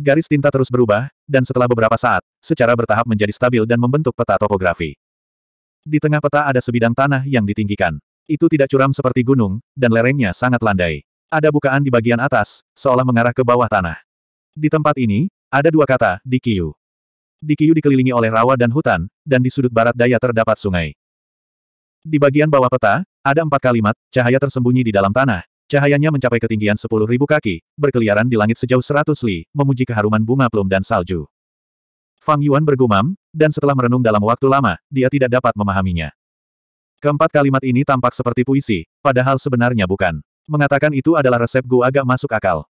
Garis tinta terus berubah, dan setelah beberapa saat, secara bertahap menjadi stabil dan membentuk peta topografi. Di tengah peta ada sebidang tanah yang ditinggikan. Itu tidak curam seperti gunung, dan lerengnya sangat landai. Ada bukaan di bagian atas, seolah mengarah ke bawah tanah. Di tempat ini, ada dua kata, Dikiyu. Dikiyu dikelilingi oleh rawa dan hutan, dan di sudut barat daya terdapat sungai. Di bagian bawah peta, ada empat kalimat, cahaya tersembunyi di dalam tanah, Cahayanya mencapai ketinggian sepuluh ribu kaki, berkeliaran di langit sejauh seratus li, memuji keharuman bunga plum dan salju. Fang Yuan bergumam, dan setelah merenung dalam waktu lama, dia tidak dapat memahaminya. Keempat kalimat ini tampak seperti puisi, padahal sebenarnya bukan. Mengatakan itu adalah resep gua agak masuk akal.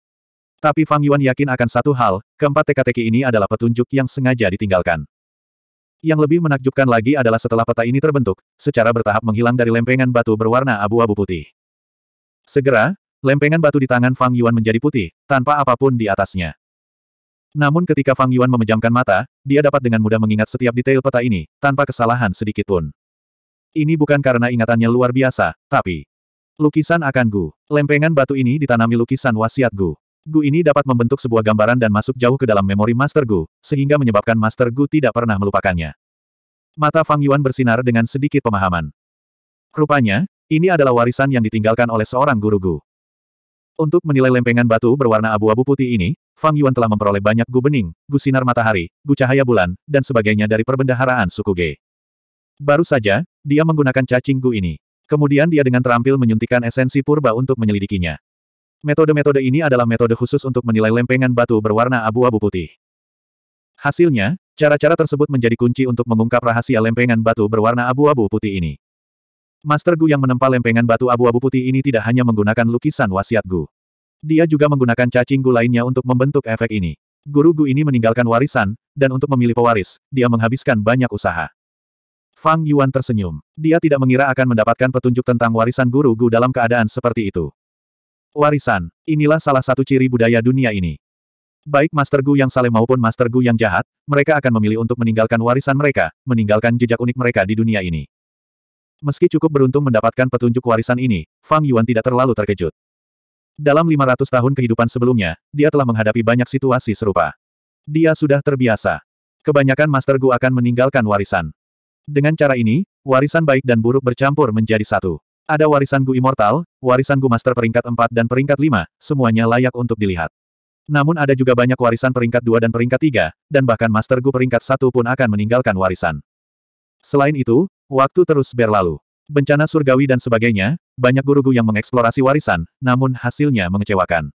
Tapi Fang Yuan yakin akan satu hal, keempat teka-teki ini adalah petunjuk yang sengaja ditinggalkan. Yang lebih menakjubkan lagi adalah setelah peta ini terbentuk, secara bertahap menghilang dari lempengan batu berwarna abu-abu putih. Segera, lempengan batu di tangan Fang Yuan menjadi putih, tanpa apapun di atasnya. Namun ketika Fang Yuan memejamkan mata, dia dapat dengan mudah mengingat setiap detail peta ini, tanpa kesalahan sedikit pun. Ini bukan karena ingatannya luar biasa, tapi lukisan akan Gu. Lempengan batu ini ditanami lukisan wasiat Gu. Gu ini dapat membentuk sebuah gambaran dan masuk jauh ke dalam memori Master Gu, sehingga menyebabkan Master Gu tidak pernah melupakannya. Mata Fang Yuan bersinar dengan sedikit pemahaman. Rupanya, ini adalah warisan yang ditinggalkan oleh seorang guru Gu. Untuk menilai lempengan batu berwarna abu-abu putih ini, Fang Yuan telah memperoleh banyak gu bening, gu sinar matahari, gu cahaya bulan, dan sebagainya dari perbendaharaan suku Ge. Baru saja, dia menggunakan cacing gu ini. Kemudian dia dengan terampil menyuntikkan esensi purba untuk menyelidikinya. Metode-metode ini adalah metode khusus untuk menilai lempengan batu berwarna abu-abu putih. Hasilnya, cara-cara tersebut menjadi kunci untuk mengungkap rahasia lempengan batu berwarna abu-abu putih ini. Master Gu yang menempa lempengan batu abu-abu putih ini tidak hanya menggunakan lukisan wasiat Gu. Dia juga menggunakan cacing Gu lainnya untuk membentuk efek ini. Guru Gu ini meninggalkan warisan, dan untuk memilih pewaris, dia menghabiskan banyak usaha. Fang Yuan tersenyum. Dia tidak mengira akan mendapatkan petunjuk tentang warisan Guru Gu dalam keadaan seperti itu. Warisan, inilah salah satu ciri budaya dunia ini. Baik Master Gu yang saleh maupun Master Gu yang jahat, mereka akan memilih untuk meninggalkan warisan mereka, meninggalkan jejak unik mereka di dunia ini. Meski cukup beruntung mendapatkan petunjuk warisan ini, Fang Yuan tidak terlalu terkejut. Dalam 500 tahun kehidupan sebelumnya, dia telah menghadapi banyak situasi serupa. Dia sudah terbiasa. Kebanyakan Master Gu akan meninggalkan warisan. Dengan cara ini, warisan baik dan buruk bercampur menjadi satu. Ada warisan Gu Immortal, warisan Gu Master peringkat 4 dan peringkat 5, semuanya layak untuk dilihat. Namun ada juga banyak warisan peringkat 2 dan peringkat 3, dan bahkan Master Gu peringkat 1 pun akan meninggalkan warisan. Selain itu, Waktu terus berlalu. Bencana surgawi dan sebagainya, banyak guru-guru yang mengeksplorasi warisan, namun hasilnya mengecewakan.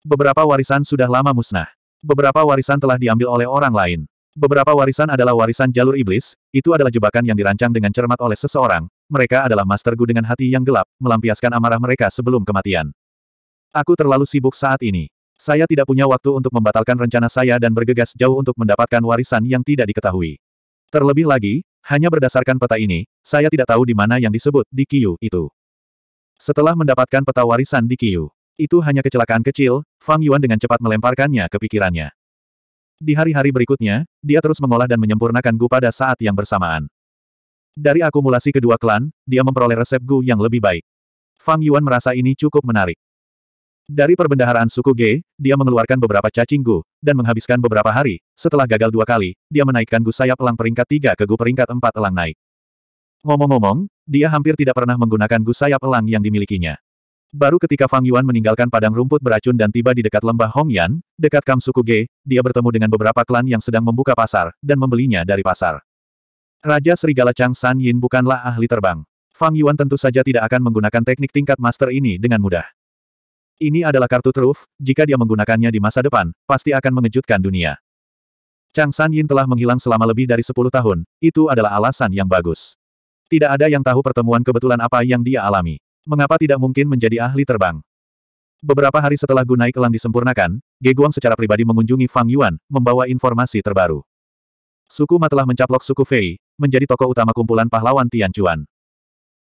Beberapa warisan sudah lama musnah. Beberapa warisan telah diambil oleh orang lain. Beberapa warisan adalah warisan jalur iblis, itu adalah jebakan yang dirancang dengan cermat oleh seseorang, mereka adalah master gu dengan hati yang gelap, melampiaskan amarah mereka sebelum kematian. Aku terlalu sibuk saat ini. Saya tidak punya waktu untuk membatalkan rencana saya dan bergegas jauh untuk mendapatkan warisan yang tidak diketahui. Terlebih lagi, hanya berdasarkan peta ini, saya tidak tahu di mana yang disebut di Kiyu itu. Setelah mendapatkan peta warisan di Kiyu, itu hanya kecelakaan kecil, Fang Yuan dengan cepat melemparkannya ke pikirannya. Di hari-hari berikutnya, dia terus mengolah dan menyempurnakan Gu pada saat yang bersamaan. Dari akumulasi kedua klan, dia memperoleh resep Gu yang lebih baik. Fang Yuan merasa ini cukup menarik. Dari perbendaharaan suku G, dia mengeluarkan beberapa cacing gu, dan menghabiskan beberapa hari, setelah gagal dua kali, dia menaikkan gu sayap elang peringkat tiga ke gu peringkat empat elang naik. Ngomong-ngomong, dia hampir tidak pernah menggunakan gu sayap elang yang dimilikinya. Baru ketika Fang Yuan meninggalkan padang rumput beracun dan tiba di dekat lembah Hongyan, dekat kam suku G, dia bertemu dengan beberapa klan yang sedang membuka pasar, dan membelinya dari pasar. Raja Serigala Chang San Yin bukanlah ahli terbang. Fang Yuan tentu saja tidak akan menggunakan teknik tingkat master ini dengan mudah. Ini adalah kartu truf, jika dia menggunakannya di masa depan, pasti akan mengejutkan dunia. Chang San Yin telah menghilang selama lebih dari 10 tahun, itu adalah alasan yang bagus. Tidak ada yang tahu pertemuan kebetulan apa yang dia alami. Mengapa tidak mungkin menjadi ahli terbang? Beberapa hari setelah Gunai Kelang disempurnakan, Ge Guang secara pribadi mengunjungi Fang Yuan, membawa informasi terbaru. Suku Ma telah mencaplok suku Fei, menjadi tokoh utama kumpulan pahlawan Tian Chuan.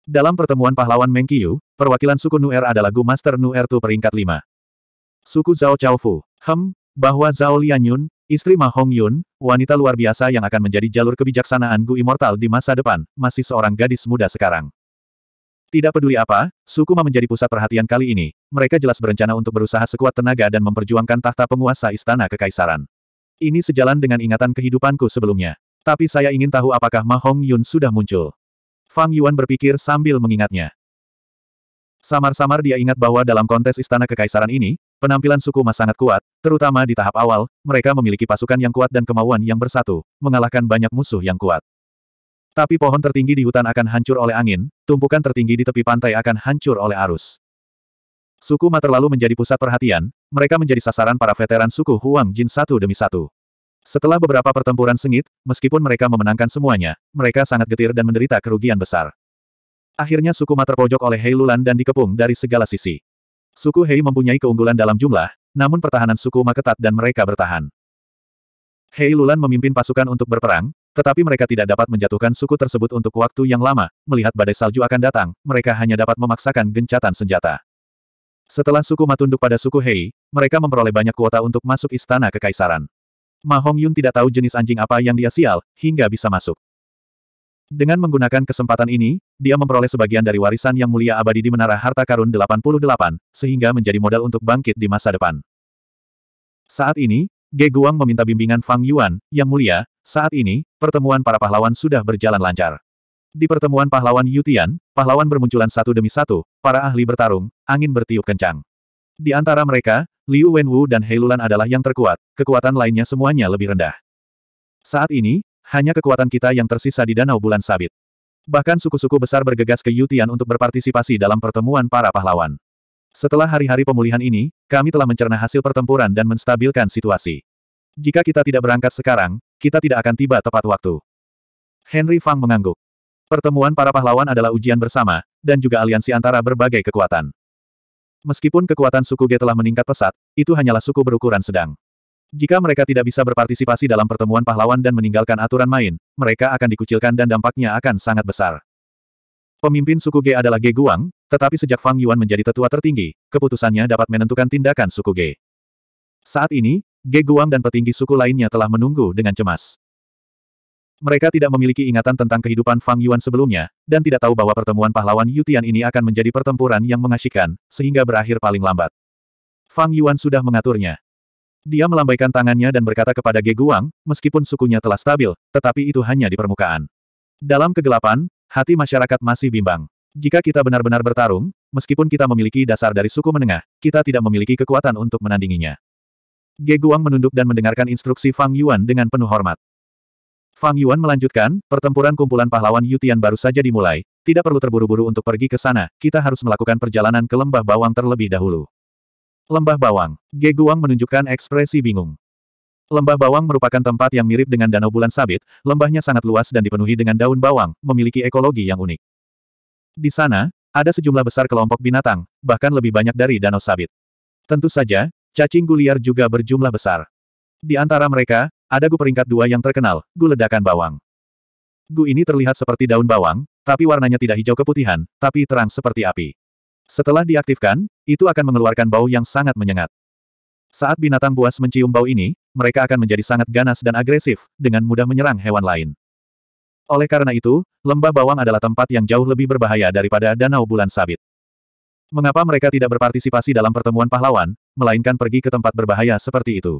Dalam pertemuan pahlawan Meng Yu. Perwakilan suku Nuer adalah Gu Master Nuer Tu peringkat 5. Suku Zhao Chaofu. Hem, bahwa Zhao Lianyun, istri Ma Hong Yun, wanita luar biasa yang akan menjadi jalur kebijaksanaan Gu Immortal di masa depan, masih seorang gadis muda sekarang. Tidak peduli apa, suku Ma menjadi pusat perhatian kali ini, mereka jelas berencana untuk berusaha sekuat tenaga dan memperjuangkan tahta penguasa istana kekaisaran. Ini sejalan dengan ingatan kehidupanku sebelumnya. Tapi saya ingin tahu apakah Ma Hong Yun sudah muncul. Fang Yuan berpikir sambil mengingatnya. Samar-samar dia ingat bahwa dalam kontes istana kekaisaran ini, penampilan suku Mas sangat kuat, terutama di tahap awal, mereka memiliki pasukan yang kuat dan kemauan yang bersatu, mengalahkan banyak musuh yang kuat. Tapi pohon tertinggi di hutan akan hancur oleh angin, tumpukan tertinggi di tepi pantai akan hancur oleh arus. Suku Ma terlalu menjadi pusat perhatian, mereka menjadi sasaran para veteran suku Huang Jin satu demi satu. Setelah beberapa pertempuran sengit, meskipun mereka memenangkan semuanya, mereka sangat getir dan menderita kerugian besar. Akhirnya suku Ma terpojok oleh Hei Lulan dan dikepung dari segala sisi. Suku Hei mempunyai keunggulan dalam jumlah, namun pertahanan suku Ma ketat dan mereka bertahan. Hei Lulan memimpin pasukan untuk berperang, tetapi mereka tidak dapat menjatuhkan suku tersebut untuk waktu yang lama, melihat badai salju akan datang, mereka hanya dapat memaksakan gencatan senjata. Setelah suku Ma tunduk pada suku Hei, mereka memperoleh banyak kuota untuk masuk istana kekaisaran. Ma Hong Yun tidak tahu jenis anjing apa yang dia sial, hingga bisa masuk. Dengan menggunakan kesempatan ini, dia memperoleh sebagian dari warisan yang mulia abadi di Menara Harta Karun 88, sehingga menjadi modal untuk bangkit di masa depan. Saat ini, Ge Guang meminta bimbingan Fang Yuan, yang mulia, saat ini, pertemuan para pahlawan sudah berjalan lancar. Di pertemuan pahlawan Yutian, pahlawan bermunculan satu demi satu, para ahli bertarung, angin bertiup kencang. Di antara mereka, Liu Wenwu dan Heilulan adalah yang terkuat, kekuatan lainnya semuanya lebih rendah. Saat ini, hanya kekuatan kita yang tersisa di Danau Bulan Sabit. Bahkan suku-suku besar bergegas ke Yutian untuk berpartisipasi dalam pertemuan para pahlawan. Setelah hari-hari pemulihan ini, kami telah mencerna hasil pertempuran dan menstabilkan situasi. Jika kita tidak berangkat sekarang, kita tidak akan tiba tepat waktu. Henry Fang mengangguk. Pertemuan para pahlawan adalah ujian bersama, dan juga aliansi antara berbagai kekuatan. Meskipun kekuatan suku G telah meningkat pesat, itu hanyalah suku berukuran sedang. Jika mereka tidak bisa berpartisipasi dalam pertemuan pahlawan dan meninggalkan aturan main, mereka akan dikucilkan dan dampaknya akan sangat besar. Pemimpin suku G adalah Ge Guang, tetapi sejak Fang Yuan menjadi tetua tertinggi, keputusannya dapat menentukan tindakan suku G. Saat ini, Ge Guang dan petinggi suku lainnya telah menunggu dengan cemas. Mereka tidak memiliki ingatan tentang kehidupan Fang Yuan sebelumnya, dan tidak tahu bahwa pertemuan pahlawan Yutian ini akan menjadi pertempuran yang mengasyikan, sehingga berakhir paling lambat. Fang Yuan sudah mengaturnya. Dia melambaikan tangannya dan berkata kepada Ge Guang, meskipun sukunya telah stabil, tetapi itu hanya di permukaan. Dalam kegelapan, hati masyarakat masih bimbang. Jika kita benar-benar bertarung, meskipun kita memiliki dasar dari suku menengah, kita tidak memiliki kekuatan untuk menandinginya. Ge Guang menunduk dan mendengarkan instruksi Fang Yuan dengan penuh hormat. Fang Yuan melanjutkan, pertempuran kumpulan pahlawan Yutian baru saja dimulai, tidak perlu terburu-buru untuk pergi ke sana, kita harus melakukan perjalanan ke lembah bawang terlebih dahulu. Lembah Bawang. Guang menunjukkan ekspresi bingung. Lembah Bawang merupakan tempat yang mirip dengan Danau Bulan Sabit, lembahnya sangat luas dan dipenuhi dengan daun bawang, memiliki ekologi yang unik. Di sana, ada sejumlah besar kelompok binatang, bahkan lebih banyak dari Danau Sabit. Tentu saja, cacing guliar juga berjumlah besar. Di antara mereka, ada gu peringkat dua yang terkenal, gu ledakan bawang. Gu ini terlihat seperti daun bawang, tapi warnanya tidak hijau keputihan, tapi terang seperti api. Setelah diaktifkan, itu akan mengeluarkan bau yang sangat menyengat. Saat binatang buas mencium bau ini, mereka akan menjadi sangat ganas dan agresif, dengan mudah menyerang hewan lain. Oleh karena itu, lembah bawang adalah tempat yang jauh lebih berbahaya daripada danau bulan sabit. Mengapa mereka tidak berpartisipasi dalam pertemuan pahlawan, melainkan pergi ke tempat berbahaya seperti itu?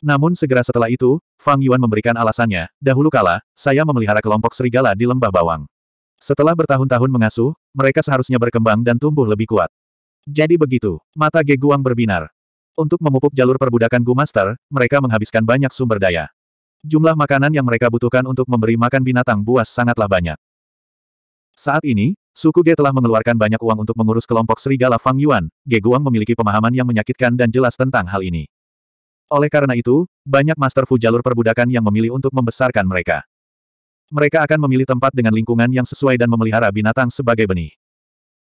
Namun segera setelah itu, Fang Yuan memberikan alasannya, dahulu kala, saya memelihara kelompok serigala di lembah bawang. Setelah bertahun-tahun mengasuh, mereka seharusnya berkembang dan tumbuh lebih kuat. Jadi begitu, mata Ge Guang berbinar. Untuk memupuk jalur perbudakan Gu Master, mereka menghabiskan banyak sumber daya. Jumlah makanan yang mereka butuhkan untuk memberi makan binatang buas sangatlah banyak. Saat ini, suku Ge telah mengeluarkan banyak uang untuk mengurus kelompok serigala Fang Yuan, Ge Guang memiliki pemahaman yang menyakitkan dan jelas tentang hal ini. Oleh karena itu, banyak Master Fu jalur perbudakan yang memilih untuk membesarkan mereka. Mereka akan memilih tempat dengan lingkungan yang sesuai dan memelihara binatang sebagai benih.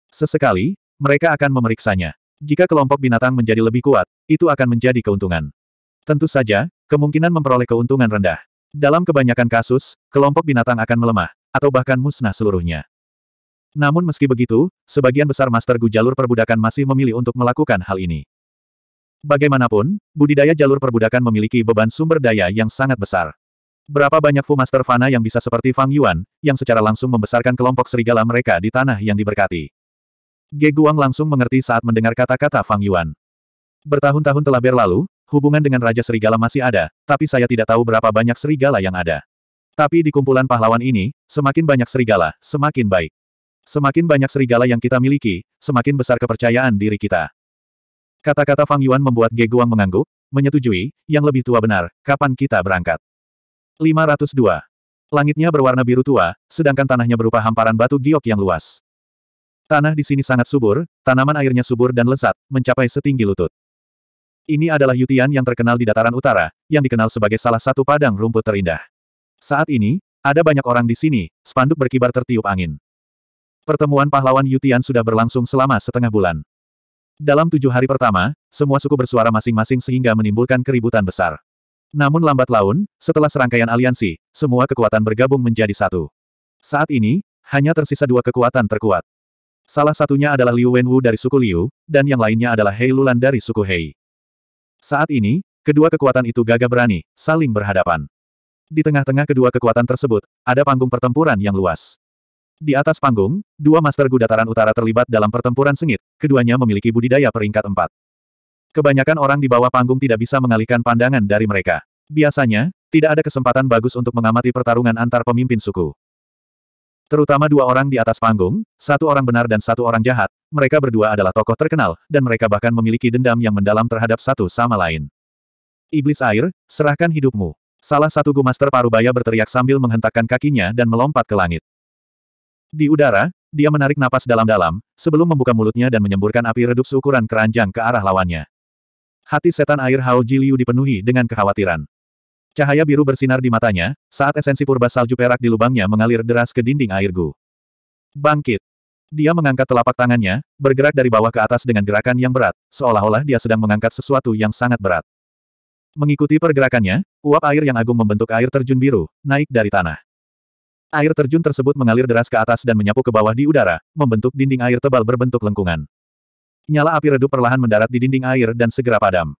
Sesekali, mereka akan memeriksanya. Jika kelompok binatang menjadi lebih kuat, itu akan menjadi keuntungan. Tentu saja, kemungkinan memperoleh keuntungan rendah. Dalam kebanyakan kasus, kelompok binatang akan melemah, atau bahkan musnah seluruhnya. Namun meski begitu, sebagian besar master gu jalur perbudakan masih memilih untuk melakukan hal ini. Bagaimanapun, budidaya jalur perbudakan memiliki beban sumber daya yang sangat besar. Berapa banyak Fu Master Fana yang bisa seperti Fang Yuan, yang secara langsung membesarkan kelompok serigala mereka di tanah yang diberkati. Ge Guang langsung mengerti saat mendengar kata-kata Fang Yuan. Bertahun-tahun telah berlalu, hubungan dengan Raja Serigala masih ada, tapi saya tidak tahu berapa banyak serigala yang ada. Tapi di kumpulan pahlawan ini, semakin banyak serigala, semakin baik. Semakin banyak serigala yang kita miliki, semakin besar kepercayaan diri kita. Kata-kata Fang Yuan membuat Ge Guang mengangguk, menyetujui, yang lebih tua benar, kapan kita berangkat. 502. Langitnya berwarna biru tua, sedangkan tanahnya berupa hamparan batu giok yang luas. Tanah di sini sangat subur, tanaman airnya subur dan lezat, mencapai setinggi lutut. Ini adalah Yutian yang terkenal di dataran utara, yang dikenal sebagai salah satu padang rumput terindah. Saat ini, ada banyak orang di sini, spanduk berkibar tertiup angin. Pertemuan pahlawan Yutian sudah berlangsung selama setengah bulan. Dalam tujuh hari pertama, semua suku bersuara masing-masing sehingga menimbulkan keributan besar. Namun lambat laun, setelah serangkaian aliansi, semua kekuatan bergabung menjadi satu. Saat ini, hanya tersisa dua kekuatan terkuat. Salah satunya adalah Liu Wenwu dari suku Liu, dan yang lainnya adalah Hei Lulan dari suku Hei. Saat ini, kedua kekuatan itu gagah berani, saling berhadapan. Di tengah-tengah kedua kekuatan tersebut, ada panggung pertempuran yang luas. Di atas panggung, dua master gudataran utara terlibat dalam pertempuran sengit, keduanya memiliki budidaya peringkat empat. Kebanyakan orang di bawah panggung tidak bisa mengalihkan pandangan dari mereka. Biasanya, tidak ada kesempatan bagus untuk mengamati pertarungan antar pemimpin suku. Terutama dua orang di atas panggung, satu orang benar dan satu orang jahat, mereka berdua adalah tokoh terkenal, dan mereka bahkan memiliki dendam yang mendalam terhadap satu sama lain. Iblis air, serahkan hidupmu. Salah satu gumaster parubaya berteriak sambil menghentakkan kakinya dan melompat ke langit. Di udara, dia menarik napas dalam-dalam, sebelum membuka mulutnya dan menyemburkan api redup seukuran keranjang ke arah lawannya. Hati setan air Hao Jiliu dipenuhi dengan kekhawatiran. Cahaya biru bersinar di matanya, saat esensi purba salju perak di lubangnya mengalir deras ke dinding air Gu. Bangkit! Dia mengangkat telapak tangannya, bergerak dari bawah ke atas dengan gerakan yang berat, seolah-olah dia sedang mengangkat sesuatu yang sangat berat. Mengikuti pergerakannya, uap air yang agung membentuk air terjun biru, naik dari tanah. Air terjun tersebut mengalir deras ke atas dan menyapu ke bawah di udara, membentuk dinding air tebal berbentuk lengkungan nyala api redup perlahan mendarat di dinding air dan segera padam.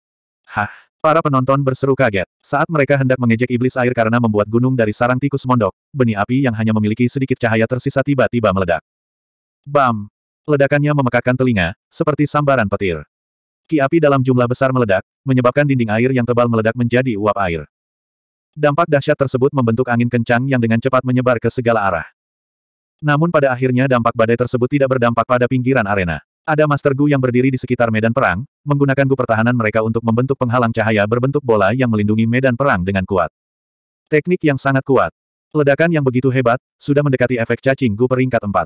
Hah! Para penonton berseru kaget. Saat mereka hendak mengejek iblis air karena membuat gunung dari sarang tikus mondok, benih api yang hanya memiliki sedikit cahaya tersisa tiba-tiba meledak. Bam! Ledakannya memekakkan telinga, seperti sambaran petir. Ki api dalam jumlah besar meledak, menyebabkan dinding air yang tebal meledak menjadi uap air. Dampak dahsyat tersebut membentuk angin kencang yang dengan cepat menyebar ke segala arah. Namun pada akhirnya dampak badai tersebut tidak berdampak pada pinggiran arena. Ada Master Gu yang berdiri di sekitar medan perang, menggunakan Gu pertahanan mereka untuk membentuk penghalang cahaya berbentuk bola yang melindungi medan perang dengan kuat. Teknik yang sangat kuat. Ledakan yang begitu hebat, sudah mendekati efek cacing Gu peringkat 4.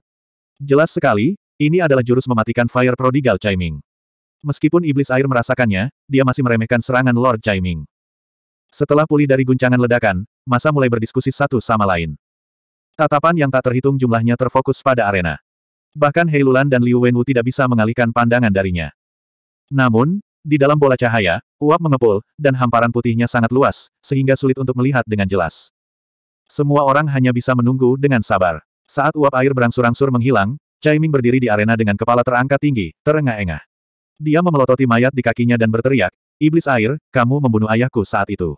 Jelas sekali, ini adalah jurus mematikan Fire Prodigal Chaiming. Meskipun iblis air merasakannya, dia masih meremehkan serangan Lord Chaiming. Setelah pulih dari guncangan ledakan, masa mulai berdiskusi satu sama lain. Tatapan yang tak terhitung jumlahnya terfokus pada arena. Bahkan Heilulan dan Liu Wenwu tidak bisa mengalihkan pandangan darinya. Namun, di dalam bola cahaya, uap mengepul, dan hamparan putihnya sangat luas, sehingga sulit untuk melihat dengan jelas. Semua orang hanya bisa menunggu dengan sabar. Saat uap air berangsur-angsur menghilang, Chai Ming berdiri di arena dengan kepala terangkat tinggi, terengah-engah. Dia memelototi mayat di kakinya dan berteriak, Iblis air, kamu membunuh ayahku saat itu.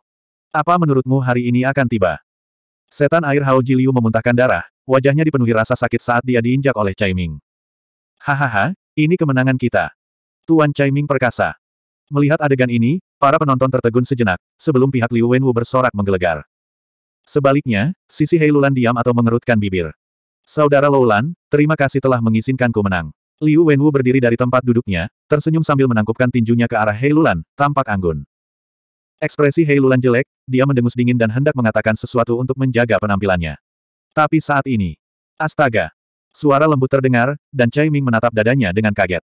Apa menurutmu hari ini akan tiba? Setan air Hao Jiliu memuntahkan darah, wajahnya dipenuhi rasa sakit saat dia diinjak oleh Cai Ming. Hahaha, ini kemenangan kita. Tuan Cai Ming perkasa. Melihat adegan ini, para penonton tertegun sejenak, sebelum pihak Liu Wenwu bersorak menggelegar. Sebaliknya, sisi Heilulan diam atau mengerutkan bibir. Saudara Loulan, terima kasih telah mengizinkanku menang. Liu Wenwu berdiri dari tempat duduknya, tersenyum sambil menangkupkan tinjunya ke arah Heilulan, tampak anggun. Ekspresi Heilulan jelek, dia mendengus dingin dan hendak mengatakan sesuatu untuk menjaga penampilannya. Tapi saat ini, astaga! Suara lembut terdengar, dan Chai Ming menatap dadanya dengan kaget.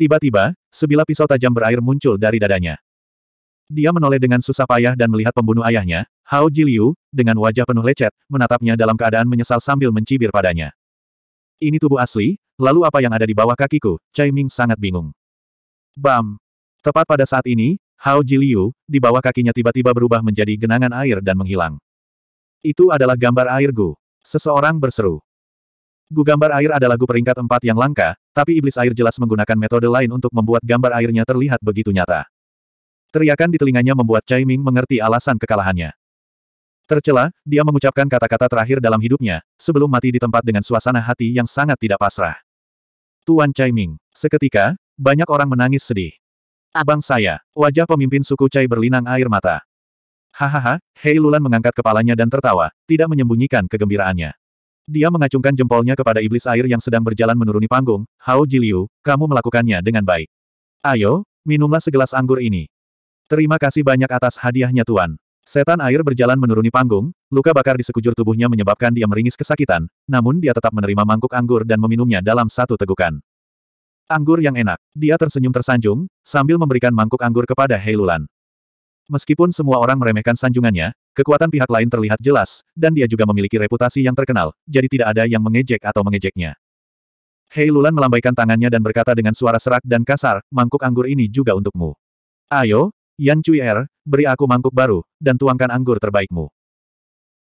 Tiba-tiba, sebilah pisau tajam berair muncul dari dadanya. Dia menoleh dengan susah payah dan melihat pembunuh ayahnya, Hao Jiliu, dengan wajah penuh lecet, menatapnya dalam keadaan menyesal sambil mencibir padanya. Ini tubuh asli, lalu apa yang ada di bawah kakiku? Chai Ming sangat bingung. Bam! Tepat pada saat ini, Hao Jiliu, di bawah kakinya tiba-tiba berubah menjadi genangan air dan menghilang. Itu adalah gambar air Gu. Seseorang berseru. Gugambar air adalah gu peringkat empat yang langka, tapi iblis air jelas menggunakan metode lain untuk membuat gambar airnya terlihat begitu nyata. Teriakan di telinganya membuat Chai Ming mengerti alasan kekalahannya. Tercela, dia mengucapkan kata-kata terakhir dalam hidupnya, sebelum mati di tempat dengan suasana hati yang sangat tidak pasrah. Tuan Chai Ming, seketika, banyak orang menangis sedih. Abang ah. saya, wajah pemimpin suku Chai berlinang air mata. Hahaha, Hei Lulan mengangkat kepalanya dan tertawa, tidak menyembunyikan kegembiraannya. Dia mengacungkan jempolnya kepada iblis air yang sedang berjalan menuruni panggung, Hao Jiliu, kamu melakukannya dengan baik. Ayo, minumlah segelas anggur ini. Terima kasih banyak atas hadiahnya Tuan. Setan air berjalan menuruni panggung, luka bakar di sekujur tubuhnya menyebabkan dia meringis kesakitan, namun dia tetap menerima mangkuk anggur dan meminumnya dalam satu tegukan. Anggur yang enak. Dia tersenyum tersanjung, sambil memberikan mangkuk anggur kepada Hei Meskipun semua orang meremehkan sanjungannya, kekuatan pihak lain terlihat jelas, dan dia juga memiliki reputasi yang terkenal, jadi tidak ada yang mengejek atau mengejeknya. Hei Lulan melambaikan tangannya dan berkata dengan suara serak dan kasar, mangkuk anggur ini juga untukmu. Ayo, Yan Cui Er, beri aku mangkuk baru, dan tuangkan anggur terbaikmu.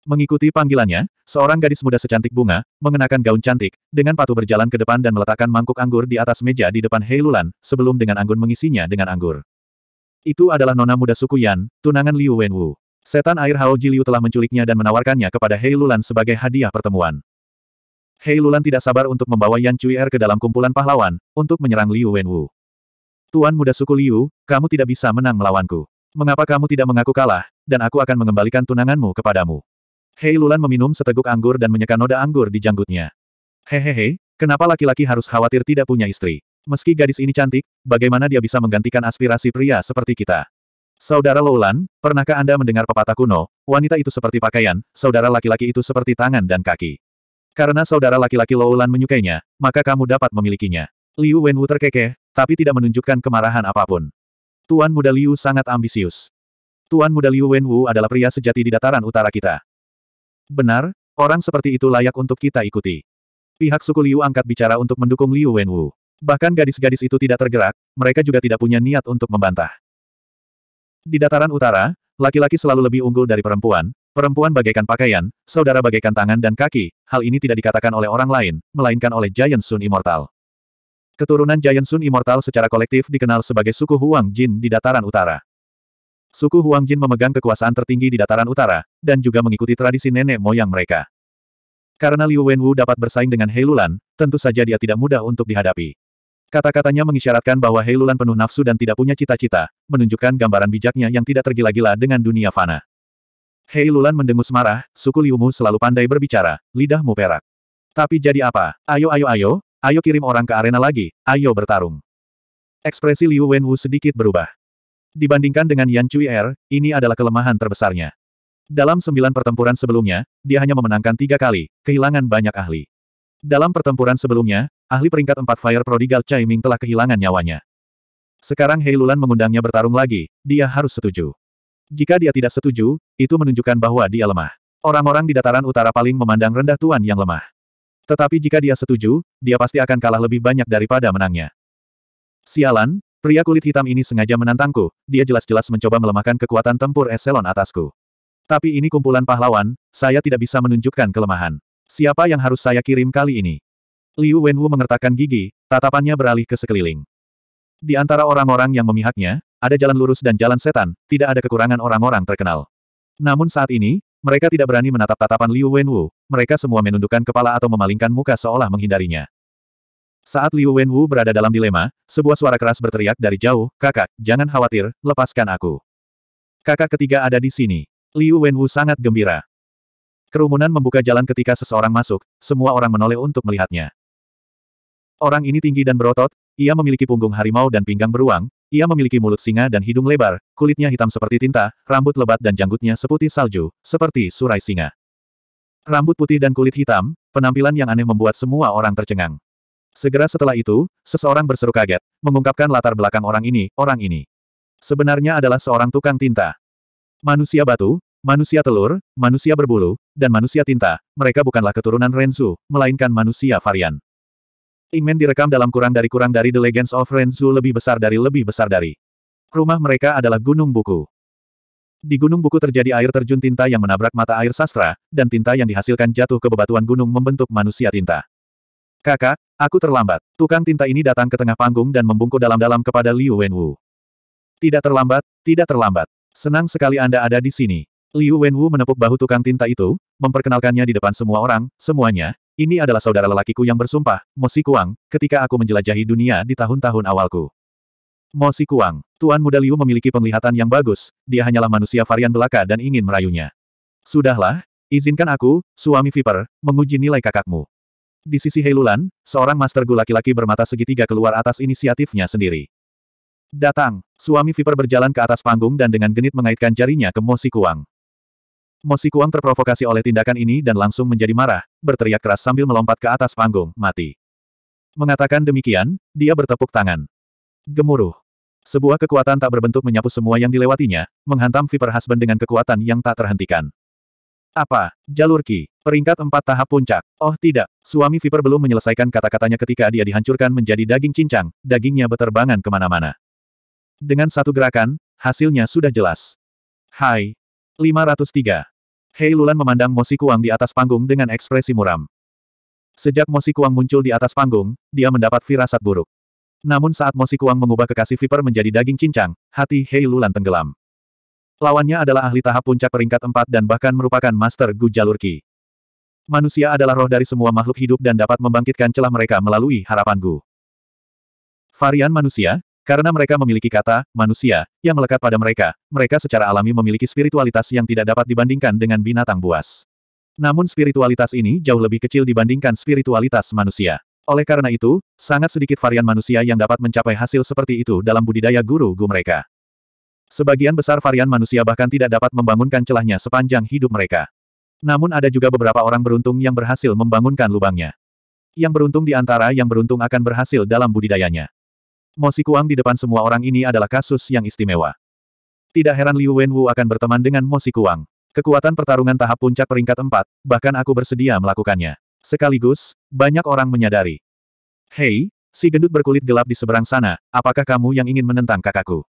Mengikuti panggilannya, seorang gadis muda secantik bunga, mengenakan gaun cantik, dengan patuh berjalan ke depan dan meletakkan mangkuk anggur di atas meja di depan Hei Lulan, sebelum dengan anggun mengisinya dengan anggur. Itu adalah nona muda suku Yan, tunangan Liu Wenwu. Setan air Hao Jiliu telah menculiknya dan menawarkannya kepada Hei Lulan sebagai hadiah pertemuan. Hei Lulan tidak sabar untuk membawa Yan Cui Er ke dalam kumpulan pahlawan, untuk menyerang Liu Wenwu. Tuan muda suku Liu, kamu tidak bisa menang melawanku. Mengapa kamu tidak mengaku kalah, dan aku akan mengembalikan tunanganmu kepadamu. Hei Lulan meminum seteguk anggur dan menyeka noda anggur di janggutnya. Hehehe, kenapa laki-laki harus khawatir tidak punya istri? Meski gadis ini cantik, bagaimana dia bisa menggantikan aspirasi pria seperti kita? Saudara Loulan, pernahkah Anda mendengar pepatah kuno, wanita itu seperti pakaian, saudara laki-laki itu seperti tangan dan kaki. Karena saudara laki-laki Loulan menyukainya, maka kamu dapat memilikinya. Liu Wenwu terkekeh, tapi tidak menunjukkan kemarahan apapun. Tuan muda Liu sangat ambisius. Tuan muda Liu Wenwu adalah pria sejati di dataran utara kita. Benar, orang seperti itu layak untuk kita ikuti. Pihak suku Liu angkat bicara untuk mendukung Liu Wenwu. Bahkan gadis-gadis itu tidak tergerak, mereka juga tidak punya niat untuk membantah. Di dataran utara, laki-laki selalu lebih unggul dari perempuan, perempuan bagaikan pakaian, saudara bagaikan tangan dan kaki, hal ini tidak dikatakan oleh orang lain, melainkan oleh Giant Sun Immortal. Keturunan Giant Sun Immortal secara kolektif dikenal sebagai suku Huang Jin di dataran utara. Suku Huang Jin memegang kekuasaan tertinggi di dataran utara, dan juga mengikuti tradisi nenek moyang mereka. Karena Liu Wenwu dapat bersaing dengan Heilulan, tentu saja dia tidak mudah untuk dihadapi. Kata-katanya mengisyaratkan bahwa Heilulan penuh nafsu dan tidak punya cita-cita, menunjukkan gambaran bijaknya yang tidak tergila-gila dengan dunia fana. Heilulan mendengus marah, suku Liumu selalu pandai berbicara, lidahmu perak. Tapi jadi apa? Ayo ayo ayo, ayo kirim orang ke arena lagi, ayo bertarung. Ekspresi Liu Wenwu sedikit berubah. Dibandingkan dengan Yan Cui Er, ini adalah kelemahan terbesarnya. Dalam sembilan pertempuran sebelumnya, dia hanya memenangkan tiga kali, kehilangan banyak ahli. Dalam pertempuran sebelumnya, ahli peringkat empat Fire Prodigal Chai Ming telah kehilangan nyawanya. Sekarang Hei Lulan mengundangnya bertarung lagi, dia harus setuju. Jika dia tidak setuju, itu menunjukkan bahwa dia lemah. Orang-orang di dataran utara paling memandang rendah Tuan yang lemah. Tetapi jika dia setuju, dia pasti akan kalah lebih banyak daripada menangnya. Sialan, pria kulit hitam ini sengaja menantangku, dia jelas-jelas mencoba melemahkan kekuatan tempur eselon atasku. Tapi ini kumpulan pahlawan, saya tidak bisa menunjukkan kelemahan. Siapa yang harus saya kirim kali ini? Liu Wenwu mengertakkan gigi, tatapannya beralih ke sekeliling. Di antara orang-orang yang memihaknya, ada jalan lurus dan jalan setan, tidak ada kekurangan orang-orang terkenal. Namun saat ini, mereka tidak berani menatap tatapan Liu Wenwu, mereka semua menundukkan kepala atau memalingkan muka seolah menghindarinya. Saat Liu Wenwu berada dalam dilema, sebuah suara keras berteriak dari jauh, kakak, jangan khawatir, lepaskan aku. Kakak ketiga ada di sini. Liu Wenwu sangat gembira. Kerumunan membuka jalan ketika seseorang masuk, semua orang menoleh untuk melihatnya. Orang ini tinggi dan berotot, ia memiliki punggung harimau dan pinggang beruang, ia memiliki mulut singa dan hidung lebar, kulitnya hitam seperti tinta, rambut lebat dan janggutnya seputih salju, seperti surai singa. Rambut putih dan kulit hitam, penampilan yang aneh membuat semua orang tercengang. Segera setelah itu, seseorang berseru kaget, mengungkapkan latar belakang orang ini, orang ini. Sebenarnya adalah seorang tukang tinta. Manusia batu, Manusia telur, manusia berbulu, dan manusia tinta, mereka bukanlah keturunan Renzu, melainkan manusia varian. Ingmen direkam dalam kurang dari kurang dari The Legends of Renzu lebih besar dari lebih besar dari. Rumah mereka adalah Gunung Buku. Di Gunung Buku terjadi air terjun tinta yang menabrak mata air sastra, dan tinta yang dihasilkan jatuh ke bebatuan gunung membentuk manusia tinta. Kakak, aku terlambat. Tukang tinta ini datang ke tengah panggung dan membungkuk dalam-dalam kepada Liu Wenwu. Tidak terlambat, tidak terlambat. Senang sekali Anda ada di sini. Liu Wenwu menepuk bahu tukang tinta itu, memperkenalkannya di depan semua orang, semuanya, ini adalah saudara lelakiku yang bersumpah, Mo Kuang, ketika aku menjelajahi dunia di tahun-tahun awalku. Mo Kuang, Tuan Muda Liu memiliki penglihatan yang bagus, dia hanyalah manusia varian belaka dan ingin merayunya. Sudahlah, izinkan aku, suami Viper, menguji nilai kakakmu. Di sisi Heilulan, seorang master gu laki-laki bermata segitiga keluar atas inisiatifnya sendiri. Datang, suami Viper berjalan ke atas panggung dan dengan genit mengaitkan jarinya ke Mo Kuang. Mo Sikuang terprovokasi oleh tindakan ini dan langsung menjadi marah, berteriak keras sambil melompat ke atas panggung, mati. Mengatakan demikian, dia bertepuk tangan. Gemuruh. Sebuah kekuatan tak berbentuk menyapu semua yang dilewatinya, menghantam Viper Husband dengan kekuatan yang tak terhentikan. Apa? Jalur Ki. Peringkat empat tahap puncak. Oh tidak, suami Viper belum menyelesaikan kata-katanya ketika dia dihancurkan menjadi daging cincang, dagingnya beterbangan kemana-mana. Dengan satu gerakan, hasilnya sudah jelas. Hai, 503. Hei Lulan memandang Mo Sikuang di atas panggung dengan ekspresi muram. Sejak Mo Sikuang muncul di atas panggung, dia mendapat firasat buruk. Namun saat Mo Sikuang mengubah kekasih Viper menjadi daging cincang, hati Hei Lulan tenggelam. Lawannya adalah ahli tahap puncak peringkat 4 dan bahkan merupakan Master Gu Jalur Qi. Manusia adalah roh dari semua makhluk hidup dan dapat membangkitkan celah mereka melalui harapan Gu. Varian manusia, karena mereka memiliki kata, manusia, yang melekat pada mereka, mereka secara alami memiliki spiritualitas yang tidak dapat dibandingkan dengan binatang buas. Namun spiritualitas ini jauh lebih kecil dibandingkan spiritualitas manusia. Oleh karena itu, sangat sedikit varian manusia yang dapat mencapai hasil seperti itu dalam budidaya guru-gu mereka. Sebagian besar varian manusia bahkan tidak dapat membangunkan celahnya sepanjang hidup mereka. Namun ada juga beberapa orang beruntung yang berhasil membangunkan lubangnya. Yang beruntung di antara yang beruntung akan berhasil dalam budidayanya. Mo Sikuang di depan semua orang ini adalah kasus yang istimewa. Tidak heran Liu Wenwu akan berteman dengan Mo Sikuang. Kekuatan pertarungan tahap puncak peringkat empat, bahkan aku bersedia melakukannya. Sekaligus, banyak orang menyadari. Hei, si gendut berkulit gelap di seberang sana, apakah kamu yang ingin menentang kakakku?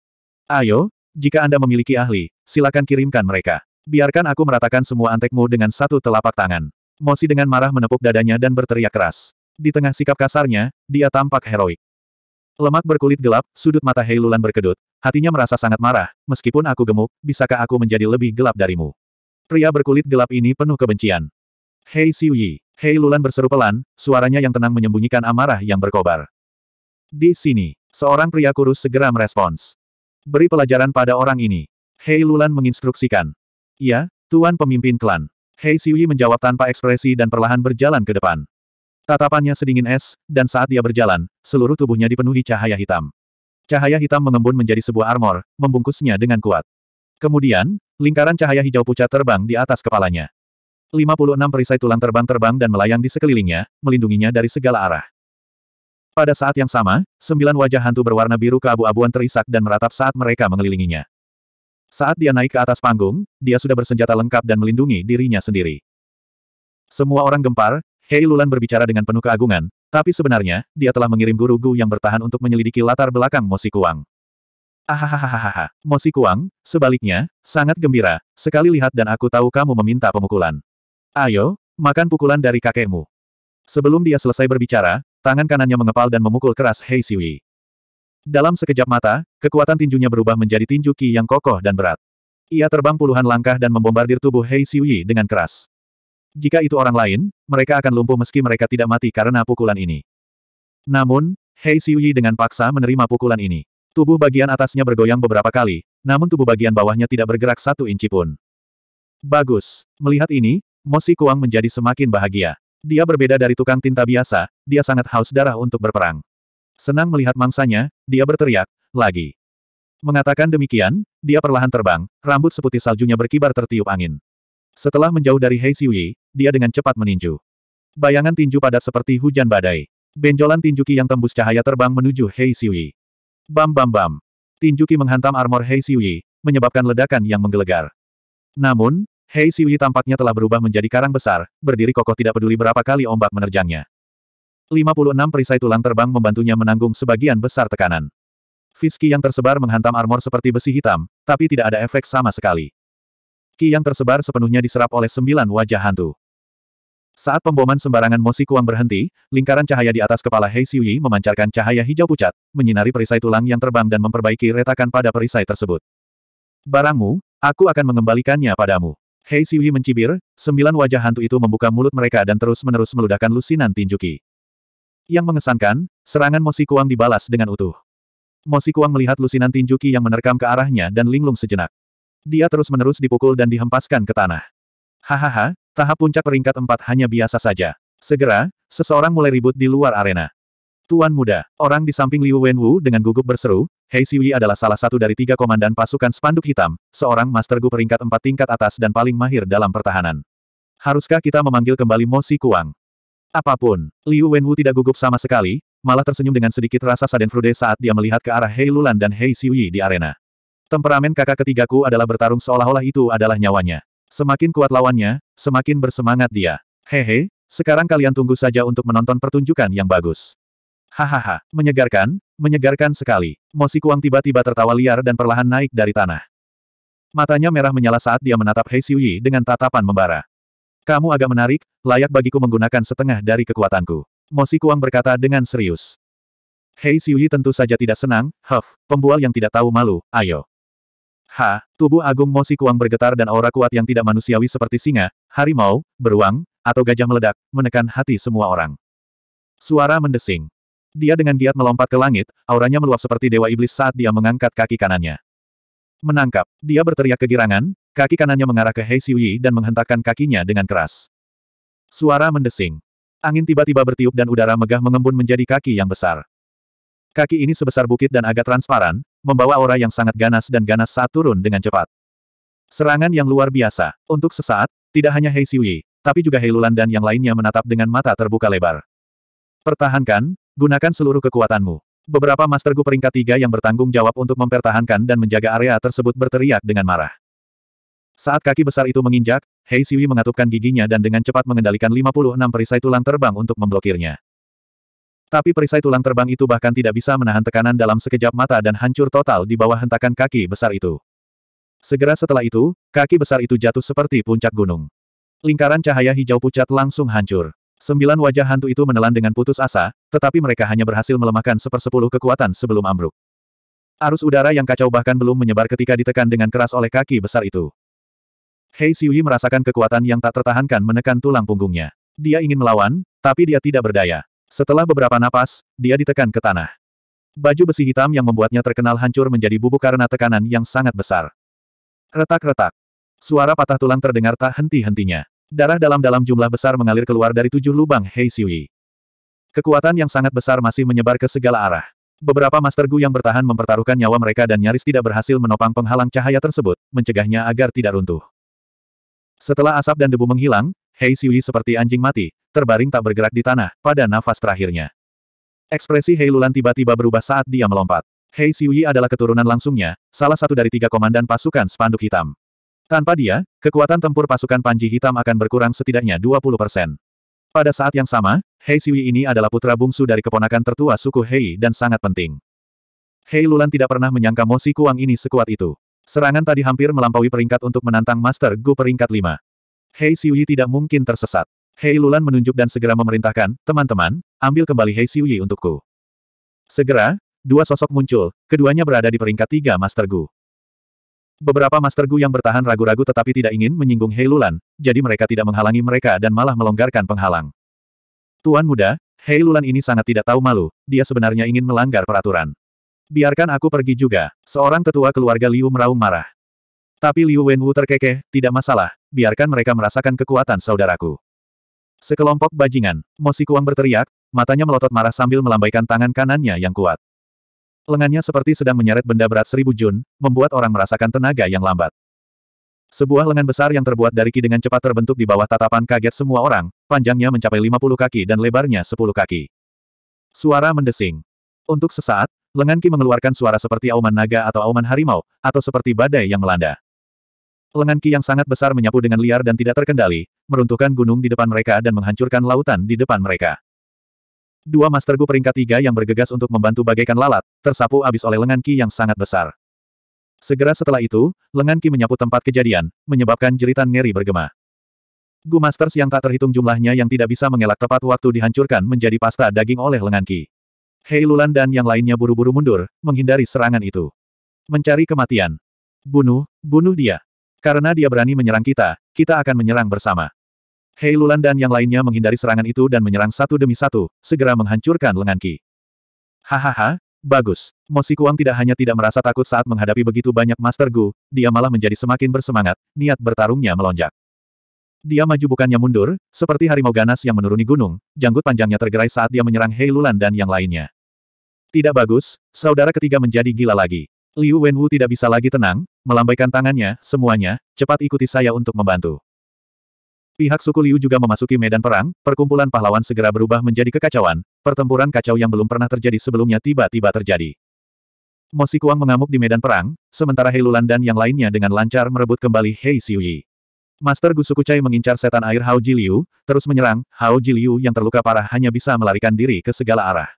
Ayo, jika Anda memiliki ahli, silakan kirimkan mereka. Biarkan aku meratakan semua antekmu dengan satu telapak tangan. Mosi dengan marah menepuk dadanya dan berteriak keras. Di tengah sikap kasarnya, dia tampak heroik. Lemak berkulit gelap, sudut mata Hei berkedut. Hatinya merasa sangat marah, meskipun aku gemuk, bisakah aku menjadi lebih gelap darimu? Pria berkulit gelap ini penuh kebencian. Hei Siuyi, Hei Lulan berseru pelan, suaranya yang tenang menyembunyikan amarah yang berkobar. Di sini, seorang pria kurus segera merespons. Beri pelajaran pada orang ini. Hei Lulan menginstruksikan. Ya, Tuan Pemimpin Klan. Hei Siuyi menjawab tanpa ekspresi dan perlahan berjalan ke depan. Tatapannya sedingin es, dan saat dia berjalan, seluruh tubuhnya dipenuhi cahaya hitam. Cahaya hitam mengembun menjadi sebuah armor, membungkusnya dengan kuat. Kemudian, lingkaran cahaya hijau pucat terbang di atas kepalanya. 56 perisai tulang terbang-terbang dan melayang di sekelilingnya, melindunginya dari segala arah. Pada saat yang sama, sembilan wajah hantu berwarna biru keabu-abuan terisak dan meratap saat mereka mengelilinginya. Saat dia naik ke atas panggung, dia sudah bersenjata lengkap dan melindungi dirinya sendiri. Semua orang gempar, Hei Lulan berbicara dengan penuh keagungan, tapi sebenarnya, dia telah mengirim guru Gu yang bertahan untuk menyelidiki latar belakang Mosi Kuang. Ahahahahaha, Mosi Kuang, sebaliknya, sangat gembira, sekali lihat dan aku tahu kamu meminta pemukulan. Ayo, makan pukulan dari kakekmu. Sebelum dia selesai berbicara, tangan kanannya mengepal dan memukul keras Hei Siwi. Dalam sekejap mata, kekuatan tinjunya berubah menjadi tinju Ki yang kokoh dan berat. Ia terbang puluhan langkah dan membombardir tubuh Hei Siwi dengan keras. Jika itu orang lain, mereka akan lumpuh meski mereka tidak mati karena pukulan ini. Namun, Hei Xiuyi dengan paksa menerima pukulan ini. Tubuh bagian atasnya bergoyang beberapa kali, namun tubuh bagian bawahnya tidak bergerak satu inci pun. Bagus. Melihat ini, Mo Kuang menjadi semakin bahagia. Dia berbeda dari tukang tinta biasa, dia sangat haus darah untuk berperang. Senang melihat mangsanya, dia berteriak, lagi. Mengatakan demikian, dia perlahan terbang, rambut seputih saljunya berkibar tertiup angin. Setelah menjauh dari Hei Xiuyi, dia dengan cepat meninju. Bayangan tinju padat seperti hujan badai. Benjolan tinjuki yang tembus cahaya terbang menuju Hei Xiuyi. Bam bam bam. Tinjuki menghantam armor Hei Xiuyi, menyebabkan ledakan yang menggelegar. Namun, Hei Xiuyi tampaknya telah berubah menjadi karang besar, berdiri kokoh tidak peduli berapa kali ombak menerjangnya. 56 perisai tulang terbang membantunya menanggung sebagian besar tekanan. Fiski yang tersebar menghantam armor seperti besi hitam, tapi tidak ada efek sama sekali. Ki yang tersebar sepenuhnya diserap oleh sembilan wajah hantu. Saat pemboman sembarangan Kuang berhenti, lingkaran cahaya di atas kepala Hei Yi memancarkan cahaya hijau pucat, menyinari perisai tulang yang terbang dan memperbaiki retakan pada perisai tersebut. Barangmu, aku akan mengembalikannya padamu. Hei Yi mencibir, sembilan wajah hantu itu membuka mulut mereka dan terus-menerus meludahkan lusinan tinjuki. Yang mengesankan, serangan Kuang dibalas dengan utuh. Kuang melihat lusinan tinjuki yang menerkam ke arahnya dan linglung sejenak. Dia terus-menerus dipukul dan dihempaskan ke tanah. Hahaha, tahap puncak peringkat empat hanya biasa saja. Segera, seseorang mulai ribut di luar arena. Tuan muda, orang di samping Liu Wenwu dengan gugup berseru, Hei Siwi adalah salah satu dari tiga komandan pasukan spanduk hitam, seorang master gu peringkat empat tingkat atas dan paling mahir dalam pertahanan. Haruskah kita memanggil kembali Mo Si Kuang? Apapun, Liu Wenwu tidak gugup sama sekali, malah tersenyum dengan sedikit rasa sadenfrude saat dia melihat ke arah Hei Lulan dan Hei Siwi di arena. Temperamen kakak ketigaku adalah bertarung seolah-olah itu adalah nyawanya. Semakin kuat lawannya, semakin bersemangat dia. Hehe, sekarang kalian tunggu saja untuk menonton pertunjukan yang bagus. Hahaha, menyegarkan, menyegarkan sekali. Mosi Kuang tiba-tiba tertawa liar dan perlahan naik dari tanah. Matanya merah menyala saat dia menatap Hei Xiuyi dengan tatapan membara. Kamu agak menarik, layak bagiku menggunakan setengah dari kekuatanku. Mosi Kuang berkata dengan serius. Hei Xiuyi tentu saja tidak senang, Huff, pembual yang tidak tahu malu, ayo. Ha, tubuh Agung Mosi Kuang bergetar dan aura kuat yang tidak manusiawi seperti singa, harimau, beruang, atau gajah meledak, menekan hati semua orang. Suara mendesing. Dia dengan giat melompat ke langit, auranya meluap seperti dewa iblis saat dia mengangkat kaki kanannya. Menangkap, dia berteriak kegirangan, kaki kanannya mengarah ke Hei Xiuyi dan menghentakkan kakinya dengan keras. Suara mendesing. Angin tiba-tiba bertiup dan udara megah mengembun menjadi kaki yang besar. Kaki ini sebesar bukit dan agak transparan, membawa aura yang sangat ganas dan ganas saat turun dengan cepat. Serangan yang luar biasa. Untuk sesaat, tidak hanya Hei Siwi, tapi juga Hei Lulan dan yang lainnya menatap dengan mata terbuka lebar. Pertahankan, gunakan seluruh kekuatanmu. Beberapa Master Gu peringkat tiga yang bertanggung jawab untuk mempertahankan dan menjaga area tersebut berteriak dengan marah. Saat kaki besar itu menginjak, Hei Siwi mengatupkan giginya dan dengan cepat mengendalikan 56 perisai tulang terbang untuk memblokirnya. Tapi perisai tulang terbang itu bahkan tidak bisa menahan tekanan dalam sekejap mata dan hancur total di bawah hentakan kaki besar itu. Segera setelah itu, kaki besar itu jatuh seperti puncak gunung. Lingkaran cahaya hijau pucat langsung hancur. Sembilan wajah hantu itu menelan dengan putus asa, tetapi mereka hanya berhasil melemahkan sepersepuluh kekuatan sebelum ambruk. Arus udara yang kacau bahkan belum menyebar ketika ditekan dengan keras oleh kaki besar itu. Hei Siuyi merasakan kekuatan yang tak tertahankan menekan tulang punggungnya. Dia ingin melawan, tapi dia tidak berdaya. Setelah beberapa napas, dia ditekan ke tanah. Baju besi hitam yang membuatnya terkenal hancur menjadi bubuk karena tekanan yang sangat besar. Retak-retak. Suara patah tulang terdengar tak henti-hentinya. Darah dalam-dalam jumlah besar mengalir keluar dari tujuh lubang Hei Siwi. Kekuatan yang sangat besar masih menyebar ke segala arah. Beberapa Master Gu yang bertahan mempertaruhkan nyawa mereka dan nyaris tidak berhasil menopang penghalang cahaya tersebut, mencegahnya agar tidak runtuh. Setelah asap dan debu menghilang, Hei Siwi seperti anjing mati, terbaring tak bergerak di tanah, pada nafas terakhirnya. Ekspresi Hei Lulan tiba-tiba berubah saat dia melompat. Hei Siuyi adalah keturunan langsungnya, salah satu dari tiga komandan pasukan spanduk hitam. Tanpa dia, kekuatan tempur pasukan Panji Hitam akan berkurang setidaknya 20 persen. Pada saat yang sama, Hei Siwi ini adalah putra bungsu dari keponakan tertua suku Hei dan sangat penting. Hei Lulan tidak pernah menyangka Mosi Kuang ini sekuat itu. Serangan tadi hampir melampaui peringkat untuk menantang Master Gu peringkat 5. Hei Siwi tidak mungkin tersesat. Hei Lulan menunjuk dan segera memerintahkan, teman-teman, ambil kembali Hei Xiuyi untukku. Segera, dua sosok muncul, keduanya berada di peringkat tiga Master Gu. Beberapa Master Gu yang bertahan ragu-ragu tetapi tidak ingin menyinggung Hei Lulan, jadi mereka tidak menghalangi mereka dan malah melonggarkan penghalang. Tuan muda, Hei Lulan ini sangat tidak tahu malu, dia sebenarnya ingin melanggar peraturan. Biarkan aku pergi juga. Seorang tetua keluarga Liu meraung marah. Tapi Liu Wenwu terkekeh, tidak masalah, biarkan mereka merasakan kekuatan saudaraku. Sekelompok bajingan, Mosikuang berteriak, matanya melotot marah sambil melambaikan tangan kanannya yang kuat. Lengannya seperti sedang menyeret benda berat seribu jun, membuat orang merasakan tenaga yang lambat. Sebuah lengan besar yang terbuat dari ki dengan cepat terbentuk di bawah tatapan kaget semua orang, panjangnya mencapai 50 kaki dan lebarnya 10 kaki. Suara mendesing. Untuk sesaat, lengan ki mengeluarkan suara seperti auman naga atau auman harimau, atau seperti badai yang melanda. Lengan Ki yang sangat besar menyapu dengan liar dan tidak terkendali, meruntuhkan gunung di depan mereka dan menghancurkan lautan di depan mereka. Dua Master Gu peringkat tiga yang bergegas untuk membantu bagaikan lalat, tersapu abis oleh lengan Ki yang sangat besar. Segera setelah itu, lengan Ki menyapu tempat kejadian, menyebabkan jeritan ngeri bergema. Gu Masters yang tak terhitung jumlahnya yang tidak bisa mengelak tepat waktu dihancurkan menjadi pasta daging oleh lengan Ki. Hei Lulan dan yang lainnya buru-buru mundur, menghindari serangan itu. Mencari kematian. Bunuh, bunuh dia. Karena dia berani menyerang kita, kita akan menyerang bersama. Hei Lulan dan yang lainnya menghindari serangan itu dan menyerang satu demi satu, segera menghancurkan lengan Ki. Hahaha, bagus. Mosi Kuang tidak hanya tidak merasa takut saat menghadapi begitu banyak Master Gu, dia malah menjadi semakin bersemangat, niat bertarungnya melonjak. Dia maju bukannya mundur, seperti harimau ganas yang menuruni gunung, janggut panjangnya tergerai saat dia menyerang Hei Lulan dan yang lainnya. Tidak bagus, saudara ketiga menjadi gila lagi. Liu Wenwu tidak bisa lagi tenang, melambaikan tangannya, semuanya, cepat ikuti saya untuk membantu. Pihak suku Liu juga memasuki medan perang, perkumpulan pahlawan segera berubah menjadi kekacauan, pertempuran kacau yang belum pernah terjadi sebelumnya tiba-tiba terjadi. Mosi Kuang mengamuk di medan perang, sementara Hei Lulan dan yang lainnya dengan lancar merebut kembali Hei Siuyi. Master Gu Gusuku Chai mengincar setan air Hao Ji Liu, terus menyerang, Hao Ji Liu yang terluka parah hanya bisa melarikan diri ke segala arah.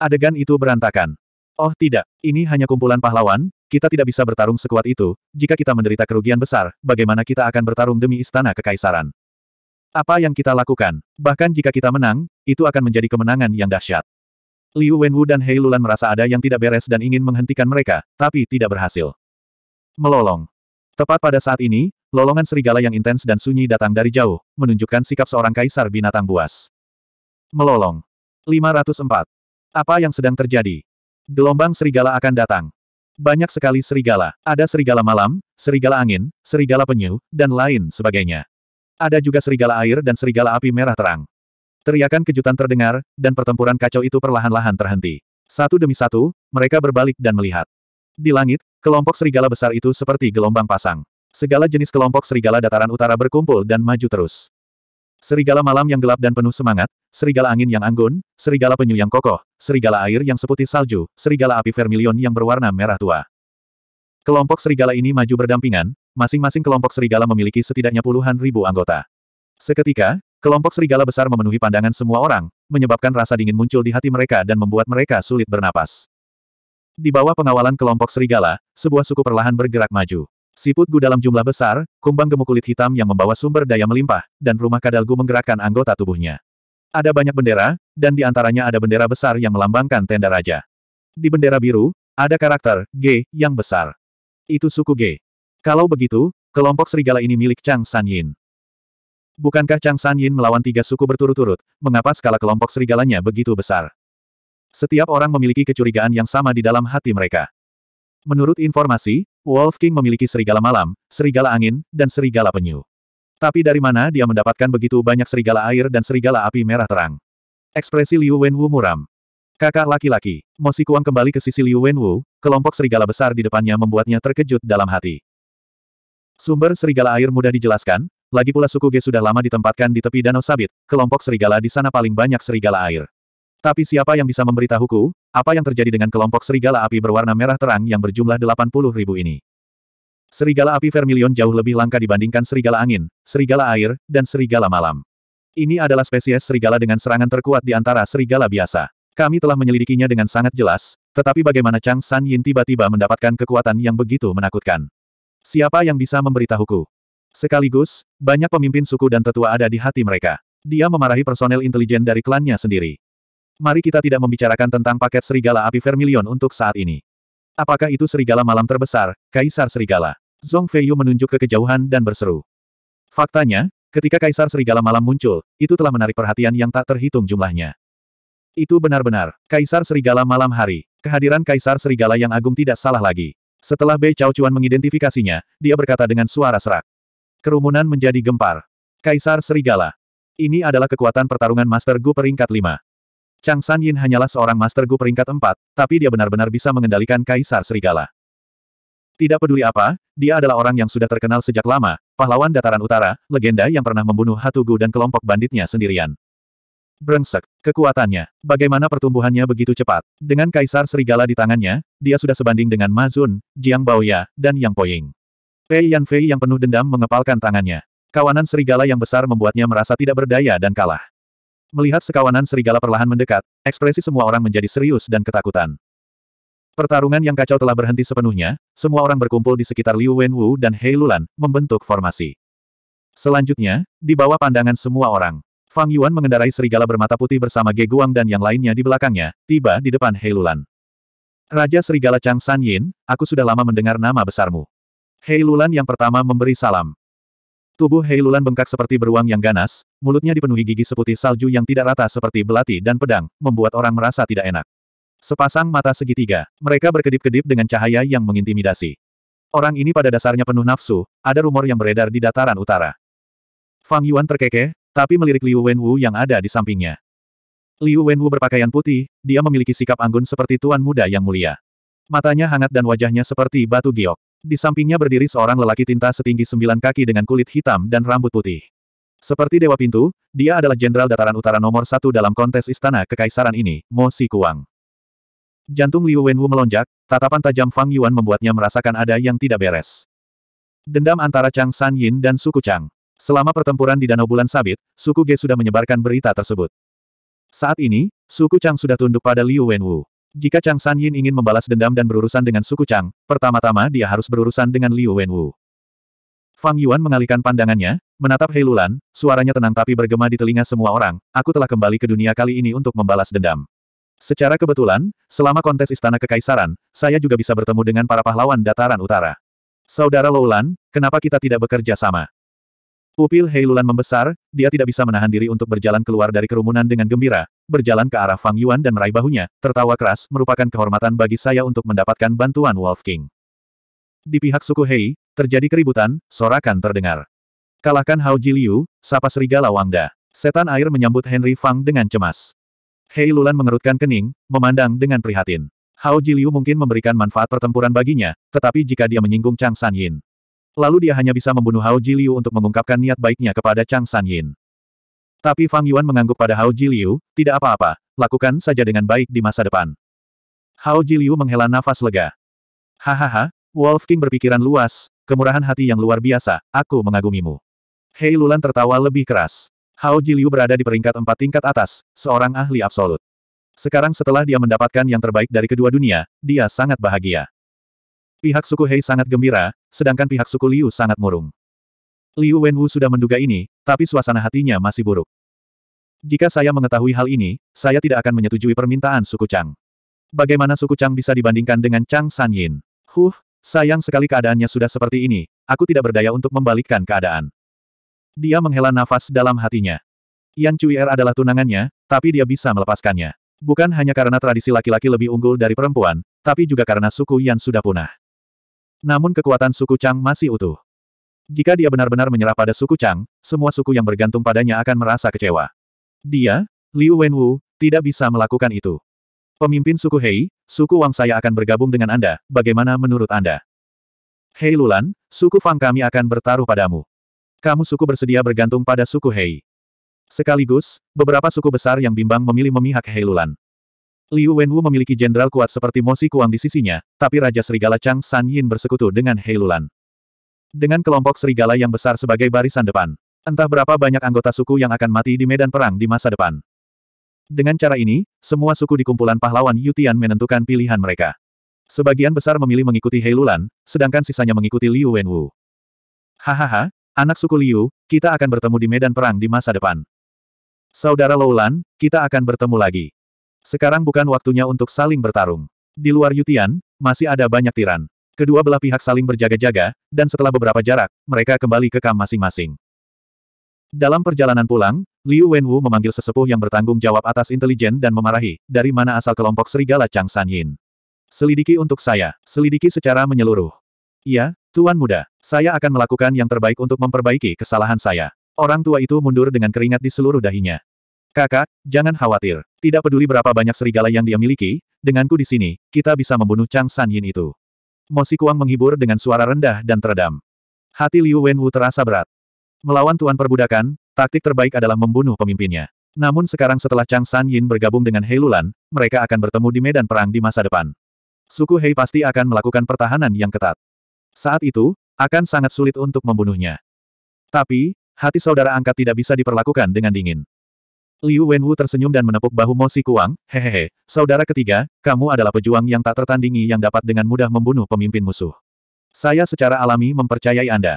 Adegan itu berantakan. Oh tidak, ini hanya kumpulan pahlawan, kita tidak bisa bertarung sekuat itu, jika kita menderita kerugian besar, bagaimana kita akan bertarung demi istana kekaisaran? Apa yang kita lakukan? Bahkan jika kita menang, itu akan menjadi kemenangan yang dahsyat. Liu Wenwu dan Hei Lulan merasa ada yang tidak beres dan ingin menghentikan mereka, tapi tidak berhasil. Melolong. Tepat pada saat ini, lolongan serigala yang intens dan sunyi datang dari jauh, menunjukkan sikap seorang kaisar binatang buas. Melolong. 504. Apa yang sedang terjadi? Gelombang serigala akan datang. Banyak sekali serigala. Ada serigala malam, serigala angin, serigala penyu, dan lain sebagainya. Ada juga serigala air dan serigala api merah terang. Teriakan kejutan terdengar, dan pertempuran kacau itu perlahan-lahan terhenti. Satu demi satu, mereka berbalik dan melihat. Di langit, kelompok serigala besar itu seperti gelombang pasang. Segala jenis kelompok serigala dataran utara berkumpul dan maju terus. Serigala malam yang gelap dan penuh semangat, serigala angin yang anggun, serigala penyu yang kokoh, serigala air yang seputih salju, serigala api vermilion yang berwarna merah tua. Kelompok serigala ini maju berdampingan, masing-masing kelompok serigala memiliki setidaknya puluhan ribu anggota. Seketika, kelompok serigala besar memenuhi pandangan semua orang, menyebabkan rasa dingin muncul di hati mereka dan membuat mereka sulit bernapas. Di bawah pengawalan kelompok serigala, sebuah suku perlahan bergerak maju. Siput Gu dalam jumlah besar, kumbang gemuk kulit hitam yang membawa sumber daya melimpah, dan rumah kadal gu menggerakkan anggota tubuhnya. Ada banyak bendera, dan di antaranya ada bendera besar yang melambangkan tenda raja. Di bendera biru, ada karakter G yang besar. Itu suku G. Kalau begitu, kelompok serigala ini milik Chang San Yin. Bukankah Chang San Yin melawan tiga suku berturut-turut, mengapa skala kelompok serigalanya begitu besar? Setiap orang memiliki kecurigaan yang sama di dalam hati mereka. Menurut informasi, Wolf King memiliki serigala malam, serigala angin, dan serigala penyu. Tapi dari mana dia mendapatkan begitu banyak serigala air dan serigala api merah terang? Ekspresi Liu Wenwu muram. Kakak laki-laki, Mosi Kuang kembali ke sisi Liu Wenwu, kelompok serigala besar di depannya membuatnya terkejut dalam hati. Sumber serigala air mudah dijelaskan, lagi pula suku G sudah lama ditempatkan di tepi Danau Sabit, kelompok serigala di sana paling banyak serigala air. Tapi siapa yang bisa memberitahuku, apa yang terjadi dengan kelompok serigala api berwarna merah terang yang berjumlah 80 ribu ini? Serigala api vermilion jauh lebih langka dibandingkan serigala angin, serigala air, dan serigala malam. Ini adalah spesies serigala dengan serangan terkuat di antara serigala biasa. Kami telah menyelidikinya dengan sangat jelas, tetapi bagaimana Chang San Yin tiba-tiba mendapatkan kekuatan yang begitu menakutkan? Siapa yang bisa memberitahuku? Sekaligus, banyak pemimpin suku dan tetua ada di hati mereka. Dia memarahi personel intelijen dari klannya sendiri. Mari kita tidak membicarakan tentang paket serigala api vermilion untuk saat ini. Apakah itu serigala malam terbesar, Kaisar Serigala? Zong Feiyu menunjuk ke kejauhan dan berseru. Faktanya, ketika Kaisar Serigala malam muncul, itu telah menarik perhatian yang tak terhitung jumlahnya. Itu benar-benar, Kaisar Serigala malam hari. Kehadiran Kaisar Serigala yang agung tidak salah lagi. Setelah Bei Chao Chuan mengidentifikasinya, dia berkata dengan suara serak. Kerumunan menjadi gempar. Kaisar Serigala. Ini adalah kekuatan pertarungan Master Gu peringkat 5. Chang San Yin hanyalah seorang Master Gu peringkat empat, tapi dia benar-benar bisa mengendalikan Kaisar Serigala. Tidak peduli apa, dia adalah orang yang sudah terkenal sejak lama, pahlawan dataran utara, legenda yang pernah membunuh Hatu Gu dan kelompok banditnya sendirian. Brengsek, kekuatannya, bagaimana pertumbuhannya begitu cepat. Dengan Kaisar Serigala di tangannya, dia sudah sebanding dengan Ma Jiang Baoya, dan Yang Poying. Pei Yan Fei yang penuh dendam mengepalkan tangannya. Kawanan serigala yang besar membuatnya merasa tidak berdaya dan kalah. Melihat sekawanan serigala perlahan mendekat, ekspresi semua orang menjadi serius dan ketakutan. Pertarungan yang kacau telah berhenti sepenuhnya, semua orang berkumpul di sekitar Liu Wenwu dan Hei Lulan, membentuk formasi. Selanjutnya, di bawah pandangan semua orang, Fang Yuan mengendarai serigala bermata putih bersama Ge Guang dan yang lainnya di belakangnya, tiba di depan Hei Lulan. Raja Serigala Chang San Yin, aku sudah lama mendengar nama besarmu. Hei Lulan yang pertama memberi salam. Tubuh Heilulan bengkak seperti beruang yang ganas, mulutnya dipenuhi gigi seputih salju yang tidak rata seperti belati dan pedang, membuat orang merasa tidak enak. Sepasang mata segitiga, mereka berkedip-kedip dengan cahaya yang mengintimidasi. Orang ini pada dasarnya penuh nafsu, ada rumor yang beredar di dataran utara. Fang Yuan terkekeh, tapi melirik Liu Wenwu yang ada di sampingnya. Liu Wenwu berpakaian putih, dia memiliki sikap anggun seperti tuan muda yang mulia. Matanya hangat dan wajahnya seperti batu giok. Di sampingnya berdiri seorang lelaki tinta setinggi sembilan kaki dengan kulit hitam dan rambut putih. Seperti Dewa Pintu, dia adalah Jenderal Dataran Utara nomor satu dalam kontes Istana Kekaisaran ini, Mo Si Kuang. Jantung Liu Wenwu melonjak, tatapan tajam Fang Yuan membuatnya merasakan ada yang tidak beres. Dendam antara Chang San Yin dan suku Chang. Selama pertempuran di Danau Bulan Sabit, suku Ge sudah menyebarkan berita tersebut. Saat ini, suku Chang sudah tunduk pada Liu Wenwu. Jika Chang San Yin ingin membalas dendam dan berurusan dengan suku Chang, pertama-tama dia harus berurusan dengan Liu Wenwu. Fang Yuan mengalihkan pandangannya, menatap Hei Lulan, suaranya tenang tapi bergema di telinga semua orang, aku telah kembali ke dunia kali ini untuk membalas dendam. Secara kebetulan, selama kontes Istana Kekaisaran, saya juga bisa bertemu dengan para pahlawan dataran utara. Saudara Loulan, kenapa kita tidak bekerja sama? Upil Hei Lulan membesar, dia tidak bisa menahan diri untuk berjalan keluar dari kerumunan dengan gembira, berjalan ke arah Fang Yuan dan meraih bahunya, tertawa keras merupakan kehormatan bagi saya untuk mendapatkan bantuan Wolf King. Di pihak suku Hei, terjadi keributan, sorakan terdengar. Kalahkan Hao Jiliu, sapa serigala Wangda. Setan air menyambut Henry Fang dengan cemas. Hei Lulan mengerutkan kening, memandang dengan prihatin. Hao Jiliu mungkin memberikan manfaat pertempuran baginya, tetapi jika dia menyinggung Chang San Yin. Lalu dia hanya bisa membunuh Hao Jiliu untuk mengungkapkan niat baiknya kepada Chang San Yin. Tapi Fang Yuan mengangguk pada Hao Jiliu, tidak apa-apa, lakukan saja dengan baik di masa depan. Hao Jiliu menghela nafas lega. Hahaha, Wolf King berpikiran luas, kemurahan hati yang luar biasa, aku mengagumimu. Hei Lulan tertawa lebih keras. Hao Jiliu berada di peringkat empat tingkat atas, seorang ahli absolut. Sekarang setelah dia mendapatkan yang terbaik dari kedua dunia, dia sangat bahagia. Pihak suku Hei sangat gembira, sedangkan pihak suku Liu sangat murung. Liu Wenwu sudah menduga ini, tapi suasana hatinya masih buruk. Jika saya mengetahui hal ini, saya tidak akan menyetujui permintaan suku Chang. Bagaimana suku Chang bisa dibandingkan dengan Chang San Yin? Huh, sayang sekali keadaannya sudah seperti ini, aku tidak berdaya untuk membalikkan keadaan. Dia menghela nafas dalam hatinya. Yan Cuier adalah tunangannya, tapi dia bisa melepaskannya. Bukan hanya karena tradisi laki-laki lebih unggul dari perempuan, tapi juga karena suku Yan sudah punah. Namun kekuatan suku Chang masih utuh. Jika dia benar-benar menyerah pada suku Chang, semua suku yang bergantung padanya akan merasa kecewa. Dia, Liu Wenwu, tidak bisa melakukan itu. Pemimpin suku Hei, suku Wang saya akan bergabung dengan Anda, bagaimana menurut Anda? Hei Lulan, suku Fang kami akan bertaruh padamu. Kamu suku bersedia bergantung pada suku Hei. Sekaligus, beberapa suku besar yang bimbang memilih memihak Hei Lulan. Liu Wenwu memiliki jenderal kuat seperti Mo Si Kuang di sisinya, tapi Raja Serigala Chang San Yin bersekutu dengan Hei Lulan. Dengan kelompok serigala yang besar sebagai barisan depan. Entah berapa banyak anggota suku yang akan mati di medan perang di masa depan. Dengan cara ini, semua suku di kumpulan pahlawan Yutian menentukan pilihan mereka. Sebagian besar memilih mengikuti Heilulan, sedangkan sisanya mengikuti Liu Wenwu. Hahaha, anak suku Liu, kita akan bertemu di medan perang di masa depan. Saudara Loulan, kita akan bertemu lagi. Sekarang bukan waktunya untuk saling bertarung. Di luar Yutian, masih ada banyak tiran. Kedua belah pihak saling berjaga-jaga, dan setelah beberapa jarak, mereka kembali ke kam masing-masing. Dalam perjalanan pulang, Liu Wenwu memanggil sesepuh yang bertanggung jawab atas intelijen dan memarahi, dari mana asal kelompok serigala Chang San Yin. Selidiki untuk saya, selidiki secara menyeluruh. Iya, Tuan Muda, saya akan melakukan yang terbaik untuk memperbaiki kesalahan saya. Orang tua itu mundur dengan keringat di seluruh dahinya. Kakak, jangan khawatir. Tidak peduli berapa banyak serigala yang dia miliki, denganku di sini, kita bisa membunuh Chang San Yin itu. Mo Sikuang menghibur dengan suara rendah dan teredam. Hati Liu Wenwu terasa berat. Melawan tuan perbudakan, taktik terbaik adalah membunuh pemimpinnya. Namun sekarang setelah Chang San Yin bergabung dengan Hei Lulan, mereka akan bertemu di medan perang di masa depan. Suku Hei pasti akan melakukan pertahanan yang ketat. Saat itu, akan sangat sulit untuk membunuhnya. Tapi, hati saudara angkat tidak bisa diperlakukan dengan dingin. Liu Wenwu tersenyum dan menepuk bahu Mo Kuang, hehehe, saudara ketiga, kamu adalah pejuang yang tak tertandingi yang dapat dengan mudah membunuh pemimpin musuh. Saya secara alami mempercayai Anda.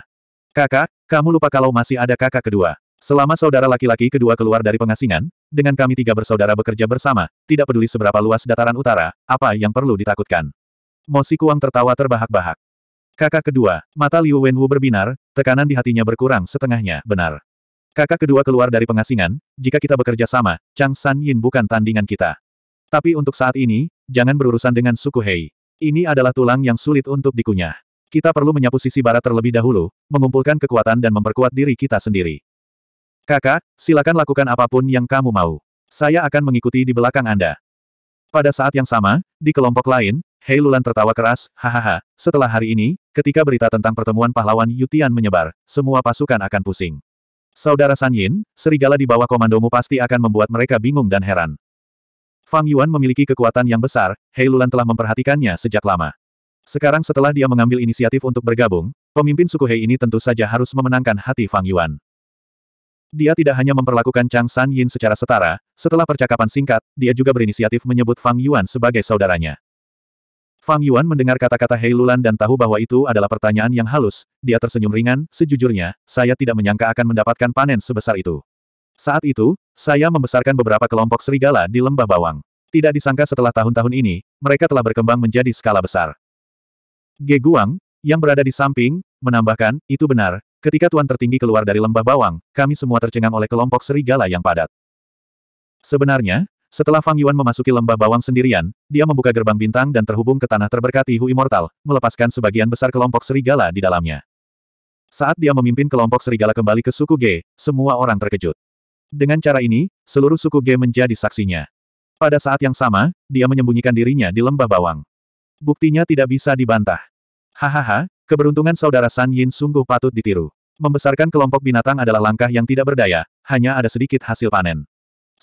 Kakak, kamu lupa kalau masih ada kakak kedua. Selama saudara laki-laki kedua keluar dari pengasingan, dengan kami tiga bersaudara bekerja bersama, tidak peduli seberapa luas dataran utara, apa yang perlu ditakutkan. Mo Kuang tertawa terbahak-bahak. Kakak kedua, mata Liu Wenwu berbinar, tekanan di hatinya berkurang setengahnya, benar. Kakak kedua keluar dari pengasingan, jika kita bekerja sama, Chang San Yin bukan tandingan kita. Tapi untuk saat ini, jangan berurusan dengan suku Hei. Ini adalah tulang yang sulit untuk dikunyah. Kita perlu menyapu sisi barat terlebih dahulu, mengumpulkan kekuatan dan memperkuat diri kita sendiri. Kakak, silakan lakukan apapun yang kamu mau. Saya akan mengikuti di belakang Anda. Pada saat yang sama, di kelompok lain, Hei Lulan tertawa keras, hahaha, setelah hari ini, ketika berita tentang pertemuan pahlawan Yutian menyebar, semua pasukan akan pusing. Saudara San Yin, serigala di bawah komandomu pasti akan membuat mereka bingung dan heran. Fang Yuan memiliki kekuatan yang besar, Hei Lulan telah memperhatikannya sejak lama. Sekarang setelah dia mengambil inisiatif untuk bergabung, pemimpin suku Hei ini tentu saja harus memenangkan hati Fang Yuan. Dia tidak hanya memperlakukan Chang San Yin secara setara, setelah percakapan singkat, dia juga berinisiatif menyebut Fang Yuan sebagai saudaranya. Fang Yuan mendengar kata-kata Hei Lulan dan tahu bahwa itu adalah pertanyaan yang halus, dia tersenyum ringan, sejujurnya, saya tidak menyangka akan mendapatkan panen sebesar itu. Saat itu, saya membesarkan beberapa kelompok serigala di lembah bawang. Tidak disangka setelah tahun-tahun ini, mereka telah berkembang menjadi skala besar. Ge Guang, yang berada di samping, menambahkan, itu benar, ketika tuan tertinggi keluar dari lembah bawang, kami semua tercengang oleh kelompok serigala yang padat. Sebenarnya, setelah Fang Yuan memasuki lembah bawang sendirian, dia membuka gerbang bintang dan terhubung ke tanah terberkati Hu Immortal, melepaskan sebagian besar kelompok serigala di dalamnya. Saat dia memimpin kelompok serigala kembali ke suku G, semua orang terkejut. Dengan cara ini, seluruh suku G menjadi saksinya. Pada saat yang sama, dia menyembunyikan dirinya di lembah bawang. Buktinya tidak bisa dibantah. Hahaha, keberuntungan saudara San Yin sungguh patut ditiru. Membesarkan kelompok binatang adalah langkah yang tidak berdaya, hanya ada sedikit hasil panen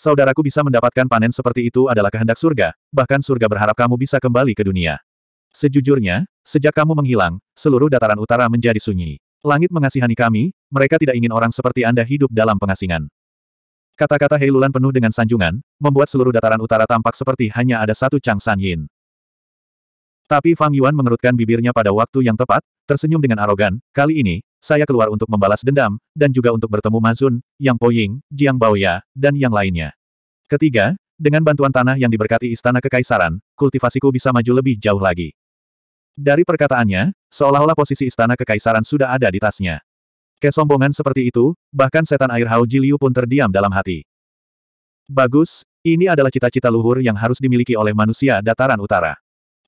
saudaraku bisa mendapatkan panen seperti itu adalah kehendak surga, bahkan surga berharap kamu bisa kembali ke dunia. Sejujurnya, sejak kamu menghilang, seluruh dataran utara menjadi sunyi. Langit mengasihani kami, mereka tidak ingin orang seperti Anda hidup dalam pengasingan. Kata-kata Heilulan penuh dengan sanjungan, membuat seluruh dataran utara tampak seperti hanya ada satu Chang San Yin. Tapi Fang Yuan mengerutkan bibirnya pada waktu yang tepat, tersenyum dengan arogan, kali ini, saya keluar untuk membalas dendam, dan juga untuk bertemu Mazun, Yang Poying, Jiang Baoya, dan yang lainnya. Ketiga, dengan bantuan tanah yang diberkati Istana Kekaisaran, kultivasiku bisa maju lebih jauh lagi. Dari perkataannya, seolah-olah posisi Istana Kekaisaran sudah ada di tasnya. Kesombongan seperti itu, bahkan setan air Hao Jiliu pun terdiam dalam hati. Bagus, ini adalah cita-cita luhur yang harus dimiliki oleh manusia dataran utara.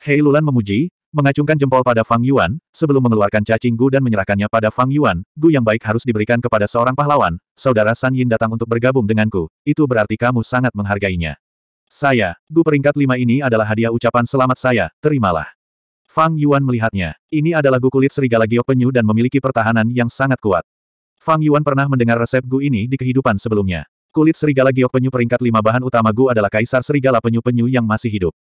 Hei Lulan memuji, mengacungkan jempol pada Fang Yuan, sebelum mengeluarkan cacing Gu dan menyerahkannya pada Fang Yuan, Gu yang baik harus diberikan kepada seorang pahlawan, saudara San Yin datang untuk bergabung denganku, itu berarti kamu sangat menghargainya. Saya, Gu peringkat lima ini adalah hadiah ucapan selamat saya, terimalah. Fang Yuan melihatnya, ini adalah Gu kulit serigala giok penyu dan memiliki pertahanan yang sangat kuat. Fang Yuan pernah mendengar resep Gu ini di kehidupan sebelumnya. Kulit serigala giok penyu peringkat lima bahan utama Gu adalah kaisar serigala penyu-penyu yang masih hidup.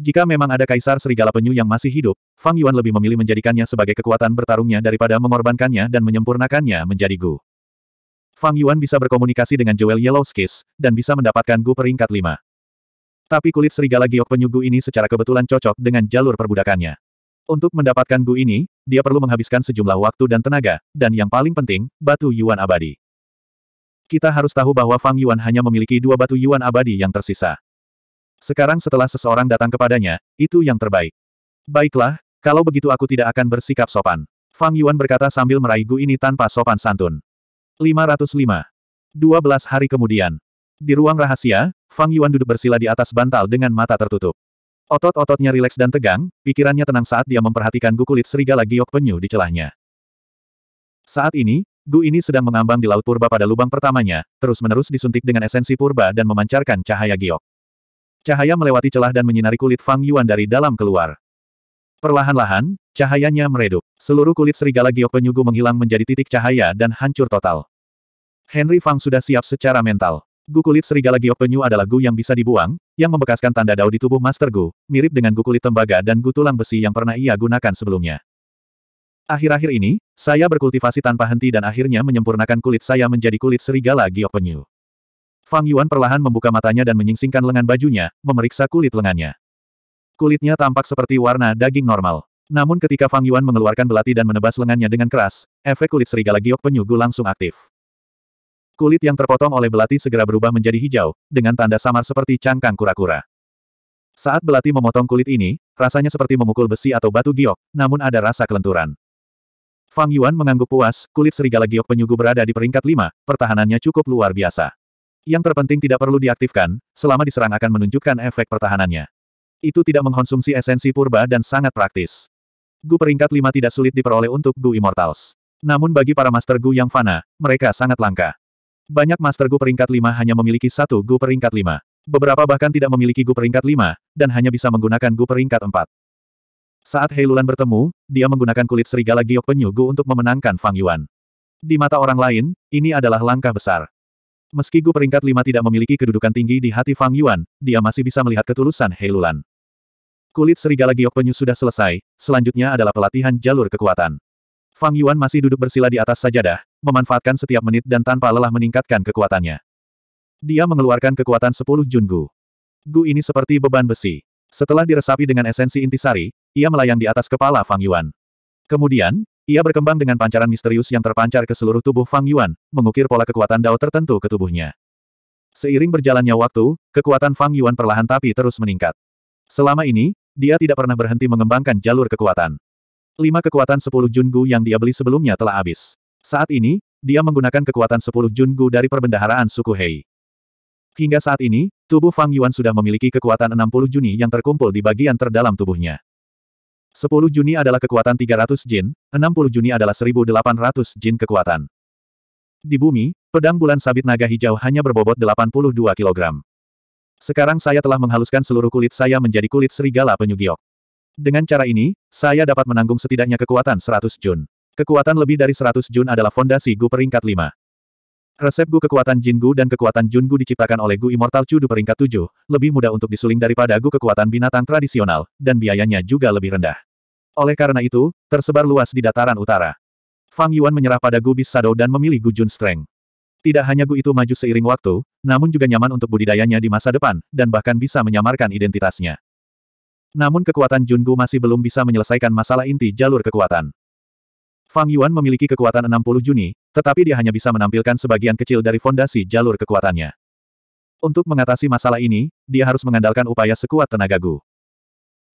Jika memang ada kaisar serigala penyu yang masih hidup, Fang Yuan lebih memilih menjadikannya sebagai kekuatan bertarungnya daripada mengorbankannya dan menyempurnakannya menjadi Gu. Fang Yuan bisa berkomunikasi dengan Jewel Yellow Skis dan bisa mendapatkan Gu peringkat 5. Tapi kulit serigala giok penyu Gu ini secara kebetulan cocok dengan jalur perbudakannya. Untuk mendapatkan Gu ini, dia perlu menghabiskan sejumlah waktu dan tenaga, dan yang paling penting, batu Yuan abadi. Kita harus tahu bahwa Fang Yuan hanya memiliki dua batu Yuan abadi yang tersisa. Sekarang setelah seseorang datang kepadanya, itu yang terbaik. Baiklah, kalau begitu aku tidak akan bersikap sopan. Fang Yuan berkata sambil meraih Gu ini tanpa sopan santun. 505. 12 hari kemudian. Di ruang rahasia, Fang Yuan duduk bersila di atas bantal dengan mata tertutup. Otot-ototnya rileks dan tegang, pikirannya tenang saat dia memperhatikan Gu kulit serigala giok penyu di celahnya. Saat ini, Gu ini sedang mengambang di Laut Purba pada lubang pertamanya, terus-menerus disuntik dengan esensi purba dan memancarkan cahaya giok. Cahaya melewati celah dan menyinari kulit Fang Yuan dari dalam keluar. Perlahan-lahan, cahayanya meredup. Seluruh kulit serigala giok penyugu menghilang menjadi titik cahaya dan hancur total. Henry Fang sudah siap secara mental. Gu kulit serigala giok penyu adalah gu yang bisa dibuang, yang membekaskan tanda dao di tubuh Master Gu, mirip dengan gu kulit tembaga dan gu tulang besi yang pernah ia gunakan sebelumnya. Akhir-akhir ini, saya berkultivasi tanpa henti dan akhirnya menyempurnakan kulit saya menjadi kulit serigala giok penyu. Fang Yuan perlahan membuka matanya dan menyingsingkan lengan bajunya, memeriksa kulit lengannya. Kulitnya tampak seperti warna daging normal. Namun ketika Fang Yuan mengeluarkan belati dan menebas lengannya dengan keras, efek kulit serigala giok penyugu langsung aktif. Kulit yang terpotong oleh belati segera berubah menjadi hijau, dengan tanda samar seperti cangkang kura-kura. Saat belati memotong kulit ini, rasanya seperti memukul besi atau batu giok, namun ada rasa kelenturan. Fang Yuan mengangguk puas, kulit serigala giok penyugu berada di peringkat 5, pertahanannya cukup luar biasa. Yang terpenting tidak perlu diaktifkan, selama diserang akan menunjukkan efek pertahanannya. Itu tidak mengkonsumsi esensi purba dan sangat praktis. Gu peringkat 5 tidak sulit diperoleh untuk Gu Immortals. Namun bagi para Master Gu yang fana, mereka sangat langka. Banyak Master Gu peringkat 5 hanya memiliki satu Gu peringkat 5. Beberapa bahkan tidak memiliki Gu peringkat 5, dan hanya bisa menggunakan Gu peringkat 4. Saat Heilulan bertemu, dia menggunakan kulit serigala giok penyu Gu untuk memenangkan Fang Yuan. Di mata orang lain, ini adalah langkah besar. Meski Gu peringkat lima tidak memiliki kedudukan tinggi di hati Fang Yuan, dia masih bisa melihat ketulusan Heilulan. Kulit serigala giok penyu sudah selesai, selanjutnya adalah pelatihan jalur kekuatan. Fang Yuan masih duduk bersila di atas sajadah, memanfaatkan setiap menit dan tanpa lelah meningkatkan kekuatannya. Dia mengeluarkan kekuatan 10 Gu. Gu ini seperti beban besi. Setelah diresapi dengan esensi intisari, ia melayang di atas kepala Fang Yuan. Kemudian, ia berkembang dengan pancaran misterius yang terpancar ke seluruh tubuh Fang Yuan, mengukir pola kekuatan Dao tertentu ke tubuhnya. Seiring berjalannya waktu, kekuatan Fang Yuan perlahan tapi terus meningkat. Selama ini, dia tidak pernah berhenti mengembangkan jalur kekuatan. Lima kekuatan sepuluh Jun Gu yang dia beli sebelumnya telah habis. Saat ini, dia menggunakan kekuatan sepuluh Jun Gu dari perbendaharaan suku Hei. Hingga saat ini, tubuh Fang Yuan sudah memiliki kekuatan 60 Juni yang terkumpul di bagian terdalam tubuhnya. 10 Juni adalah kekuatan 300 jin, 60 Juni adalah 1800 jin kekuatan. Di bumi, pedang bulan sabit naga hijau hanya berbobot 82 kg. Sekarang saya telah menghaluskan seluruh kulit saya menjadi kulit serigala penyugiok. Dengan cara ini, saya dapat menanggung setidaknya kekuatan 100 Jun. Kekuatan lebih dari 100 Jun adalah fondasi Gu peringkat 5. Resep Gu kekuatan Jin Gu dan kekuatan Jun Gu diciptakan oleh Gu Immortal Chu Du peringkat 7, lebih mudah untuk disuling daripada Gu kekuatan binatang tradisional, dan biayanya juga lebih rendah. Oleh karena itu, tersebar luas di dataran utara. Fang Yuan menyerah pada Gu Bis dan memilih Gu Jun Strength. Tidak hanya Gu itu maju seiring waktu, namun juga nyaman untuk budidayanya di masa depan, dan bahkan bisa menyamarkan identitasnya. Namun kekuatan Jun Gu masih belum bisa menyelesaikan masalah inti jalur kekuatan. Fang Yuan memiliki kekuatan 60 Juni, tetapi dia hanya bisa menampilkan sebagian kecil dari fondasi jalur kekuatannya. Untuk mengatasi masalah ini, dia harus mengandalkan upaya sekuat tenaga Gu.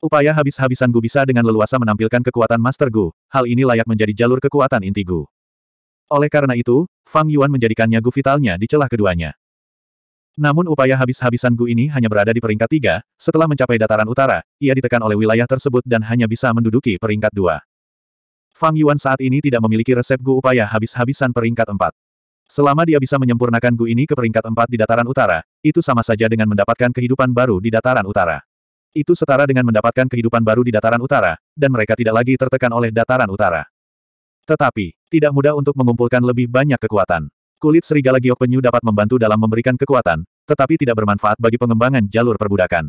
Upaya habis-habisan Gu bisa dengan leluasa menampilkan kekuatan Master Gu, hal ini layak menjadi jalur kekuatan inti Gu. Oleh karena itu, Fang Yuan menjadikannya Gu vitalnya di celah keduanya. Namun upaya habis-habisan Gu ini hanya berada di peringkat tiga, setelah mencapai dataran utara, ia ditekan oleh wilayah tersebut dan hanya bisa menduduki peringkat dua. Fang Yuan saat ini tidak memiliki resep Gu upaya habis-habisan peringkat empat. Selama dia bisa menyempurnakan Gu ini ke peringkat empat di dataran utara, itu sama saja dengan mendapatkan kehidupan baru di dataran utara. Itu setara dengan mendapatkan kehidupan baru di dataran utara, dan mereka tidak lagi tertekan oleh dataran utara. Tetapi, tidak mudah untuk mengumpulkan lebih banyak kekuatan. Kulit serigala giok penyu dapat membantu dalam memberikan kekuatan, tetapi tidak bermanfaat bagi pengembangan jalur perbudakan.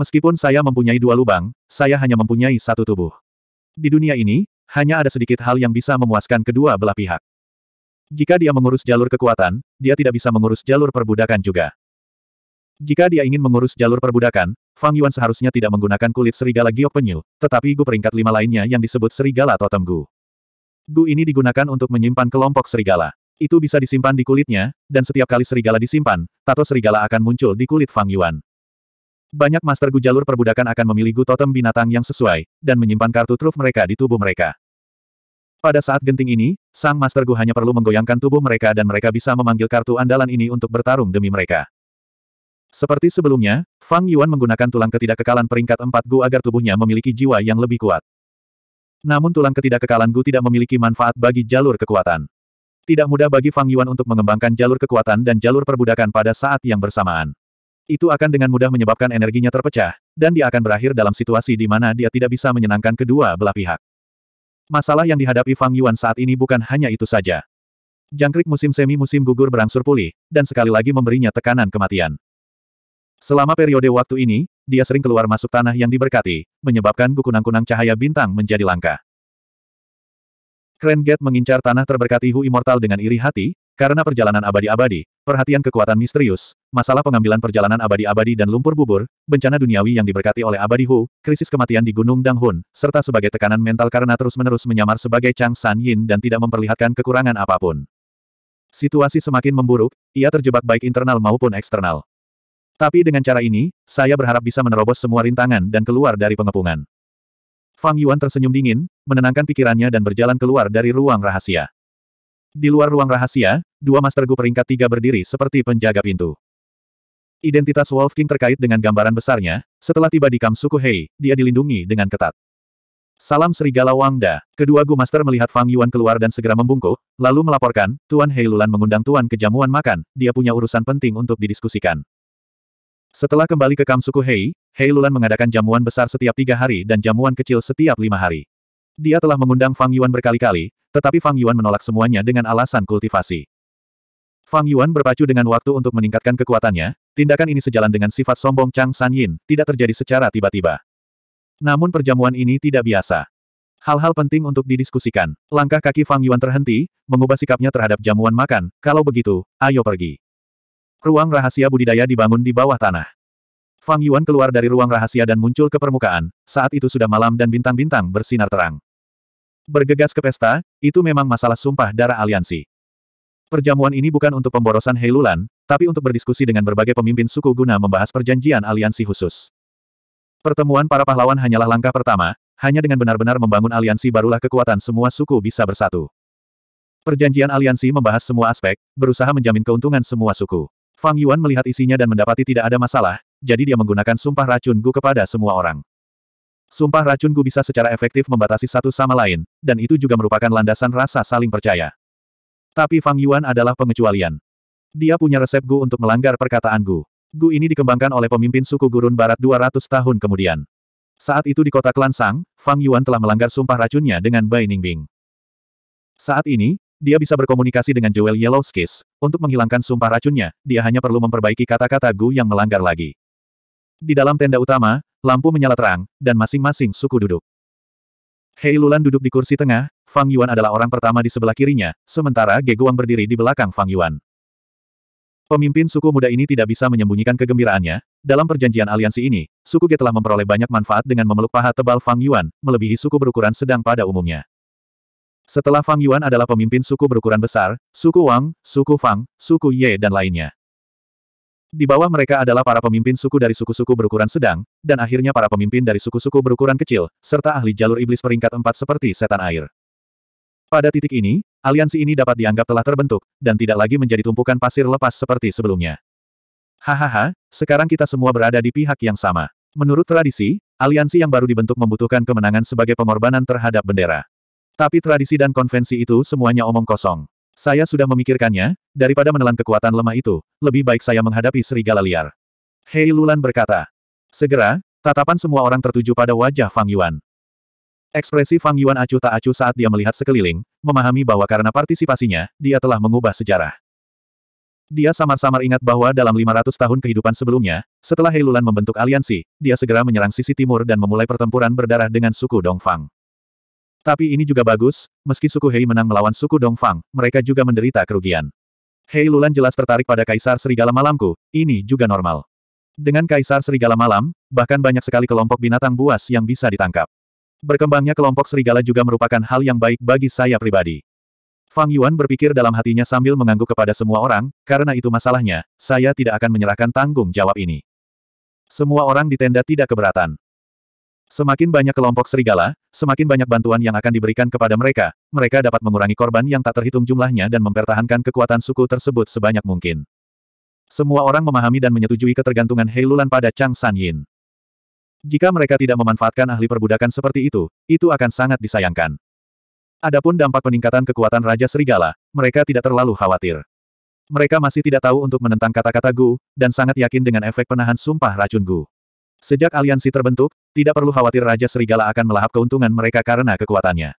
Meskipun saya mempunyai dua lubang, saya hanya mempunyai satu tubuh. Di dunia ini, hanya ada sedikit hal yang bisa memuaskan kedua belah pihak. Jika dia mengurus jalur kekuatan, dia tidak bisa mengurus jalur perbudakan juga. Jika dia ingin mengurus jalur perbudakan, Fang Yuan seharusnya tidak menggunakan kulit serigala giok penyu, tetapi gu peringkat lima lainnya yang disebut serigala totem gu. Gu ini digunakan untuk menyimpan kelompok serigala. Itu bisa disimpan di kulitnya, dan setiap kali serigala disimpan, tato serigala akan muncul di kulit Fang Yuan. Banyak Master Gu jalur perbudakan akan memilih Gu totem binatang yang sesuai, dan menyimpan kartu truf mereka di tubuh mereka. Pada saat genting ini, sang Master Gu hanya perlu menggoyangkan tubuh mereka dan mereka bisa memanggil kartu andalan ini untuk bertarung demi mereka. Seperti sebelumnya, Fang Yuan menggunakan tulang ketidakkekalan peringkat 4 Gu agar tubuhnya memiliki jiwa yang lebih kuat. Namun tulang ketidakkekalan Gu tidak memiliki manfaat bagi jalur kekuatan. Tidak mudah bagi Fang Yuan untuk mengembangkan jalur kekuatan dan jalur perbudakan pada saat yang bersamaan. Itu akan dengan mudah menyebabkan energinya terpecah, dan dia akan berakhir dalam situasi di mana dia tidak bisa menyenangkan kedua belah pihak. Masalah yang dihadapi Fang Yuan saat ini bukan hanya itu saja. Jangkrik musim semi-musim gugur berangsur pulih, dan sekali lagi memberinya tekanan kematian. Selama periode waktu ini, dia sering keluar masuk tanah yang diberkati, menyebabkan gukunang-kunang cahaya bintang menjadi langka. Krenget mengincar tanah terberkati Hu Immortal dengan iri hati, karena perjalanan abadi-abadi, perhatian kekuatan misterius, masalah pengambilan perjalanan abadi-abadi dan lumpur bubur, bencana duniawi yang diberkati oleh abadi Hu, krisis kematian di Gunung Dang Hun, serta sebagai tekanan mental karena terus-menerus menyamar sebagai Chang San Yin dan tidak memperlihatkan kekurangan apapun. Situasi semakin memburuk, ia terjebak baik internal maupun eksternal. Tapi dengan cara ini, saya berharap bisa menerobos semua rintangan dan keluar dari pengepungan. Fang Yuan tersenyum dingin, menenangkan pikirannya dan berjalan keluar dari ruang rahasia. Di luar ruang rahasia, dua Master Gu peringkat tiga berdiri seperti penjaga pintu. Identitas Wolf King terkait dengan gambaran besarnya, setelah tiba di Kam suku Hei, dia dilindungi dengan ketat. Salam Serigala Wangda. Kedua Gu Master melihat Fang Yuan keluar dan segera membungkuk, lalu melaporkan, Tuan Hei Lulan mengundang Tuan ke jamuan makan, dia punya urusan penting untuk didiskusikan. Setelah kembali ke Kam suku Hei, Hei Lulan mengadakan jamuan besar setiap tiga hari dan jamuan kecil setiap lima hari. Dia telah mengundang Fang Yuan berkali-kali, tetapi Fang Yuan menolak semuanya dengan alasan kultivasi. Fang Yuan berpacu dengan waktu untuk meningkatkan kekuatannya, tindakan ini sejalan dengan sifat sombong Chang San Yin, tidak terjadi secara tiba-tiba. Namun perjamuan ini tidak biasa. Hal-hal penting untuk didiskusikan. Langkah kaki Fang Yuan terhenti, mengubah sikapnya terhadap jamuan makan, kalau begitu, ayo pergi. Ruang rahasia budidaya dibangun di bawah tanah. Fang Yuan keluar dari ruang rahasia dan muncul ke permukaan, saat itu sudah malam dan bintang-bintang bersinar terang. Bergegas ke pesta, itu memang masalah sumpah darah aliansi. Perjamuan ini bukan untuk pemborosan Heilulan, tapi untuk berdiskusi dengan berbagai pemimpin suku guna membahas perjanjian aliansi khusus. Pertemuan para pahlawan hanyalah langkah pertama, hanya dengan benar-benar membangun aliansi barulah kekuatan semua suku bisa bersatu. Perjanjian aliansi membahas semua aspek, berusaha menjamin keuntungan semua suku. Fang Yuan melihat isinya dan mendapati tidak ada masalah, jadi dia menggunakan sumpah racun Gu kepada semua orang. Sumpah Racun Gu bisa secara efektif membatasi satu sama lain, dan itu juga merupakan landasan rasa saling percaya. Tapi Fang Yuan adalah pengecualian. Dia punya resep Gu untuk melanggar perkataan Gu. Gu ini dikembangkan oleh pemimpin suku Gurun Barat 200 tahun kemudian. Saat itu di kota Klansang, Fang Yuan telah melanggar sumpah racunnya dengan Bai Ningbing. Saat ini, dia bisa berkomunikasi dengan Joel Yellowskis, Untuk menghilangkan sumpah racunnya, dia hanya perlu memperbaiki kata-kata Gu yang melanggar lagi. Di dalam tenda utama, lampu menyala terang, dan masing-masing suku duduk. Hei Lulan duduk di kursi tengah, Fang Yuan adalah orang pertama di sebelah kirinya, sementara Ge Guang berdiri di belakang Fang Yuan. Pemimpin suku muda ini tidak bisa menyembunyikan kegembiraannya. Dalam perjanjian aliansi ini, suku Ge telah memperoleh banyak manfaat dengan memeluk paha tebal Fang Yuan, melebihi suku berukuran sedang pada umumnya. Setelah Fang Yuan adalah pemimpin suku berukuran besar, suku Wang, suku Fang, suku Ye dan lainnya. Di bawah mereka adalah para pemimpin suku dari suku-suku berukuran sedang, dan akhirnya para pemimpin dari suku-suku berukuran kecil, serta ahli jalur iblis peringkat empat seperti setan air. Pada titik ini, aliansi ini dapat dianggap telah terbentuk, dan tidak lagi menjadi tumpukan pasir lepas seperti sebelumnya. Hahaha, sekarang kita semua berada di pihak yang sama. Menurut tradisi, aliansi yang baru dibentuk membutuhkan kemenangan sebagai pengorbanan terhadap bendera. Tapi tradisi dan konvensi itu semuanya omong kosong. Saya sudah memikirkannya, daripada menelan kekuatan lemah itu, lebih baik saya menghadapi serigala liar. Hei Lulan berkata. Segera, tatapan semua orang tertuju pada wajah Fang Yuan. Ekspresi Fang Yuan acuh tak acuh saat dia melihat sekeliling, memahami bahwa karena partisipasinya, dia telah mengubah sejarah. Dia samar-samar ingat bahwa dalam 500 tahun kehidupan sebelumnya, setelah Hei Lulan membentuk aliansi, dia segera menyerang sisi timur dan memulai pertempuran berdarah dengan suku Dongfang. Tapi ini juga bagus, meski suku Hei menang melawan suku Dongfang, mereka juga menderita kerugian. Hei Lulan jelas tertarik pada Kaisar Serigala Malamku, ini juga normal. Dengan Kaisar Serigala Malam, bahkan banyak sekali kelompok binatang buas yang bisa ditangkap. Berkembangnya kelompok serigala juga merupakan hal yang baik bagi saya pribadi. Fang Yuan berpikir dalam hatinya sambil mengangguk kepada semua orang, karena itu masalahnya, saya tidak akan menyerahkan tanggung jawab ini. Semua orang di tenda tidak keberatan. Semakin banyak kelompok serigala, semakin banyak bantuan yang akan diberikan kepada mereka, mereka dapat mengurangi korban yang tak terhitung jumlahnya dan mempertahankan kekuatan suku tersebut sebanyak mungkin. Semua orang memahami dan menyetujui ketergantungan Heilulan pada Chang San Yin. Jika mereka tidak memanfaatkan ahli perbudakan seperti itu, itu akan sangat disayangkan. Adapun dampak peningkatan kekuatan Raja Serigala, mereka tidak terlalu khawatir. Mereka masih tidak tahu untuk menentang kata-kata Gu, dan sangat yakin dengan efek penahan sumpah racun Gu. Sejak aliansi terbentuk, tidak perlu khawatir Raja Serigala akan melahap keuntungan mereka karena kekuatannya.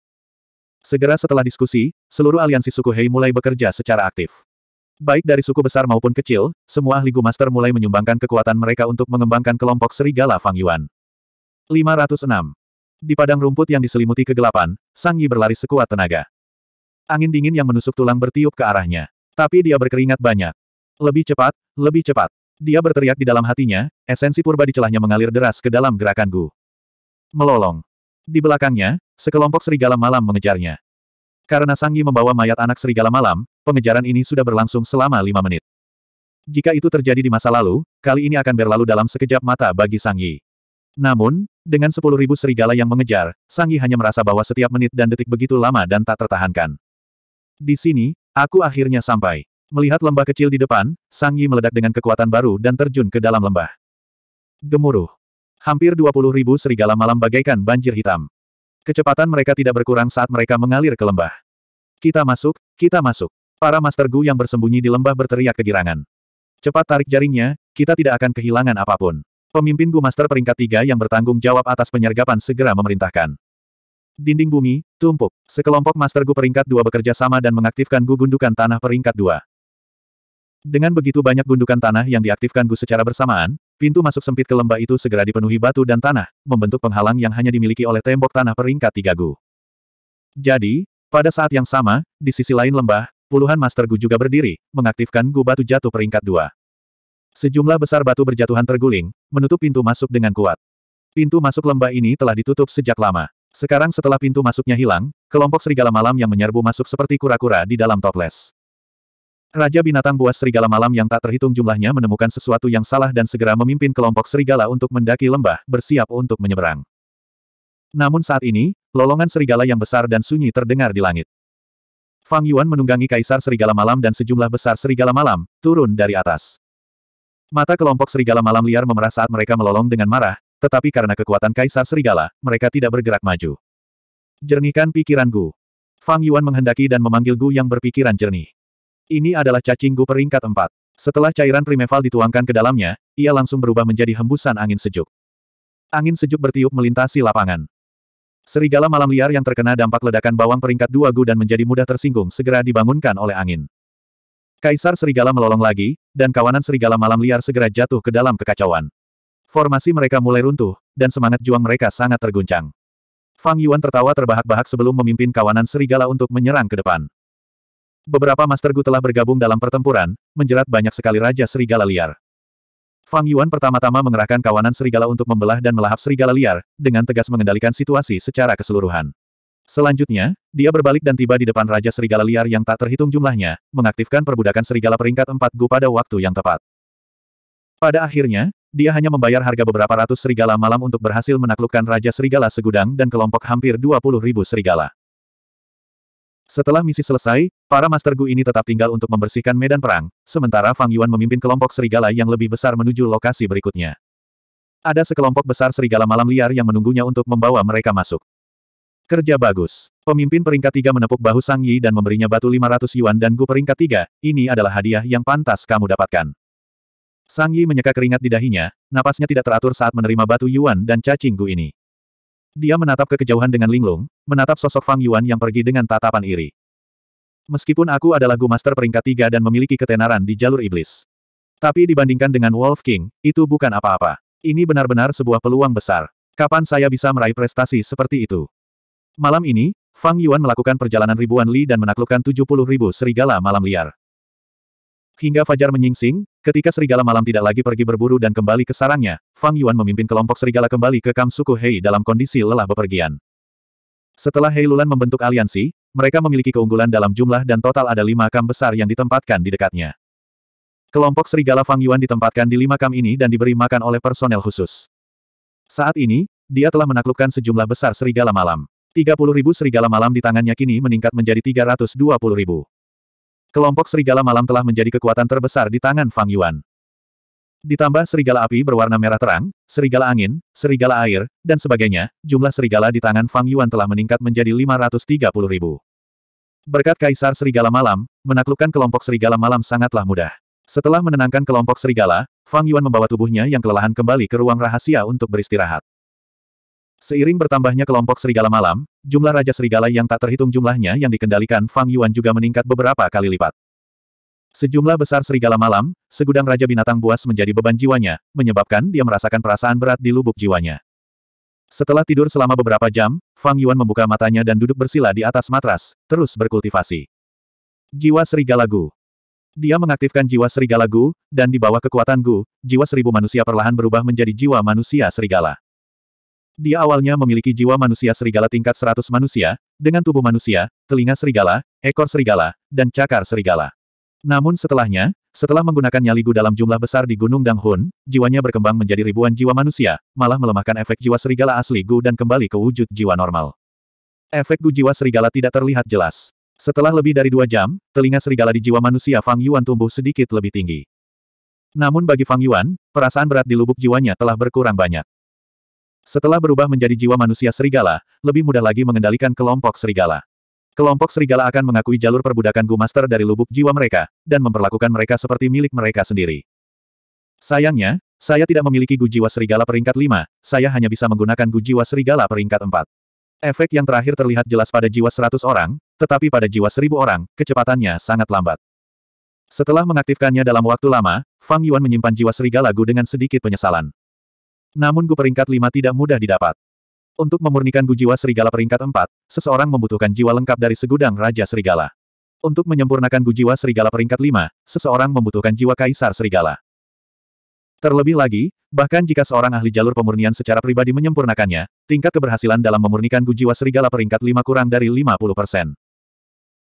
Segera setelah diskusi, seluruh aliansi suku Hei mulai bekerja secara aktif. Baik dari suku besar maupun kecil, semua ahli Master mulai menyumbangkan kekuatan mereka untuk mengembangkan kelompok Serigala Fang Yuan. 506. Di padang rumput yang diselimuti kegelapan, Sang Yi berlari sekuat tenaga. Angin dingin yang menusuk tulang bertiup ke arahnya. Tapi dia berkeringat banyak. Lebih cepat, lebih cepat. Dia berteriak di dalam hatinya, esensi purba di celahnya mengalir deras ke dalam gerakan Gu. Melolong. Di belakangnya, sekelompok serigala malam mengejarnya. Karena Sanggi membawa mayat anak serigala malam, pengejaran ini sudah berlangsung selama lima menit. Jika itu terjadi di masa lalu, kali ini akan berlalu dalam sekejap mata bagi Sanggi. Namun, dengan sepuluh ribu serigala yang mengejar, Sanggi hanya merasa bahwa setiap menit dan detik begitu lama dan tak tertahankan. Di sini, aku akhirnya sampai. Melihat lembah kecil di depan, Sang Yi meledak dengan kekuatan baru dan terjun ke dalam lembah. Gemuruh. Hampir 20 ribu serigala malam bagaikan banjir hitam. Kecepatan mereka tidak berkurang saat mereka mengalir ke lembah. Kita masuk, kita masuk. Para Master Gu yang bersembunyi di lembah berteriak kegirangan. Cepat tarik jaringnya, kita tidak akan kehilangan apapun. Pemimpin Gu Master peringkat tiga yang bertanggung jawab atas penyergapan segera memerintahkan. Dinding bumi, tumpuk. Sekelompok Master Gu peringkat dua bekerja sama dan mengaktifkan Gu gundukan tanah peringkat dua. Dengan begitu banyak gundukan tanah yang diaktifkan Gu secara bersamaan, pintu masuk sempit ke lembah itu segera dipenuhi batu dan tanah, membentuk penghalang yang hanya dimiliki oleh tembok tanah peringkat tiga Gu. Jadi, pada saat yang sama, di sisi lain lembah, puluhan Master Gu juga berdiri, mengaktifkan Gu batu jatuh peringkat dua. Sejumlah besar batu berjatuhan terguling, menutup pintu masuk dengan kuat. Pintu masuk lembah ini telah ditutup sejak lama. Sekarang setelah pintu masuknya hilang, kelompok serigala malam yang menyerbu masuk seperti kura-kura di dalam toples. Raja binatang buas serigala malam yang tak terhitung jumlahnya menemukan sesuatu yang salah dan segera memimpin kelompok serigala untuk mendaki lembah, bersiap untuk menyeberang. Namun saat ini, lolongan serigala yang besar dan sunyi terdengar di langit. Fang Yuan menunggangi kaisar serigala malam dan sejumlah besar serigala malam, turun dari atas. Mata kelompok serigala malam liar memerah saat mereka melolong dengan marah, tetapi karena kekuatan kaisar serigala, mereka tidak bergerak maju. Jernihkan pikiran Gu. Fang Yuan menghendaki dan memanggil Gu yang berpikiran jernih. Ini adalah cacing gu peringkat 4. Setelah cairan primeval dituangkan ke dalamnya, ia langsung berubah menjadi hembusan angin sejuk. Angin sejuk bertiup melintasi lapangan. Serigala malam liar yang terkena dampak ledakan bawang peringkat dua gu dan menjadi mudah tersinggung segera dibangunkan oleh angin. Kaisar Serigala melolong lagi, dan kawanan Serigala malam liar segera jatuh ke dalam kekacauan. Formasi mereka mulai runtuh, dan semangat juang mereka sangat terguncang. Fang Yuan tertawa terbahak-bahak sebelum memimpin kawanan Serigala untuk menyerang ke depan. Beberapa Master Gu telah bergabung dalam pertempuran, menjerat banyak sekali Raja Serigala Liar. Fang Yuan pertama-tama mengerahkan kawanan serigala untuk membelah dan melahap serigala liar, dengan tegas mengendalikan situasi secara keseluruhan. Selanjutnya, dia berbalik dan tiba di depan Raja Serigala Liar yang tak terhitung jumlahnya, mengaktifkan perbudakan serigala peringkat 4 Gu pada waktu yang tepat. Pada akhirnya, dia hanya membayar harga beberapa ratus serigala malam untuk berhasil menaklukkan Raja Serigala Segudang dan kelompok hampir 20 ribu serigala. Setelah misi selesai, para Master Gu ini tetap tinggal untuk membersihkan medan perang, sementara Fang Yuan memimpin kelompok serigala yang lebih besar menuju lokasi berikutnya. Ada sekelompok besar serigala malam liar yang menunggunya untuk membawa mereka masuk. Kerja bagus. Pemimpin peringkat tiga menepuk bahu Sang Yi dan memberinya batu 500 yuan dan Gu peringkat tiga, ini adalah hadiah yang pantas kamu dapatkan. Sang Yi menyeka keringat di dahinya, napasnya tidak teratur saat menerima batu yuan dan cacing Gu ini. Dia menatap ke kejauhan dengan linglung, menatap sosok Fang Yuan yang pergi dengan tatapan iri. Meskipun aku adalah Gu Master peringkat tiga dan memiliki ketenaran di jalur iblis. Tapi dibandingkan dengan Wolf King, itu bukan apa-apa. Ini benar-benar sebuah peluang besar. Kapan saya bisa meraih prestasi seperti itu? Malam ini, Fang Yuan melakukan perjalanan ribuan li dan menaklukkan 70 ribu serigala malam liar. Hingga fajar menyingsing, Ketika serigala malam tidak lagi pergi berburu dan kembali ke sarangnya, Fang Yuan memimpin kelompok serigala kembali ke Kam suku Hei dalam kondisi lelah bepergian. Setelah Hei Lulan membentuk aliansi, mereka memiliki keunggulan dalam jumlah dan total ada lima kam besar yang ditempatkan di dekatnya. Kelompok serigala Fang Yuan ditempatkan di lima kam ini dan diberi makan oleh personel khusus. Saat ini, dia telah menaklukkan sejumlah besar serigala malam. 30.000 serigala malam di tangannya kini meningkat menjadi 320.000 kelompok serigala malam telah menjadi kekuatan terbesar di tangan Fang Yuan. Ditambah serigala api berwarna merah terang, serigala angin, serigala air, dan sebagainya, jumlah serigala di tangan Fang Yuan telah meningkat menjadi 530 ribu. Berkat Kaisar Serigala Malam, menaklukkan kelompok serigala malam sangatlah mudah. Setelah menenangkan kelompok serigala, Fang Yuan membawa tubuhnya yang kelelahan kembali ke ruang rahasia untuk beristirahat. Seiring bertambahnya kelompok serigala malam, jumlah Raja Serigala yang tak terhitung jumlahnya yang dikendalikan Fang Yuan juga meningkat beberapa kali lipat. Sejumlah besar serigala malam, segudang Raja Binatang Buas menjadi beban jiwanya, menyebabkan dia merasakan perasaan berat di lubuk jiwanya. Setelah tidur selama beberapa jam, Fang Yuan membuka matanya dan duduk bersila di atas matras, terus berkultivasi. Jiwa Serigala Gu Dia mengaktifkan jiwa Serigala Gu, dan di bawah kekuatan Gu, jiwa seribu manusia perlahan berubah menjadi jiwa manusia serigala. Dia awalnya memiliki jiwa manusia serigala tingkat 100 manusia, dengan tubuh manusia, telinga serigala, ekor serigala, dan cakar serigala. Namun setelahnya, setelah menggunakan nyali nyaligu dalam jumlah besar di Gunung Danghun, jiwanya berkembang menjadi ribuan jiwa manusia, malah melemahkan efek jiwa serigala asli Gu dan kembali ke wujud jiwa normal. Efek Gu jiwa serigala tidak terlihat jelas. Setelah lebih dari dua jam, telinga serigala di jiwa manusia Fang Yuan tumbuh sedikit lebih tinggi. Namun bagi Fang Yuan, perasaan berat di lubuk jiwanya telah berkurang banyak. Setelah berubah menjadi jiwa manusia serigala, lebih mudah lagi mengendalikan kelompok serigala. Kelompok serigala akan mengakui jalur perbudakan Gu Master dari lubuk jiwa mereka, dan memperlakukan mereka seperti milik mereka sendiri. Sayangnya, saya tidak memiliki Gu Jiwa Serigala peringkat 5, saya hanya bisa menggunakan Gu Jiwa Serigala peringkat 4. Efek yang terakhir terlihat jelas pada jiwa 100 orang, tetapi pada jiwa 1000 orang, kecepatannya sangat lambat. Setelah mengaktifkannya dalam waktu lama, Fang Yuan menyimpan jiwa serigala Gu dengan sedikit penyesalan. Namun Gu peringkat 5 tidak mudah didapat. Untuk memurnikan Gu Jiwa Serigala peringkat 4, seseorang membutuhkan jiwa lengkap dari segudang Raja Serigala. Untuk menyempurnakan Gu Jiwa Serigala peringkat 5, seseorang membutuhkan jiwa Kaisar Serigala. Terlebih lagi, bahkan jika seorang ahli jalur pemurnian secara pribadi menyempurnakannya, tingkat keberhasilan dalam memurnikan Gu Jiwa Serigala peringkat 5 kurang dari 50%.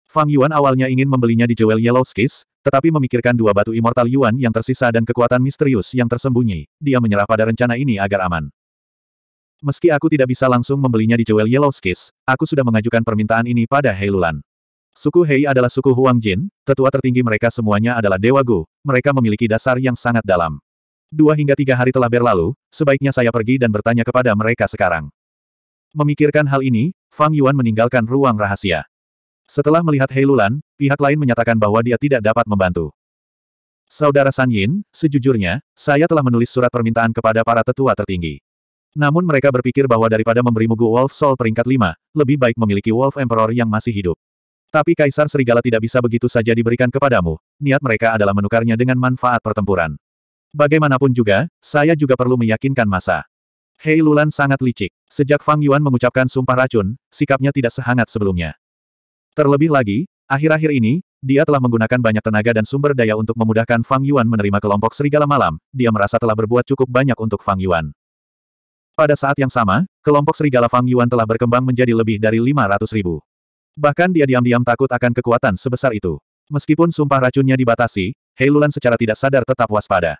Fang Yuan awalnya ingin membelinya di Jewel Yellow Skies, tetapi memikirkan dua batu immortal Yuan yang tersisa dan kekuatan misterius yang tersembunyi, dia menyerah pada rencana ini agar aman. Meski aku tidak bisa langsung membelinya di Jewel Yellow Skies, aku sudah mengajukan permintaan ini pada Hei Lulan. Suku Hei adalah suku Huang Jin, tetua tertinggi mereka semuanya adalah Dewa Gu, mereka memiliki dasar yang sangat dalam. Dua hingga tiga hari telah berlalu, sebaiknya saya pergi dan bertanya kepada mereka sekarang. Memikirkan hal ini, Fang Yuan meninggalkan ruang rahasia. Setelah melihat Heilulan, pihak lain menyatakan bahwa dia tidak dapat membantu. Saudara San Yin, sejujurnya, saya telah menulis surat permintaan kepada para tetua tertinggi. Namun mereka berpikir bahwa daripada memberi Mugu Wolf Soul peringkat 5, lebih baik memiliki Wolf Emperor yang masih hidup. Tapi Kaisar Serigala tidak bisa begitu saja diberikan kepadamu, niat mereka adalah menukarnya dengan manfaat pertempuran. Bagaimanapun juga, saya juga perlu meyakinkan masa. Hei Lulan sangat licik. Sejak Fang Yuan mengucapkan sumpah racun, sikapnya tidak sehangat sebelumnya. Terlebih lagi, akhir-akhir ini, dia telah menggunakan banyak tenaga dan sumber daya untuk memudahkan Fang Yuan menerima kelompok serigala malam, dia merasa telah berbuat cukup banyak untuk Fang Yuan. Pada saat yang sama, kelompok serigala Fang Yuan telah berkembang menjadi lebih dari 500 ribu. Bahkan dia diam-diam takut akan kekuatan sebesar itu. Meskipun sumpah racunnya dibatasi, Hei secara tidak sadar tetap waspada.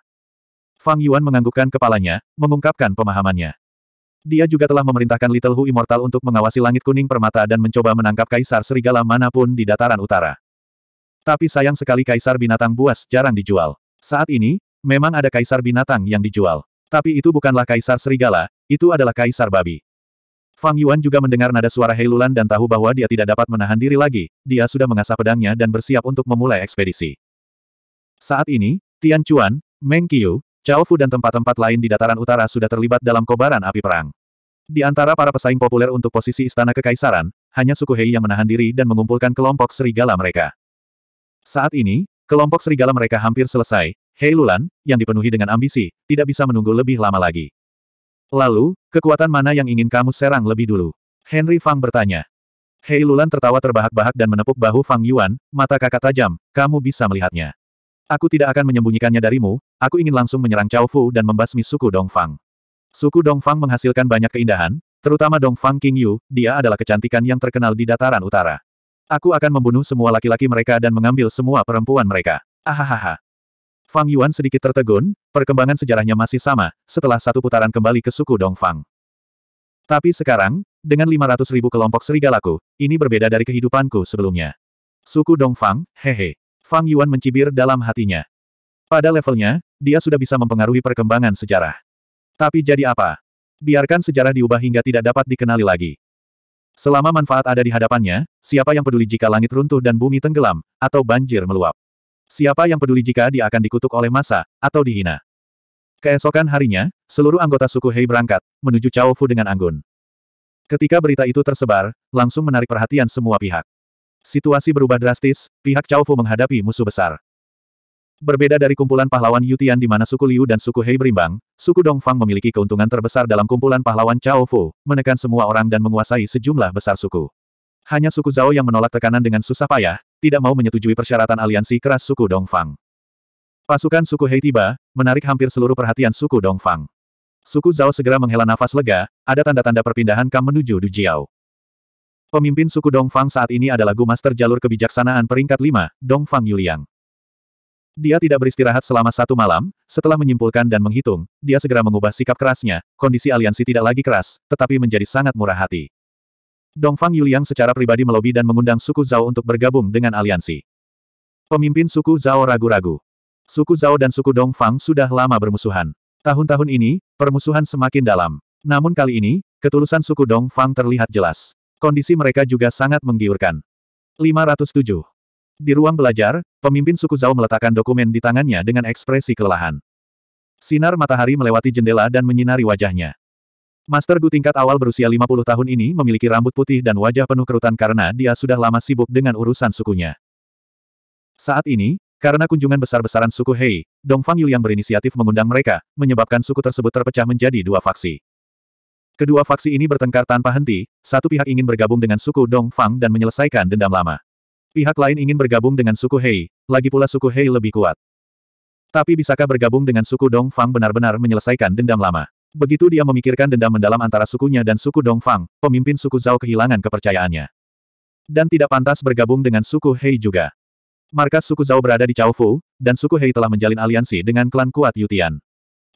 Fang Yuan menganggukkan kepalanya, mengungkapkan pemahamannya. Dia juga telah memerintahkan Little Hu Immortal untuk mengawasi langit kuning permata dan mencoba menangkap kaisar serigala manapun di dataran utara. Tapi sayang sekali kaisar binatang buas jarang dijual. Saat ini, memang ada kaisar binatang yang dijual. Tapi itu bukanlah kaisar serigala, itu adalah kaisar babi. Fang Yuan juga mendengar nada suara Heilulan dan tahu bahwa dia tidak dapat menahan diri lagi, dia sudah mengasah pedangnya dan bersiap untuk memulai ekspedisi. Saat ini, Tian Chuan, Meng Qiu, Chao Fu dan tempat-tempat lain di dataran utara sudah terlibat dalam kobaran api perang. Di antara para pesaing populer untuk posisi istana kekaisaran, hanya suku Hei yang menahan diri dan mengumpulkan kelompok serigala mereka. Saat ini, kelompok serigala mereka hampir selesai, Hei Lulan, yang dipenuhi dengan ambisi, tidak bisa menunggu lebih lama lagi. Lalu, kekuatan mana yang ingin kamu serang lebih dulu? Henry Fang bertanya. Hei Lulan tertawa terbahak-bahak dan menepuk bahu Fang Yuan, mata kakak tajam, kamu bisa melihatnya. Aku tidak akan menyembunyikannya darimu, aku ingin langsung menyerang Cao Fu dan membasmi suku Dongfang. Suku Dongfang menghasilkan banyak keindahan, terutama Dongfang King Yu, dia adalah kecantikan yang terkenal di dataran utara. Aku akan membunuh semua laki-laki mereka dan mengambil semua perempuan mereka. Ahahaha. Fang Yuan sedikit tertegun, perkembangan sejarahnya masih sama, setelah satu putaran kembali ke suku Dongfang. Tapi sekarang, dengan 500 ribu kelompok serigalaku, ini berbeda dari kehidupanku sebelumnya. Suku Dongfang, hehe. Fang Yuan mencibir dalam hatinya. Pada levelnya, dia sudah bisa mempengaruhi perkembangan sejarah. Tapi jadi apa? Biarkan sejarah diubah hingga tidak dapat dikenali lagi. Selama manfaat ada di hadapannya, siapa yang peduli jika langit runtuh dan bumi tenggelam, atau banjir meluap? Siapa yang peduli jika dia akan dikutuk oleh masa, atau dihina? Keesokan harinya, seluruh anggota suku Hei berangkat, menuju Chao Fu dengan anggun. Ketika berita itu tersebar, langsung menarik perhatian semua pihak. Situasi berubah drastis, pihak Cao Fu menghadapi musuh besar. Berbeda dari kumpulan pahlawan Yutian di mana suku Liu dan suku Hei berimbang, suku Dongfang memiliki keuntungan terbesar dalam kumpulan pahlawan Cao Fu, menekan semua orang dan menguasai sejumlah besar suku. Hanya suku Zhao yang menolak tekanan dengan susah payah, tidak mau menyetujui persyaratan aliansi keras suku Dongfang. Pasukan suku Hei tiba, menarik hampir seluruh perhatian suku Dongfang. Suku Zhao segera menghela nafas lega, ada tanda-tanda perpindahan Kam menuju Dujiao. Pemimpin suku Dongfang saat ini adalah Gu Master Jalur Kebijaksanaan peringkat 5, Dongfang Yuliang. Dia tidak beristirahat selama satu malam, setelah menyimpulkan dan menghitung, dia segera mengubah sikap kerasnya, kondisi aliansi tidak lagi keras, tetapi menjadi sangat murah hati. Dongfang Yuliang secara pribadi melobi dan mengundang suku Zhao untuk bergabung dengan aliansi. Pemimpin suku Zhao ragu-ragu. Suku Zhao dan suku Dongfang sudah lama bermusuhan. Tahun-tahun ini, permusuhan semakin dalam. Namun kali ini, ketulusan suku Dongfang terlihat jelas. Kondisi mereka juga sangat menggiurkan. 507. Di ruang belajar, pemimpin suku Zhao meletakkan dokumen di tangannya dengan ekspresi kelelahan. Sinar matahari melewati jendela dan menyinari wajahnya. Master Gu tingkat awal berusia 50 tahun ini memiliki rambut putih dan wajah penuh kerutan karena dia sudah lama sibuk dengan urusan sukunya. Saat ini, karena kunjungan besar-besaran suku Hei, Dongfang Yu yang berinisiatif mengundang mereka, menyebabkan suku tersebut terpecah menjadi dua faksi. Kedua faksi ini bertengkar tanpa henti, satu pihak ingin bergabung dengan suku Dong Fang dan menyelesaikan dendam lama. Pihak lain ingin bergabung dengan suku Hei, lagi pula suku Hei lebih kuat. Tapi bisakah bergabung dengan suku Dong Fang benar-benar menyelesaikan dendam lama? Begitu dia memikirkan dendam mendalam antara sukunya dan suku Dong Fang, pemimpin suku Zhao kehilangan kepercayaannya. Dan tidak pantas bergabung dengan suku Hei juga. Markas suku Zhao berada di Chaofu, dan suku Hei telah menjalin aliansi dengan klan kuat Yutian.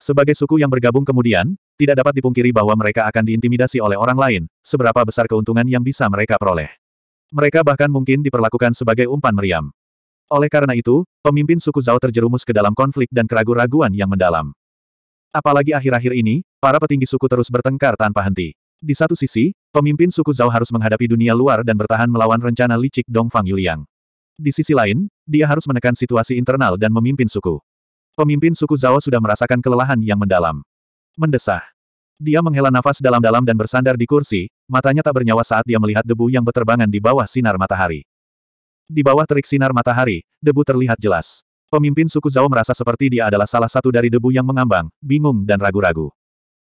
Sebagai suku yang bergabung kemudian, tidak dapat dipungkiri bahwa mereka akan diintimidasi oleh orang lain, seberapa besar keuntungan yang bisa mereka peroleh. Mereka bahkan mungkin diperlakukan sebagai umpan meriam. Oleh karena itu, pemimpin suku Zhao terjerumus ke dalam konflik dan keraguan-raguan yang mendalam. Apalagi akhir-akhir ini, para petinggi suku terus bertengkar tanpa henti. Di satu sisi, pemimpin suku Zhao harus menghadapi dunia luar dan bertahan melawan rencana licik Dongfang Yuliang. Di sisi lain, dia harus menekan situasi internal dan memimpin suku. Pemimpin suku Zhao sudah merasakan kelelahan yang mendalam. Mendesah. Dia menghela nafas dalam-dalam dan bersandar di kursi, matanya tak bernyawa saat dia melihat debu yang berterbangan di bawah sinar matahari. Di bawah terik sinar matahari, debu terlihat jelas. Pemimpin suku Zhao merasa seperti dia adalah salah satu dari debu yang mengambang, bingung dan ragu-ragu.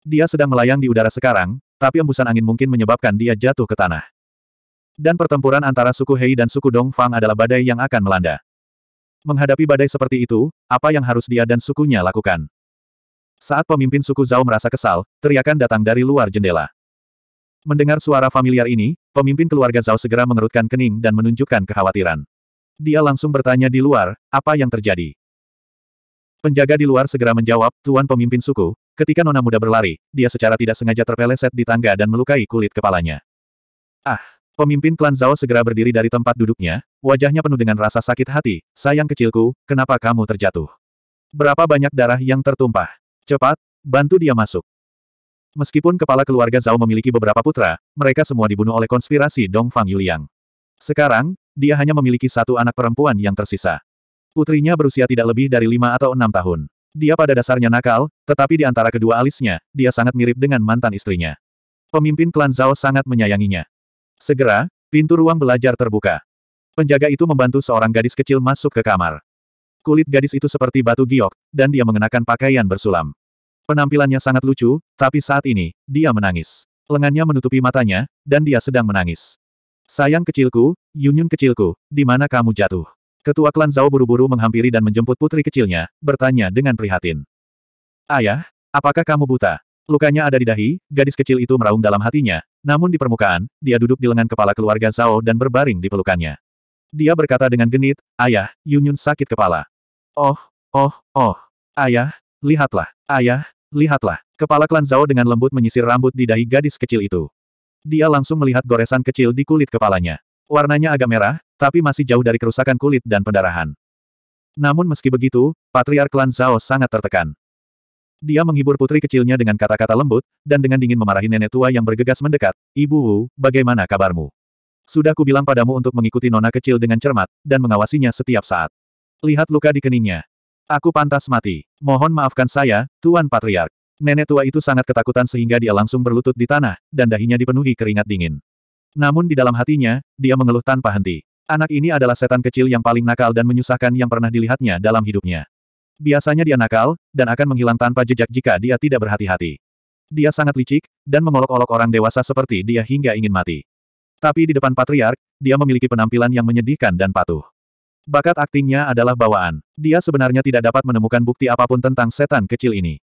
Dia sedang melayang di udara sekarang, tapi embusan angin mungkin menyebabkan dia jatuh ke tanah. Dan pertempuran antara suku Hei dan suku Dongfang adalah badai yang akan melanda. Menghadapi badai seperti itu, apa yang harus dia dan sukunya lakukan? Saat pemimpin suku Zhao merasa kesal, teriakan datang dari luar jendela. Mendengar suara familiar ini, pemimpin keluarga Zhao segera mengerutkan kening dan menunjukkan kekhawatiran. Dia langsung bertanya di luar, apa yang terjadi? Penjaga di luar segera menjawab, Tuan pemimpin suku, ketika nona muda berlari, dia secara tidak sengaja terpeleset di tangga dan melukai kulit kepalanya. Ah! Pemimpin klan Zhao segera berdiri dari tempat duduknya, wajahnya penuh dengan rasa sakit hati, sayang kecilku, kenapa kamu terjatuh? Berapa banyak darah yang tertumpah? Cepat, bantu dia masuk. Meskipun kepala keluarga Zhao memiliki beberapa putra, mereka semua dibunuh oleh konspirasi Dong Fang Yuliang. Sekarang, dia hanya memiliki satu anak perempuan yang tersisa. Putrinya berusia tidak lebih dari lima atau enam tahun. Dia pada dasarnya nakal, tetapi di antara kedua alisnya, dia sangat mirip dengan mantan istrinya. Pemimpin klan Zhao sangat menyayanginya. Segera, pintu ruang belajar terbuka. Penjaga itu membantu seorang gadis kecil masuk ke kamar. Kulit gadis itu seperti batu giok, dan dia mengenakan pakaian bersulam. Penampilannya sangat lucu, tapi saat ini, dia menangis. Lengannya menutupi matanya, dan dia sedang menangis. Sayang kecilku, Yunyun kecilku, di mana kamu jatuh? Ketua klan Zhao buru-buru menghampiri dan menjemput putri kecilnya, bertanya dengan prihatin. Ayah, apakah kamu buta? Lukanya ada di dahi, gadis kecil itu meraung dalam hatinya, namun di permukaan, dia duduk di lengan kepala keluarga Zhao dan berbaring di pelukannya. Dia berkata dengan genit, Ayah, Yunyun sakit kepala. Oh, oh, oh. Ayah, lihatlah. Ayah, lihatlah. Kepala klan Zhao dengan lembut menyisir rambut di dahi gadis kecil itu. Dia langsung melihat goresan kecil di kulit kepalanya. Warnanya agak merah, tapi masih jauh dari kerusakan kulit dan pendarahan. Namun meski begitu, patriark klan Zhao sangat tertekan. Dia menghibur putri kecilnya dengan kata-kata lembut, dan dengan dingin memarahi nenek tua yang bergegas mendekat, Ibu Wu, bagaimana kabarmu? Sudah kubilang padamu untuk mengikuti nona kecil dengan cermat, dan mengawasinya setiap saat. Lihat luka di keningnya. Aku pantas mati. Mohon maafkan saya, Tuan Patriark. Nenek tua itu sangat ketakutan sehingga dia langsung berlutut di tanah, dan dahinya dipenuhi keringat dingin. Namun di dalam hatinya, dia mengeluh tanpa henti. Anak ini adalah setan kecil yang paling nakal dan menyusahkan yang pernah dilihatnya dalam hidupnya. Biasanya dia nakal, dan akan menghilang tanpa jejak jika dia tidak berhati-hati. Dia sangat licik, dan mengolok-olok orang dewasa seperti dia hingga ingin mati. Tapi di depan patriark, dia memiliki penampilan yang menyedihkan dan patuh. Bakat aktingnya adalah bawaan. Dia sebenarnya tidak dapat menemukan bukti apapun tentang setan kecil ini.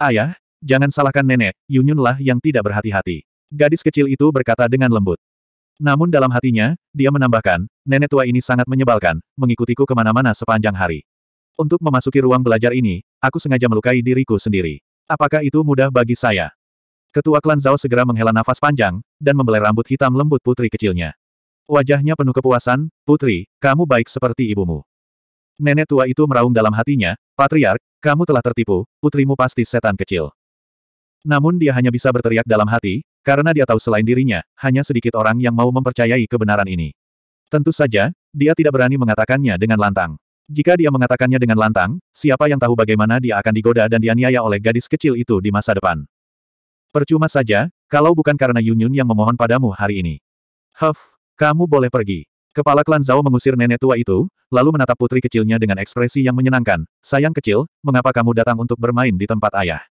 Ayah, jangan salahkan nenek, Yunyun yang tidak berhati-hati. Gadis kecil itu berkata dengan lembut. Namun dalam hatinya, dia menambahkan, nenek tua ini sangat menyebalkan, mengikutiku kemana-mana sepanjang hari. Untuk memasuki ruang belajar ini, aku sengaja melukai diriku sendiri. Apakah itu mudah bagi saya? Ketua klan Zhao segera menghela nafas panjang, dan membelai rambut hitam lembut putri kecilnya. Wajahnya penuh kepuasan, Putri, kamu baik seperti ibumu. Nenek tua itu meraung dalam hatinya, Patriark, kamu telah tertipu, putrimu pasti setan kecil. Namun dia hanya bisa berteriak dalam hati, karena dia tahu selain dirinya, hanya sedikit orang yang mau mempercayai kebenaran ini. Tentu saja, dia tidak berani mengatakannya dengan lantang. Jika dia mengatakannya dengan lantang, siapa yang tahu bagaimana dia akan digoda dan dianiaya oleh gadis kecil itu di masa depan. Percuma saja, kalau bukan karena Yunyun yang memohon padamu hari ini. Huff, kamu boleh pergi. Kepala klan Zhao mengusir nenek tua itu, lalu menatap putri kecilnya dengan ekspresi yang menyenangkan. Sayang kecil, mengapa kamu datang untuk bermain di tempat ayah?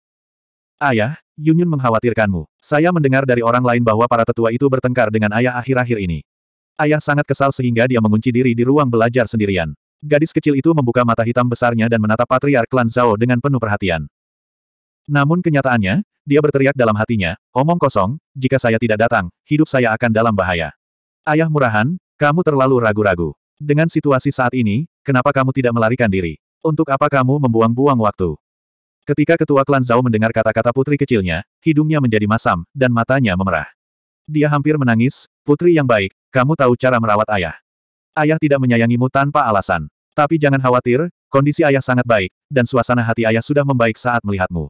Ayah, Yunyun mengkhawatirkanmu. Saya mendengar dari orang lain bahwa para tetua itu bertengkar dengan ayah akhir-akhir ini. Ayah sangat kesal sehingga dia mengunci diri di ruang belajar sendirian. Gadis kecil itu membuka mata hitam besarnya dan menatap patriark klan Zhao dengan penuh perhatian. Namun kenyataannya, dia berteriak dalam hatinya, omong kosong, jika saya tidak datang, hidup saya akan dalam bahaya. Ayah murahan, kamu terlalu ragu-ragu. Dengan situasi saat ini, kenapa kamu tidak melarikan diri? Untuk apa kamu membuang-buang waktu? Ketika ketua klan Zhao mendengar kata-kata putri kecilnya, hidungnya menjadi masam, dan matanya memerah. Dia hampir menangis, putri yang baik, kamu tahu cara merawat ayah. Ayah tidak menyayangimu tanpa alasan. Tapi jangan khawatir, kondisi ayah sangat baik, dan suasana hati ayah sudah membaik saat melihatmu.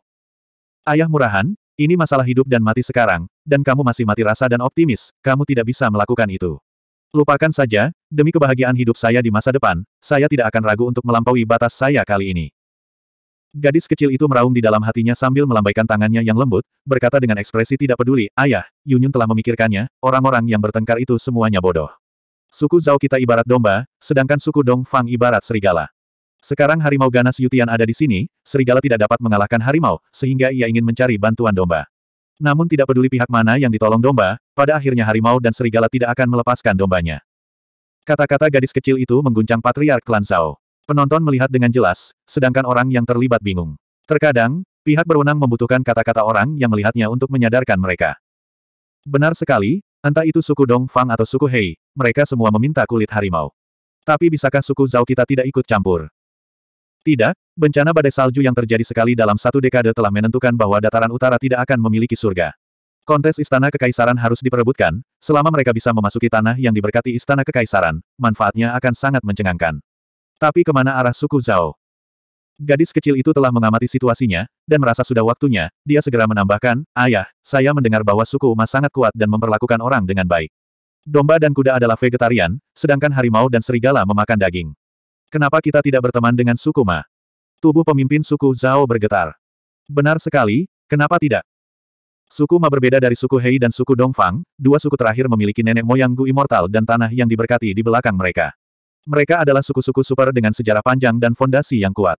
Ayah murahan, ini masalah hidup dan mati sekarang, dan kamu masih mati rasa dan optimis, kamu tidak bisa melakukan itu. Lupakan saja, demi kebahagiaan hidup saya di masa depan, saya tidak akan ragu untuk melampaui batas saya kali ini. Gadis kecil itu meraung di dalam hatinya sambil melambaikan tangannya yang lembut, berkata dengan ekspresi tidak peduli, Ayah, Yunyun telah memikirkannya, orang-orang yang bertengkar itu semuanya bodoh. Suku Zhao kita ibarat domba, sedangkan suku Dong Fang ibarat serigala. Sekarang harimau ganas Yutian ada di sini, serigala tidak dapat mengalahkan harimau, sehingga ia ingin mencari bantuan domba. Namun tidak peduli pihak mana yang ditolong domba, pada akhirnya harimau dan serigala tidak akan melepaskan dombanya. Kata-kata gadis kecil itu mengguncang patriark klan Zhao. Penonton melihat dengan jelas, sedangkan orang yang terlibat bingung. Terkadang, pihak berwenang membutuhkan kata-kata orang yang melihatnya untuk menyadarkan mereka. Benar sekali, Entah itu suku Dongfang atau suku Hei, mereka semua meminta kulit harimau. Tapi bisakah suku Zhao kita tidak ikut campur? Tidak, bencana badai salju yang terjadi sekali dalam satu dekade telah menentukan bahwa dataran utara tidak akan memiliki surga. Kontes istana kekaisaran harus diperebutkan, selama mereka bisa memasuki tanah yang diberkati istana kekaisaran, manfaatnya akan sangat mencengangkan. Tapi kemana arah suku Zhao? Gadis kecil itu telah mengamati situasinya, dan merasa sudah waktunya, dia segera menambahkan, Ayah, saya mendengar bahwa suku Uma sangat kuat dan memperlakukan orang dengan baik. Domba dan kuda adalah vegetarian, sedangkan harimau dan serigala memakan daging. Kenapa kita tidak berteman dengan suku Ma? Tubuh pemimpin suku Zhao bergetar. Benar sekali, kenapa tidak? Suku Ma berbeda dari suku Hei dan suku Dongfang, dua suku terakhir memiliki nenek moyang Gu Immortal dan tanah yang diberkati di belakang mereka. Mereka adalah suku-suku super dengan sejarah panjang dan fondasi yang kuat.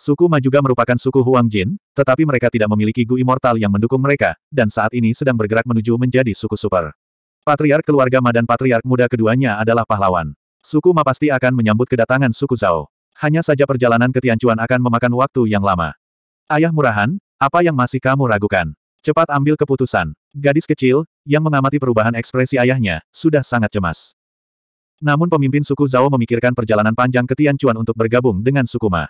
Suku Ma juga merupakan suku Huang Jin, tetapi mereka tidak memiliki Gu Immortal yang mendukung mereka, dan saat ini sedang bergerak menuju menjadi suku super. Patriark keluarga Ma dan patriark muda keduanya adalah pahlawan. Suku Ma pasti akan menyambut kedatangan suku Zhao. Hanya saja perjalanan ke Tianchuan akan memakan waktu yang lama. Ayah murahan, apa yang masih kamu ragukan? Cepat ambil keputusan. Gadis kecil, yang mengamati perubahan ekspresi ayahnya, sudah sangat cemas. Namun pemimpin suku Zhao memikirkan perjalanan panjang ke Tianchuan untuk bergabung dengan suku Ma.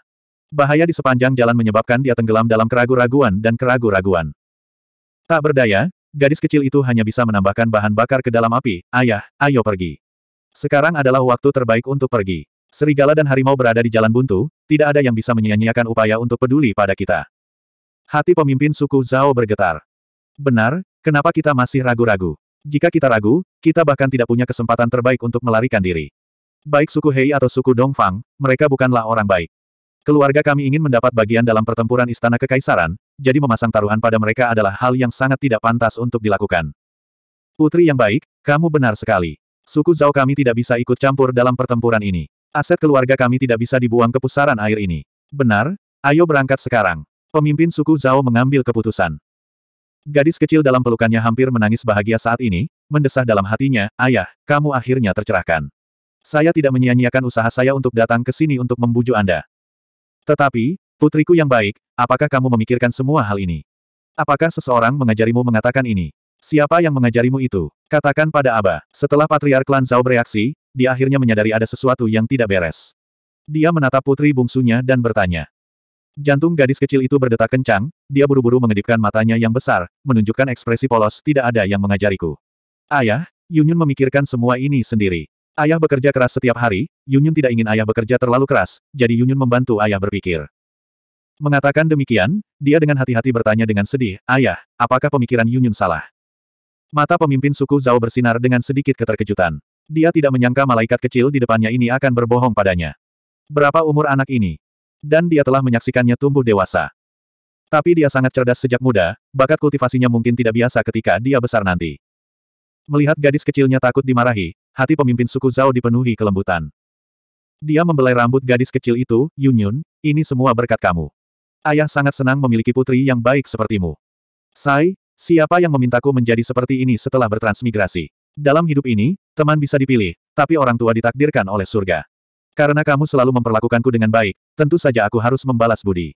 Bahaya di sepanjang jalan menyebabkan dia tenggelam dalam keragu-raguan dan keragu-raguan. Tak berdaya, gadis kecil itu hanya bisa menambahkan bahan bakar ke dalam api, ayah, ayo pergi. Sekarang adalah waktu terbaik untuk pergi. Serigala dan harimau berada di jalan buntu, tidak ada yang bisa menyia-nyiakan upaya untuk peduli pada kita. Hati pemimpin suku Zhao bergetar. Benar, kenapa kita masih ragu-ragu? Jika kita ragu, kita bahkan tidak punya kesempatan terbaik untuk melarikan diri. Baik suku Hei atau suku Dongfang, mereka bukanlah orang baik. Keluarga kami ingin mendapat bagian dalam pertempuran istana kekaisaran, jadi memasang taruhan pada mereka adalah hal yang sangat tidak pantas untuk dilakukan. Putri yang baik, kamu benar sekali. Suku Zhao kami tidak bisa ikut campur dalam pertempuran ini. Aset keluarga kami tidak bisa dibuang ke pusaran air ini. Benar? Ayo berangkat sekarang. Pemimpin suku Zhao mengambil keputusan. Gadis kecil dalam pelukannya hampir menangis bahagia saat ini, mendesah dalam hatinya, Ayah, kamu akhirnya tercerahkan. Saya tidak menyia-nyiakan usaha saya untuk datang ke sini untuk membujuk Anda. Tetapi, putriku yang baik, apakah kamu memikirkan semua hal ini? Apakah seseorang mengajarimu mengatakan ini? Siapa yang mengajarimu itu? Katakan pada Aba. Setelah Patriark Klan Zhao bereaksi, dia akhirnya menyadari ada sesuatu yang tidak beres. Dia menatap putri bungsunya dan bertanya. Jantung gadis kecil itu berdetak kencang, dia buru-buru mengedipkan matanya yang besar, menunjukkan ekspresi polos tidak ada yang mengajariku. Ayah, Yunyun memikirkan semua ini sendiri. Ayah bekerja keras setiap hari, Yunyun tidak ingin ayah bekerja terlalu keras, jadi Yunyun membantu ayah berpikir. Mengatakan demikian, dia dengan hati-hati bertanya dengan sedih, Ayah, apakah pemikiran Yunyun salah? Mata pemimpin suku Zhao bersinar dengan sedikit keterkejutan. Dia tidak menyangka malaikat kecil di depannya ini akan berbohong padanya. Berapa umur anak ini? Dan dia telah menyaksikannya tumbuh dewasa. Tapi dia sangat cerdas sejak muda, bakat kultivasinya mungkin tidak biasa ketika dia besar nanti. Melihat gadis kecilnya takut dimarahi, hati pemimpin suku Zhao dipenuhi kelembutan. Dia membelai rambut gadis kecil itu, Yun Yun, ini semua berkat kamu. Ayah sangat senang memiliki putri yang baik sepertimu. Sai, siapa yang memintaku menjadi seperti ini setelah bertransmigrasi? Dalam hidup ini, teman bisa dipilih, tapi orang tua ditakdirkan oleh surga. Karena kamu selalu memperlakukanku dengan baik, tentu saja aku harus membalas budi.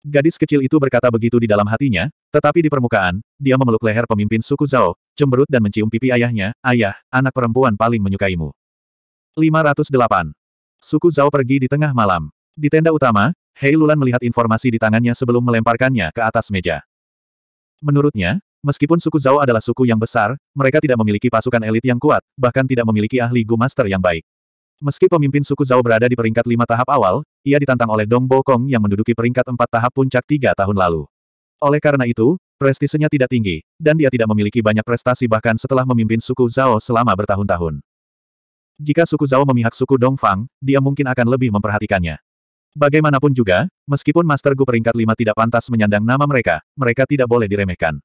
Gadis kecil itu berkata begitu di dalam hatinya, tetapi di permukaan, dia memeluk leher pemimpin suku Zhao, cemberut dan mencium pipi ayahnya, ayah, anak perempuan paling menyukaimu. 508. Suku Zhao pergi di tengah malam. Di tenda utama, Hei Lulan melihat informasi di tangannya sebelum melemparkannya ke atas meja. Menurutnya, meskipun suku Zhao adalah suku yang besar, mereka tidak memiliki pasukan elit yang kuat, bahkan tidak memiliki ahli Gu Master yang baik. Meski pemimpin suku Zhao berada di peringkat lima tahap awal, ia ditantang oleh Dong Bokong yang menduduki peringkat empat tahap puncak tiga tahun lalu. Oleh karena itu, prestisenya tidak tinggi, dan dia tidak memiliki banyak prestasi bahkan setelah memimpin suku Zhao selama bertahun-tahun. Jika suku Zhao memihak suku Dong Fang, dia mungkin akan lebih memperhatikannya. Bagaimanapun juga, meskipun Master Gu peringkat lima tidak pantas menyandang nama mereka, mereka tidak boleh diremehkan.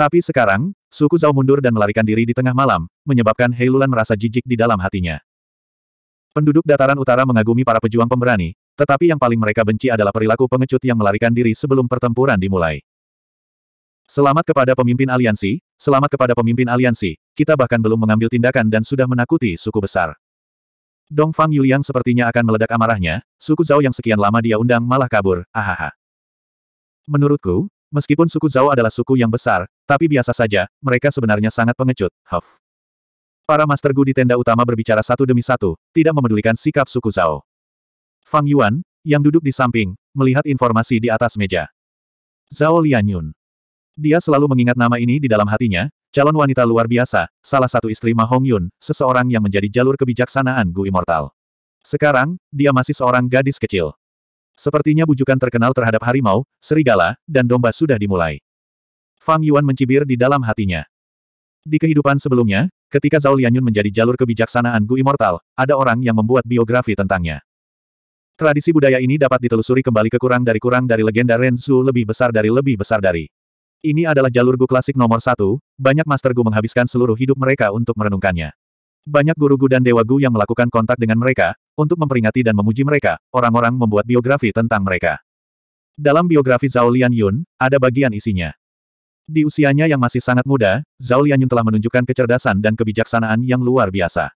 Tapi sekarang, suku Zhao mundur dan melarikan diri di tengah malam, menyebabkan Heilulan merasa jijik di dalam hatinya. Penduduk dataran utara mengagumi para pejuang pemberani, tetapi yang paling mereka benci adalah perilaku pengecut yang melarikan diri sebelum pertempuran dimulai. Selamat kepada pemimpin aliansi, selamat kepada pemimpin aliansi, kita bahkan belum mengambil tindakan dan sudah menakuti suku besar. Dong Fang Yuliang sepertinya akan meledak amarahnya, suku Zhao yang sekian lama dia undang malah kabur, ahaha. Menurutku, meskipun suku Zhao adalah suku yang besar, tapi biasa saja, mereka sebenarnya sangat pengecut, huff. Para Master Gu di tenda utama berbicara satu demi satu, tidak memedulikan sikap suku Zhao. Fang Yuan, yang duduk di samping, melihat informasi di atas meja. Zhao Lianyun. Dia selalu mengingat nama ini di dalam hatinya, calon wanita luar biasa, salah satu istri Ma Hong Yun, seseorang yang menjadi jalur kebijaksanaan Gu Immortal. Sekarang, dia masih seorang gadis kecil. Sepertinya bujukan terkenal terhadap harimau, serigala, dan domba sudah dimulai. Fang Yuan mencibir di dalam hatinya. Di kehidupan sebelumnya, Ketika Zhao Lianyun menjadi jalur kebijaksanaan Gu Immortal, ada orang yang membuat biografi tentangnya. Tradisi budaya ini dapat ditelusuri kembali ke kurang dari kurang dari legenda Renzu lebih besar dari lebih besar dari. Ini adalah jalur Gu klasik nomor satu, banyak Master Gu menghabiskan seluruh hidup mereka untuk merenungkannya. Banyak guru Gu dan Dewa Gu yang melakukan kontak dengan mereka, untuk memperingati dan memuji mereka, orang-orang membuat biografi tentang mereka. Dalam biografi Zhao Lianyun, ada bagian isinya. Di usianya yang masih sangat muda, Zhao Lianyun telah menunjukkan kecerdasan dan kebijaksanaan yang luar biasa.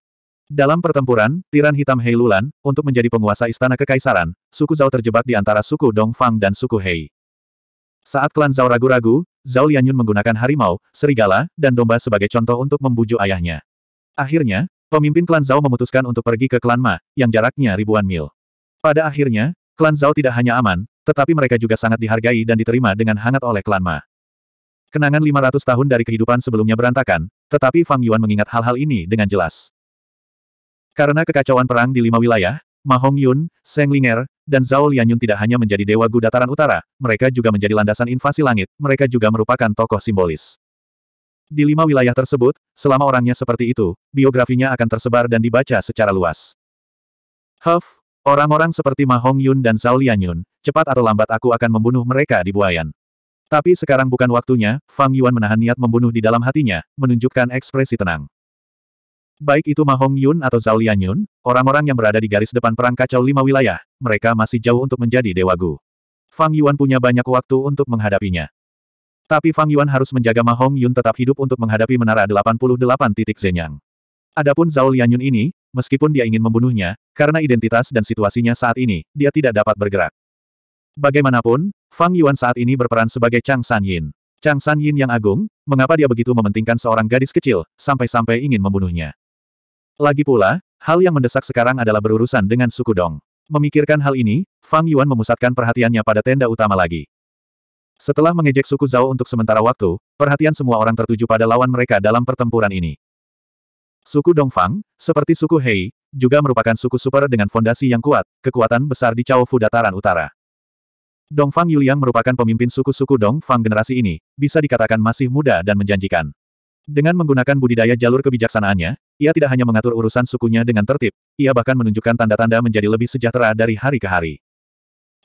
Dalam pertempuran, tiran hitam Hei untuk menjadi penguasa istana kekaisaran, suku Zhao terjebak di antara suku Dongfang dan suku Hei. Saat klan Zhao ragu-ragu, Zhao Lianyun menggunakan harimau, serigala, dan domba sebagai contoh untuk membujuk ayahnya. Akhirnya, pemimpin klan Zhao memutuskan untuk pergi ke klan Ma, yang jaraknya ribuan mil. Pada akhirnya, klan Zhao tidak hanya aman, tetapi mereka juga sangat dihargai dan diterima dengan hangat oleh klan Ma. Kenangan 500 tahun dari kehidupan sebelumnya berantakan, tetapi Fang Yuan mengingat hal-hal ini dengan jelas. Karena kekacauan perang di lima wilayah, Ma Hong Yun, Seng Linger, dan Zhao Lianyun tidak hanya menjadi dewa gu dataran utara, mereka juga menjadi landasan invasi langit, mereka juga merupakan tokoh simbolis. Di lima wilayah tersebut, selama orangnya seperti itu, biografinya akan tersebar dan dibaca secara luas. Huff, orang-orang seperti Ma Hong Yun dan Zhao Lianyun, cepat atau lambat aku akan membunuh mereka di Buayan. Tapi sekarang bukan waktunya, Fang Yuan menahan niat membunuh di dalam hatinya, menunjukkan ekspresi tenang. Baik itu Mahong Yun atau Zhao Lianyun, orang-orang yang berada di garis depan perang kacau lima wilayah, mereka masih jauh untuk menjadi Dewa Gu. Fang Yuan punya banyak waktu untuk menghadapinya. Tapi Fang Yuan harus menjaga Mahong Yun tetap hidup untuk menghadapi menara 88 titik Zenyang. Adapun Zhao Lianyun ini, meskipun dia ingin membunuhnya, karena identitas dan situasinya saat ini, dia tidak dapat bergerak. Bagaimanapun, Fang Yuan saat ini berperan sebagai Chang San Yin. Chang San Yin yang agung, mengapa dia begitu mementingkan seorang gadis kecil, sampai-sampai ingin membunuhnya. Lagi pula, hal yang mendesak sekarang adalah berurusan dengan suku Dong. Memikirkan hal ini, Fang Yuan memusatkan perhatiannya pada tenda utama lagi. Setelah mengejek suku Zhao untuk sementara waktu, perhatian semua orang tertuju pada lawan mereka dalam pertempuran ini. Suku Dong Fang, seperti suku Hei, juga merupakan suku super dengan fondasi yang kuat, kekuatan besar di Cao Fu dataran utara. Dongfang Yuliang merupakan pemimpin suku-suku Dongfang generasi ini, bisa dikatakan masih muda dan menjanjikan. Dengan menggunakan budidaya jalur kebijaksanaannya, ia tidak hanya mengatur urusan sukunya dengan tertib, ia bahkan menunjukkan tanda-tanda menjadi lebih sejahtera dari hari ke hari.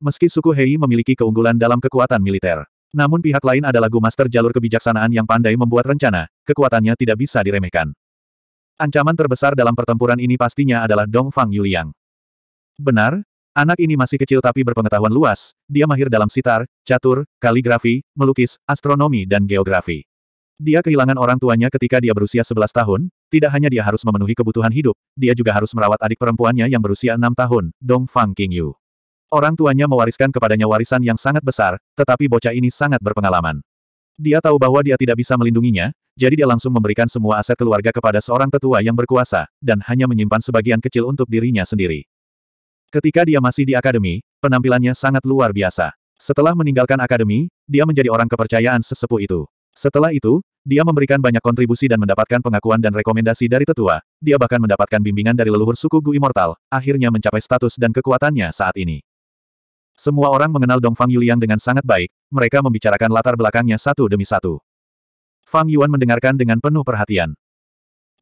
Meski suku Hei memiliki keunggulan dalam kekuatan militer, namun pihak lain adalah Gu Master jalur kebijaksanaan yang pandai membuat rencana, kekuatannya tidak bisa diremehkan. Ancaman terbesar dalam pertempuran ini pastinya adalah Dongfang Yuliang. Benar, Anak ini masih kecil tapi berpengetahuan luas, dia mahir dalam sitar, catur, kaligrafi, melukis, astronomi dan geografi. Dia kehilangan orang tuanya ketika dia berusia 11 tahun, tidak hanya dia harus memenuhi kebutuhan hidup, dia juga harus merawat adik perempuannya yang berusia 6 tahun, Dong Fang King Yu. Orang tuanya mewariskan kepadanya warisan yang sangat besar, tetapi bocah ini sangat berpengalaman. Dia tahu bahwa dia tidak bisa melindunginya, jadi dia langsung memberikan semua aset keluarga kepada seorang tetua yang berkuasa, dan hanya menyimpan sebagian kecil untuk dirinya sendiri. Ketika dia masih di akademi, penampilannya sangat luar biasa. Setelah meninggalkan akademi, dia menjadi orang kepercayaan sesepuh itu. Setelah itu, dia memberikan banyak kontribusi dan mendapatkan pengakuan dan rekomendasi dari tetua. Dia bahkan mendapatkan bimbingan dari leluhur suku Gu Immortal, akhirnya mencapai status dan kekuatannya saat ini. Semua orang mengenal Dongfang Yuliang dengan sangat baik, mereka membicarakan latar belakangnya satu demi satu. Fang Yuan mendengarkan dengan penuh perhatian.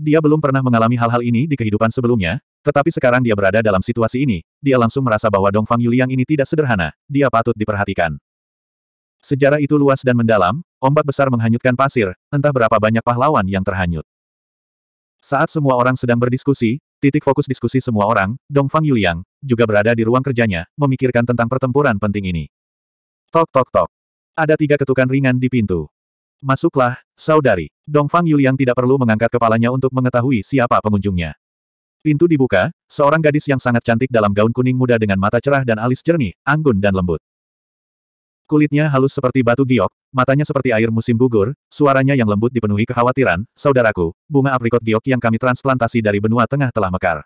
Dia belum pernah mengalami hal-hal ini di kehidupan sebelumnya, tetapi sekarang dia berada dalam situasi ini, dia langsung merasa bahwa Dongfang Yuliang ini tidak sederhana, dia patut diperhatikan. Sejarah itu luas dan mendalam, ombak besar menghanyutkan pasir, entah berapa banyak pahlawan yang terhanyut. Saat semua orang sedang berdiskusi, titik fokus diskusi semua orang, Dongfang Yuliang, juga berada di ruang kerjanya, memikirkan tentang pertempuran penting ini. Tok tok tok. Ada tiga ketukan ringan di pintu. Masuklah, saudari. Dongfang Yuliang tidak perlu mengangkat kepalanya untuk mengetahui siapa pengunjungnya. Pintu dibuka, seorang gadis yang sangat cantik dalam gaun kuning muda dengan mata cerah dan alis jernih, anggun dan lembut. Kulitnya halus seperti batu giok, matanya seperti air musim gugur, suaranya yang lembut dipenuhi kekhawatiran, saudaraku, bunga aprikot giok yang kami transplantasi dari benua tengah telah mekar.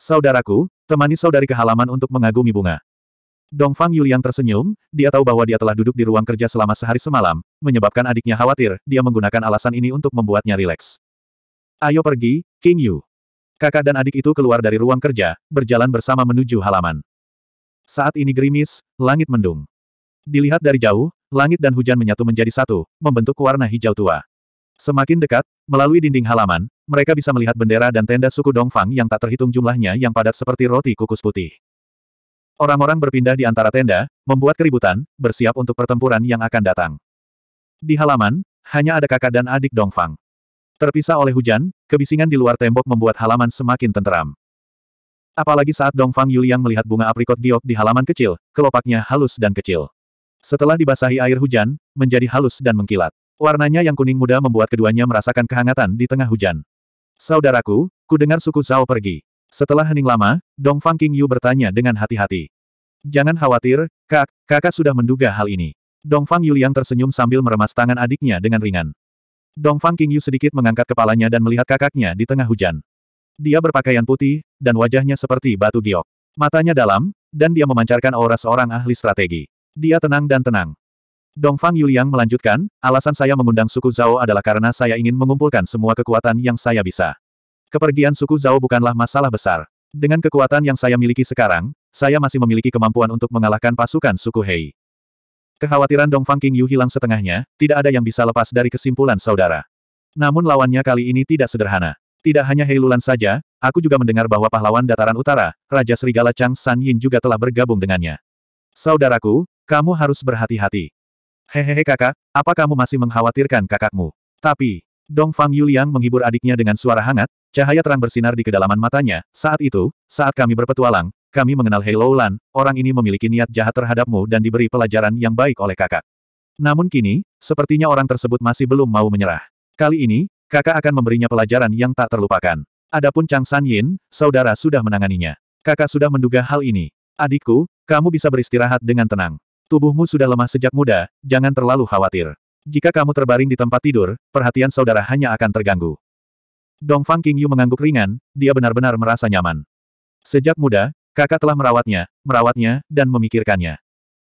Saudaraku, temani saudari ke halaman untuk mengagumi bunga. Dongfang Yuliang tersenyum, dia tahu bahwa dia telah duduk di ruang kerja selama sehari semalam, menyebabkan adiknya khawatir, dia menggunakan alasan ini untuk membuatnya rileks. Ayo pergi, King Yu. Kakak dan adik itu keluar dari ruang kerja, berjalan bersama menuju halaman. Saat ini gerimis, langit mendung. Dilihat dari jauh, langit dan hujan menyatu menjadi satu, membentuk warna hijau tua. Semakin dekat, melalui dinding halaman, mereka bisa melihat bendera dan tenda suku Dongfang yang tak terhitung jumlahnya yang padat seperti roti kukus putih. Orang-orang berpindah di antara tenda, membuat keributan, bersiap untuk pertempuran yang akan datang. Di halaman, hanya ada kakak dan adik Dongfang. Terpisah oleh hujan, kebisingan di luar tembok membuat halaman semakin tenteram. Apalagi saat Dongfang Yuliang melihat bunga aprikot giok di halaman kecil, kelopaknya halus dan kecil. Setelah dibasahi air hujan, menjadi halus dan mengkilat. Warnanya yang kuning muda membuat keduanya merasakan kehangatan di tengah hujan. Saudaraku, ku dengar suku Zhao pergi. Setelah hening lama, Dongfang Fang King Yu bertanya dengan hati-hati. Jangan khawatir, kak, kakak sudah menduga hal ini. Dongfang Yuliang tersenyum sambil meremas tangan adiknya dengan ringan. Dongfang Qingyu sedikit mengangkat kepalanya dan melihat kakaknya di tengah hujan. Dia berpakaian putih, dan wajahnya seperti batu giok. Matanya dalam, dan dia memancarkan aura seorang ahli strategi. Dia tenang dan tenang. Dongfang Yuliang melanjutkan, alasan saya mengundang suku Zhao adalah karena saya ingin mengumpulkan semua kekuatan yang saya bisa. Kepergian suku Zhao bukanlah masalah besar. Dengan kekuatan yang saya miliki sekarang, saya masih memiliki kemampuan untuk mengalahkan pasukan suku Hei. Kekhawatiran Dong Fang King Yu hilang setengahnya, tidak ada yang bisa lepas dari kesimpulan saudara. Namun lawannya kali ini tidak sederhana. Tidak hanya Heilulan saja, aku juga mendengar bahwa pahlawan dataran utara, Raja Serigala Chang San Yin juga telah bergabung dengannya. Saudaraku, kamu harus berhati-hati. Hehehe kakak, apa kamu masih mengkhawatirkan kakakmu? Tapi, Dong Fang Yuliang menghibur adiknya dengan suara hangat, cahaya terang bersinar di kedalaman matanya, saat itu, saat kami berpetualang, kami mengenal Hei Lan, orang ini memiliki niat jahat terhadapmu dan diberi pelajaran yang baik oleh kakak. Namun kini, sepertinya orang tersebut masih belum mau menyerah. Kali ini, kakak akan memberinya pelajaran yang tak terlupakan. Adapun Chang San Yin, saudara sudah menanganinya. Kakak sudah menduga hal ini. Adikku, kamu bisa beristirahat dengan tenang. Tubuhmu sudah lemah sejak muda, jangan terlalu khawatir. Jika kamu terbaring di tempat tidur, perhatian saudara hanya akan terganggu. Dong Dongfang Qingyu mengangguk ringan, dia benar-benar merasa nyaman. Sejak muda, Kakak telah merawatnya, merawatnya, dan memikirkannya.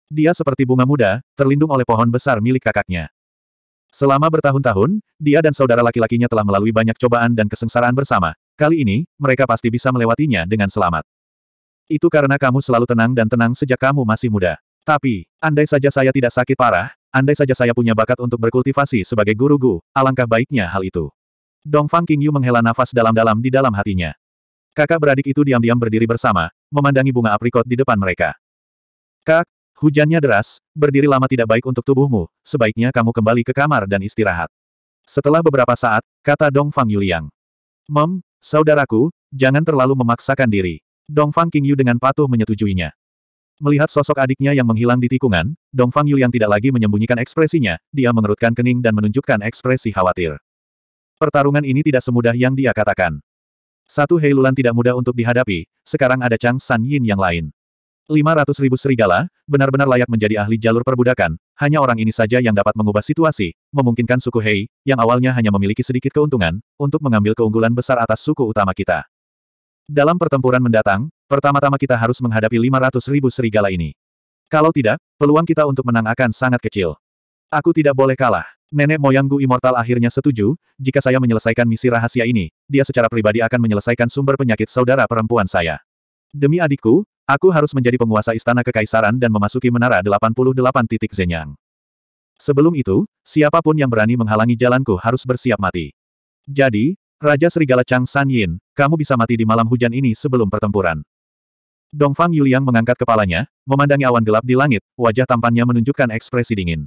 Dia seperti bunga muda, terlindung oleh pohon besar milik kakaknya. Selama bertahun-tahun, dia dan saudara laki-lakinya telah melalui banyak cobaan dan kesengsaraan bersama. Kali ini, mereka pasti bisa melewatinya dengan selamat. Itu karena kamu selalu tenang dan tenang sejak kamu masih muda. Tapi, andai saja saya tidak sakit parah, andai saja saya punya bakat untuk berkultivasi sebagai guru Gu, alangkah baiknya hal itu. Dongfang Qingyu menghela nafas dalam-dalam di dalam hatinya. Kakak beradik itu diam-diam berdiri bersama, memandangi bunga aprikot di depan mereka. Kak, hujannya deras, berdiri lama tidak baik untuk tubuhmu, sebaiknya kamu kembali ke kamar dan istirahat. Setelah beberapa saat, kata Dong Fang Yuliang. Mem, saudaraku, jangan terlalu memaksakan diri. Dong Fang Qingyu dengan patuh menyetujuinya. Melihat sosok adiknya yang menghilang di tikungan, Dong Fang Yuliang tidak lagi menyembunyikan ekspresinya, dia mengerutkan kening dan menunjukkan ekspresi khawatir. Pertarungan ini tidak semudah yang dia katakan. Satu Heilulan tidak mudah untuk dihadapi, sekarang ada Chang San Yin yang lain. 500 ribu serigala, benar-benar layak menjadi ahli jalur perbudakan, hanya orang ini saja yang dapat mengubah situasi, memungkinkan suku Hei, yang awalnya hanya memiliki sedikit keuntungan, untuk mengambil keunggulan besar atas suku utama kita. Dalam pertempuran mendatang, pertama-tama kita harus menghadapi 500 ribu serigala ini. Kalau tidak, peluang kita untuk menang akan sangat kecil. Aku tidak boleh kalah. Nenek moyangku immortal akhirnya setuju, jika saya menyelesaikan misi rahasia ini, dia secara pribadi akan menyelesaikan sumber penyakit saudara perempuan saya. Demi adikku, aku harus menjadi penguasa istana kekaisaran dan memasuki menara 88 titik Zenyang. Sebelum itu, siapapun yang berani menghalangi jalanku harus bersiap mati. Jadi, Raja Serigala Chang San Yin, kamu bisa mati di malam hujan ini sebelum pertempuran. Dongfang Yuliang mengangkat kepalanya, memandangi awan gelap di langit, wajah tampannya menunjukkan ekspresi dingin.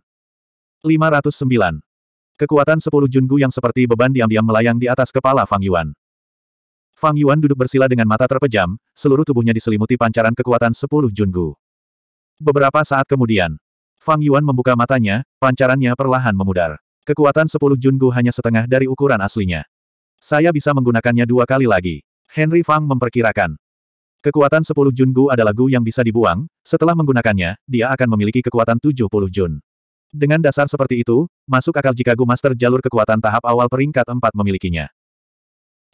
509. Kekuatan 10 Jungu yang seperti beban diam-diam melayang di atas kepala Fang Yuan. Fang Yuan duduk bersila dengan mata terpejam, seluruh tubuhnya diselimuti pancaran kekuatan 10 Jungu. Beberapa saat kemudian, Fang Yuan membuka matanya, pancarannya perlahan memudar. Kekuatan 10 Jungu hanya setengah dari ukuran aslinya. Saya bisa menggunakannya dua kali lagi. Henry Fang memperkirakan. Kekuatan 10 Jungu adalah Gu yang bisa dibuang, setelah menggunakannya, dia akan memiliki kekuatan 70 Jun. Dengan dasar seperti itu, masuk akal jika Gu Master jalur kekuatan tahap awal peringkat 4 memilikinya.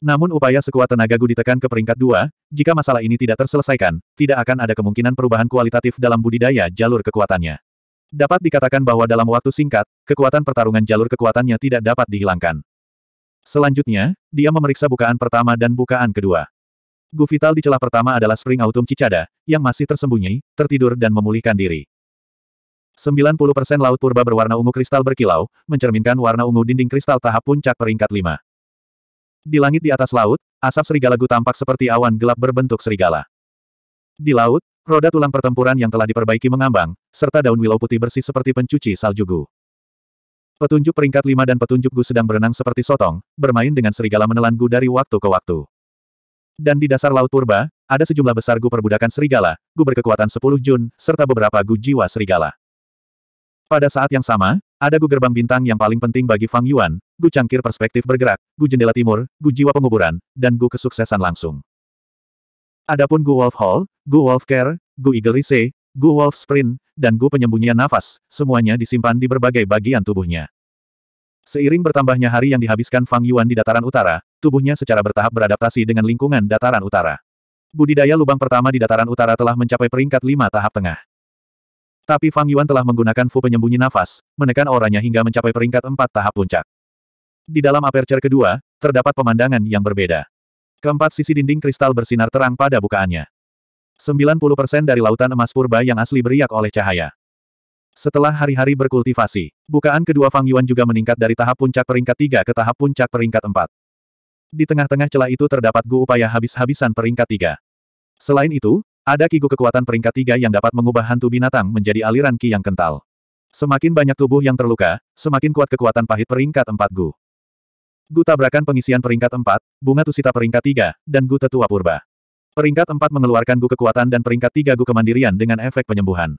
Namun upaya sekuat tenaga Gu ditekan ke peringkat 2, jika masalah ini tidak terselesaikan, tidak akan ada kemungkinan perubahan kualitatif dalam budidaya jalur kekuatannya. Dapat dikatakan bahwa dalam waktu singkat, kekuatan pertarungan jalur kekuatannya tidak dapat dihilangkan. Selanjutnya, dia memeriksa bukaan pertama dan bukaan kedua. Gu vital di celah pertama adalah Spring Autumn Cicada, yang masih tersembunyi, tertidur dan memulihkan diri. 90% laut purba berwarna ungu kristal berkilau, mencerminkan warna ungu dinding kristal tahap puncak peringkat 5. Di langit di atas laut, asap serigala gu tampak seperti awan gelap berbentuk serigala. Di laut, roda tulang pertempuran yang telah diperbaiki mengambang, serta daun willow putih bersih seperti pencuci salju gu. Petunjuk peringkat 5 dan petunjuk gu sedang berenang seperti sotong, bermain dengan serigala menelan gu dari waktu ke waktu. Dan di dasar laut purba, ada sejumlah besar gu perbudakan serigala, gu berkekuatan 10 jun, serta beberapa gu jiwa serigala. Pada saat yang sama, ada Gu Gerbang Bintang yang paling penting bagi Fang Yuan, Gu Cangkir Perspektif Bergerak, Gu Jendela Timur, Gu Jiwa Penguburan, dan Gu Kesuksesan Langsung. Adapun Gu Wolf Hall, Gu Wolf Care, Gu Eagle Rise, Gu Wolf Sprint, dan Gu Penyembunyian Nafas, semuanya disimpan di berbagai bagian tubuhnya. Seiring bertambahnya hari yang dihabiskan Fang Yuan di dataran utara, tubuhnya secara bertahap beradaptasi dengan lingkungan dataran utara. Budidaya lubang pertama di dataran utara telah mencapai peringkat lima tahap tengah. Tapi Fang Yuan telah menggunakan Fu penyembunyi nafas, menekan auranya hingga mencapai peringkat empat tahap puncak. Di dalam aperture kedua, terdapat pemandangan yang berbeda. Keempat sisi dinding kristal bersinar terang pada bukaannya. 90% dari lautan emas purba yang asli beriak oleh cahaya. Setelah hari-hari berkultivasi, bukaan kedua Fang Yuan juga meningkat dari tahap puncak peringkat tiga ke tahap puncak peringkat empat. Di tengah-tengah celah itu terdapat gu upaya habis-habisan peringkat tiga. Selain itu, ada kigu kekuatan peringkat tiga yang dapat mengubah hantu binatang menjadi aliran ki yang kental. Semakin banyak tubuh yang terluka, semakin kuat kekuatan pahit peringkat empat Gu. Gu tabrakan pengisian peringkat empat, bunga tusita peringkat tiga, dan Gu tetua purba. Peringkat empat mengeluarkan Gu kekuatan dan peringkat tiga Gu kemandirian dengan efek penyembuhan.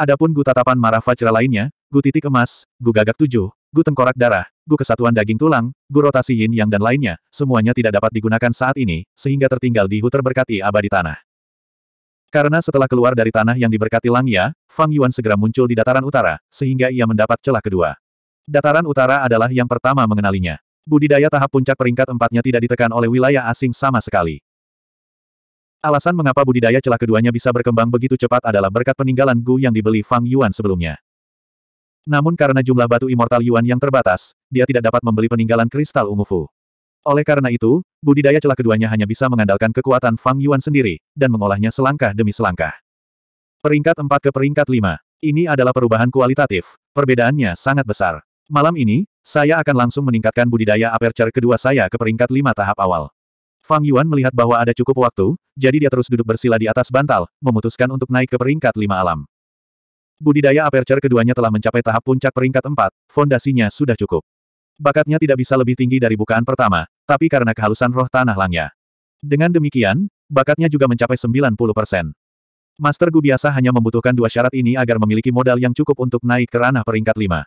Adapun Gu tatapan marah fajra lainnya, Gu titik emas, Gu gagak tujuh, Gu tengkorak darah, Gu kesatuan daging tulang, Gu rotasi yin yang dan lainnya, semuanya tidak dapat digunakan saat ini, sehingga tertinggal di huter berkati abadi tanah. Karena setelah keluar dari tanah yang diberkati Langya, Fang Yuan segera muncul di dataran utara, sehingga ia mendapat celah kedua. Dataran utara adalah yang pertama mengenalinya. Budidaya tahap puncak peringkat empatnya tidak ditekan oleh wilayah asing sama sekali. Alasan mengapa budidaya celah keduanya bisa berkembang begitu cepat adalah berkat peninggalan Gu yang dibeli Fang Yuan sebelumnya. Namun karena jumlah batu immortal Yuan yang terbatas, dia tidak dapat membeli peninggalan kristal Fu. Oleh karena itu, budidaya celah keduanya hanya bisa mengandalkan kekuatan Fang Yuan sendiri, dan mengolahnya selangkah demi selangkah. Peringkat 4 ke peringkat 5. Ini adalah perubahan kualitatif, perbedaannya sangat besar. Malam ini, saya akan langsung meningkatkan budidaya aperture kedua saya ke peringkat 5 tahap awal. Fang Yuan melihat bahwa ada cukup waktu, jadi dia terus duduk bersila di atas bantal, memutuskan untuk naik ke peringkat 5 alam. Budidaya aperture keduanya telah mencapai tahap puncak peringkat 4, fondasinya sudah cukup. Bakatnya tidak bisa lebih tinggi dari bukaan pertama, tapi karena kehalusan roh tanah langnya. Dengan demikian, bakatnya juga mencapai 90 persen. Master Gu biasa hanya membutuhkan dua syarat ini agar memiliki modal yang cukup untuk naik ke ranah peringkat lima.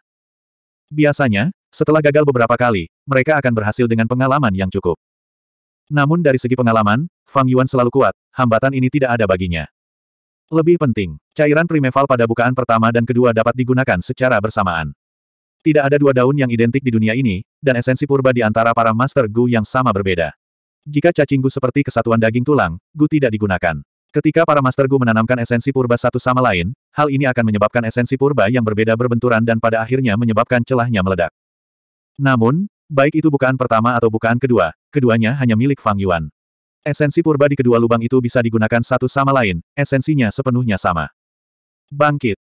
Biasanya, setelah gagal beberapa kali, mereka akan berhasil dengan pengalaman yang cukup. Namun dari segi pengalaman, Fang Yuan selalu kuat, hambatan ini tidak ada baginya. Lebih penting, cairan primeval pada bukaan pertama dan kedua dapat digunakan secara bersamaan. Tidak ada dua daun yang identik di dunia ini, dan esensi purba di antara para Master Gu yang sama berbeda. Jika cacing Gu seperti kesatuan daging tulang, Gu tidak digunakan. Ketika para Master Gu menanamkan esensi purba satu sama lain, hal ini akan menyebabkan esensi purba yang berbeda berbenturan dan pada akhirnya menyebabkan celahnya meledak. Namun, baik itu bukaan pertama atau bukaan kedua, keduanya hanya milik Fang Yuan. Esensi purba di kedua lubang itu bisa digunakan satu sama lain, esensinya sepenuhnya sama. Bangkit.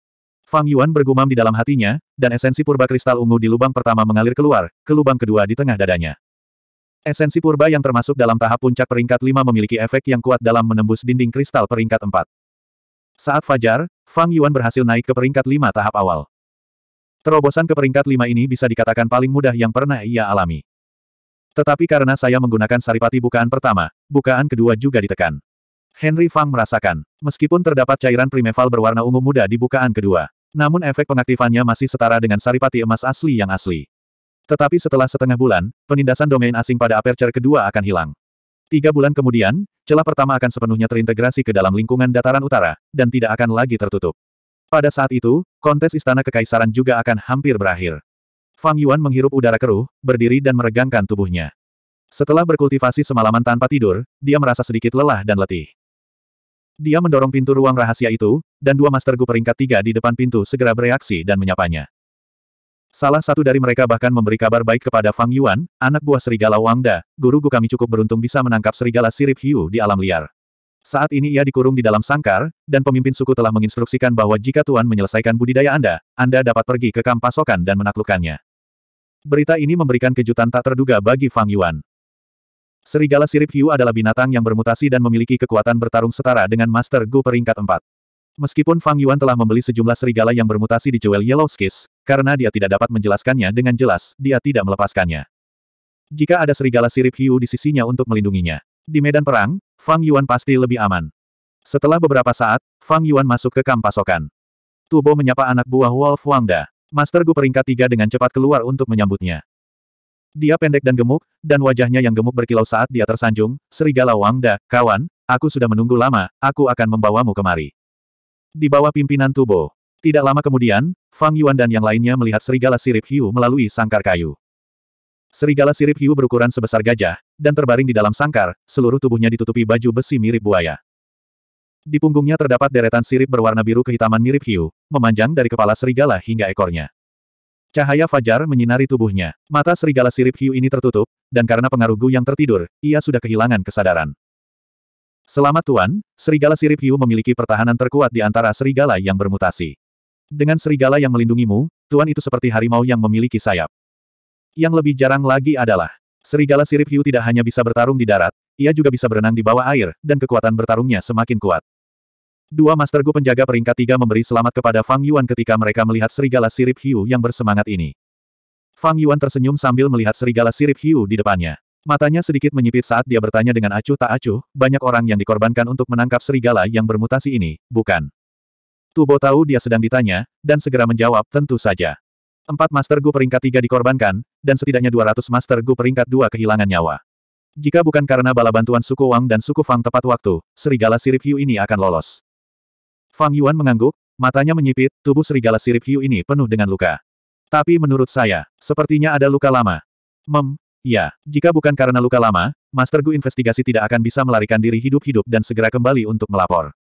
Fang Yuan bergumam di dalam hatinya, dan esensi purba kristal ungu di lubang pertama mengalir keluar, ke lubang kedua di tengah dadanya. Esensi purba yang termasuk dalam tahap puncak peringkat 5 memiliki efek yang kuat dalam menembus dinding kristal peringkat 4. Saat fajar, Fang Yuan berhasil naik ke peringkat 5 tahap awal. Terobosan ke peringkat 5 ini bisa dikatakan paling mudah yang pernah ia alami. Tetapi karena saya menggunakan saripati bukaan pertama, bukaan kedua juga ditekan. Henry Fang merasakan, meskipun terdapat cairan primeval berwarna ungu muda di bukaan kedua, namun efek pengaktifannya masih setara dengan saripati emas asli yang asli. Tetapi setelah setengah bulan, penindasan domain asing pada aperture kedua akan hilang. Tiga bulan kemudian, celah pertama akan sepenuhnya terintegrasi ke dalam lingkungan dataran utara, dan tidak akan lagi tertutup. Pada saat itu, kontes istana kekaisaran juga akan hampir berakhir. Fang Yuan menghirup udara keruh, berdiri dan meregangkan tubuhnya. Setelah berkultivasi semalaman tanpa tidur, dia merasa sedikit lelah dan letih. Dia mendorong pintu ruang rahasia itu, dan dua Master Gu peringkat tiga di depan pintu segera bereaksi dan menyapanya. Salah satu dari mereka bahkan memberi kabar baik kepada Fang Yuan, anak buah serigala Wangda, guru Gu kami cukup beruntung bisa menangkap serigala sirip hiu di alam liar. Saat ini ia dikurung di dalam sangkar, dan pemimpin suku telah menginstruksikan bahwa jika Tuan menyelesaikan budidaya Anda, Anda dapat pergi ke kamp pasokan dan menaklukkannya. Berita ini memberikan kejutan tak terduga bagi Fang Yuan. Serigala sirip hiu adalah binatang yang bermutasi dan memiliki kekuatan bertarung setara dengan Master Gu peringkat 4. Meskipun Fang Yuan telah membeli sejumlah serigala yang bermutasi di Jewel Yellow Skis, karena dia tidak dapat menjelaskannya dengan jelas, dia tidak melepaskannya. Jika ada serigala sirip hiu di sisinya untuk melindunginya. Di medan perang, Fang Yuan pasti lebih aman. Setelah beberapa saat, Fang Yuan masuk ke kamp pasokan. Tubo menyapa anak buah Wolf Wangda. Master Gu peringkat tiga dengan cepat keluar untuk menyambutnya. Dia pendek dan gemuk, dan wajahnya yang gemuk berkilau saat dia tersanjung, Serigala Wangda, kawan, aku sudah menunggu lama, aku akan membawamu kemari. Di bawah pimpinan Tubo. Tidak lama kemudian, Fang Yuan dan yang lainnya melihat serigala sirip hiu melalui sangkar kayu. Serigala sirip hiu berukuran sebesar gajah, dan terbaring di dalam sangkar, seluruh tubuhnya ditutupi baju besi mirip buaya. Di punggungnya terdapat deretan sirip berwarna biru kehitaman mirip hiu, memanjang dari kepala serigala hingga ekornya. Cahaya fajar menyinari tubuhnya. Mata serigala sirip hiu ini tertutup, dan karena pengaruh Gu yang tertidur, ia sudah kehilangan kesadaran. Selamat Tuan, serigala sirip hiu memiliki pertahanan terkuat di antara serigala yang bermutasi. Dengan serigala yang melindungimu, Tuan itu seperti harimau yang memiliki sayap. Yang lebih jarang lagi adalah, serigala sirip hiu tidak hanya bisa bertarung di darat, ia juga bisa berenang di bawah air, dan kekuatan bertarungnya semakin kuat. Dua Master Gu penjaga peringkat tiga memberi selamat kepada Fang Yuan ketika mereka melihat serigala sirip hiu yang bersemangat ini. Fang Yuan tersenyum sambil melihat serigala sirip hiu di depannya. Matanya sedikit menyipit saat dia bertanya dengan acuh tak acuh, banyak orang yang dikorbankan untuk menangkap serigala yang bermutasi ini, bukan? Tubo tahu dia sedang ditanya, dan segera menjawab, tentu saja. Empat Master Gu peringkat tiga dikorbankan, dan setidaknya 200 Master Gu peringkat dua kehilangan nyawa. Jika bukan karena bala bantuan suku Wang dan suku Fang tepat waktu, serigala sirip hiu ini akan lolos. Fang Yuan mengangguk, matanya menyipit, tubuh serigala sirip hiu ini penuh dengan luka. Tapi menurut saya, sepertinya ada luka lama. Mem, ya, jika bukan karena luka lama, Master Gu investigasi tidak akan bisa melarikan diri hidup-hidup dan segera kembali untuk melapor.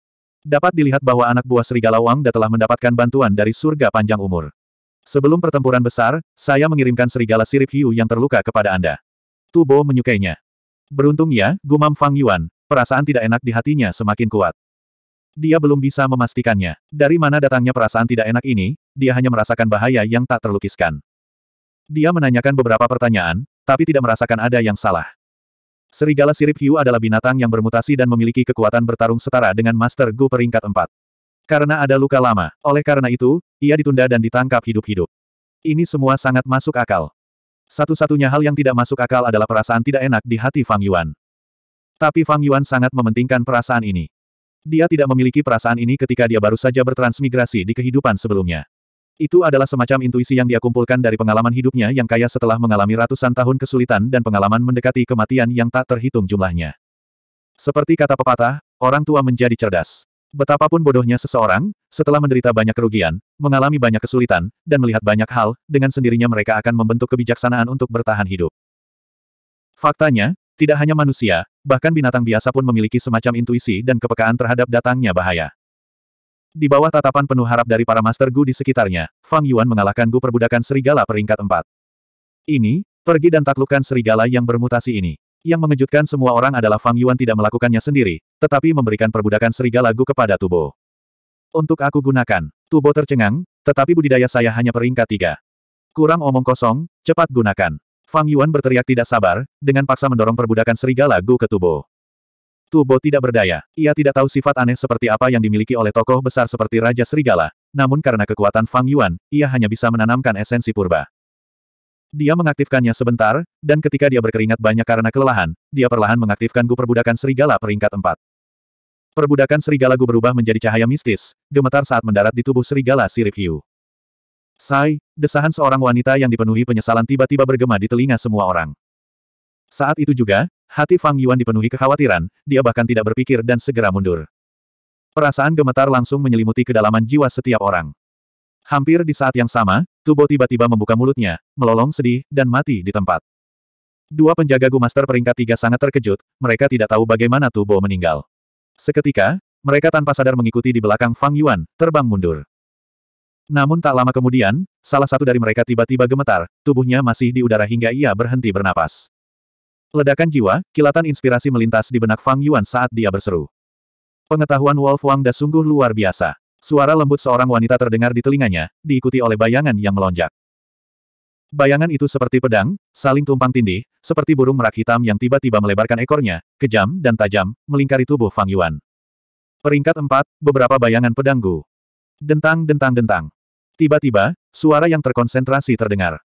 Dapat dilihat bahwa anak buah Serigala Da telah mendapatkan bantuan dari surga panjang umur. Sebelum pertempuran besar, saya mengirimkan serigala sirip hiu yang terluka kepada Anda. Tubo menyukainya. Beruntung ya, gumam Fang Yuan, perasaan tidak enak di hatinya semakin kuat. Dia belum bisa memastikannya. Dari mana datangnya perasaan tidak enak ini, dia hanya merasakan bahaya yang tak terlukiskan. Dia menanyakan beberapa pertanyaan, tapi tidak merasakan ada yang salah. Serigala sirip hiu adalah binatang yang bermutasi dan memiliki kekuatan bertarung setara dengan Master Gu peringkat 4. Karena ada luka lama, oleh karena itu, ia ditunda dan ditangkap hidup-hidup. Ini semua sangat masuk akal. Satu-satunya hal yang tidak masuk akal adalah perasaan tidak enak di hati Fang Yuan. Tapi Fang Yuan sangat mementingkan perasaan ini. Dia tidak memiliki perasaan ini ketika dia baru saja bertransmigrasi di kehidupan sebelumnya. Itu adalah semacam intuisi yang dia kumpulkan dari pengalaman hidupnya yang kaya setelah mengalami ratusan tahun kesulitan dan pengalaman mendekati kematian yang tak terhitung jumlahnya. Seperti kata pepatah, orang tua menjadi cerdas. Betapapun bodohnya seseorang, setelah menderita banyak kerugian, mengalami banyak kesulitan, dan melihat banyak hal, dengan sendirinya mereka akan membentuk kebijaksanaan untuk bertahan hidup. Faktanya, tidak hanya manusia, bahkan binatang biasa pun memiliki semacam intuisi dan kepekaan terhadap datangnya bahaya. Di bawah tatapan penuh harap dari para Master Gu di sekitarnya, Fang Yuan mengalahkan Gu perbudakan serigala peringkat 4. Ini, pergi dan taklukkan serigala yang bermutasi ini. Yang mengejutkan semua orang adalah Fang Yuan tidak melakukannya sendiri, tetapi memberikan perbudakan serigala Gu kepada Tubo. Untuk aku gunakan, Tubo tercengang, tetapi budidaya saya hanya peringkat 3. Kurang omong kosong, cepat gunakan. Fang Yuan berteriak tidak sabar, dengan paksa mendorong perbudakan serigala Gu ke tubuh. Tubuh tidak berdaya. Ia tidak tahu sifat aneh seperti apa yang dimiliki oleh tokoh besar seperti Raja Serigala, namun karena kekuatan Fang Yuan, ia hanya bisa menanamkan esensi purba. Dia mengaktifkannya sebentar, dan ketika dia berkeringat banyak karena kelelahan, dia perlahan mengaktifkan Gu perbudakan serigala peringkat 4. Perbudakan serigala Gu berubah menjadi cahaya mistis, gemetar saat mendarat di tubuh serigala sirip Yu. Sai, desahan seorang wanita yang dipenuhi penyesalan tiba-tiba bergema di telinga semua orang. Saat itu juga, hati Fang Yuan dipenuhi kekhawatiran, dia bahkan tidak berpikir dan segera mundur. Perasaan gemetar langsung menyelimuti kedalaman jiwa setiap orang. Hampir di saat yang sama, Tubo tiba-tiba membuka mulutnya, melolong sedih, dan mati di tempat. Dua penjaga Gumaster peringkat tiga sangat terkejut, mereka tidak tahu bagaimana Tubo meninggal. Seketika, mereka tanpa sadar mengikuti di belakang Fang Yuan, terbang mundur. Namun tak lama kemudian, salah satu dari mereka tiba-tiba gemetar, tubuhnya masih di udara hingga ia berhenti bernapas. Ledakan jiwa, kilatan inspirasi melintas di benak Fang Yuan saat dia berseru. Pengetahuan Wolf Wang Da sungguh luar biasa. Suara lembut seorang wanita terdengar di telinganya, diikuti oleh bayangan yang melonjak. Bayangan itu seperti pedang, saling tumpang tindih, seperti burung merak hitam yang tiba-tiba melebarkan ekornya, kejam dan tajam, melingkari tubuh Fang Yuan. Peringkat 4, beberapa bayangan pedanggu. Dentang-dentang-dentang. Tiba-tiba, suara yang terkonsentrasi terdengar.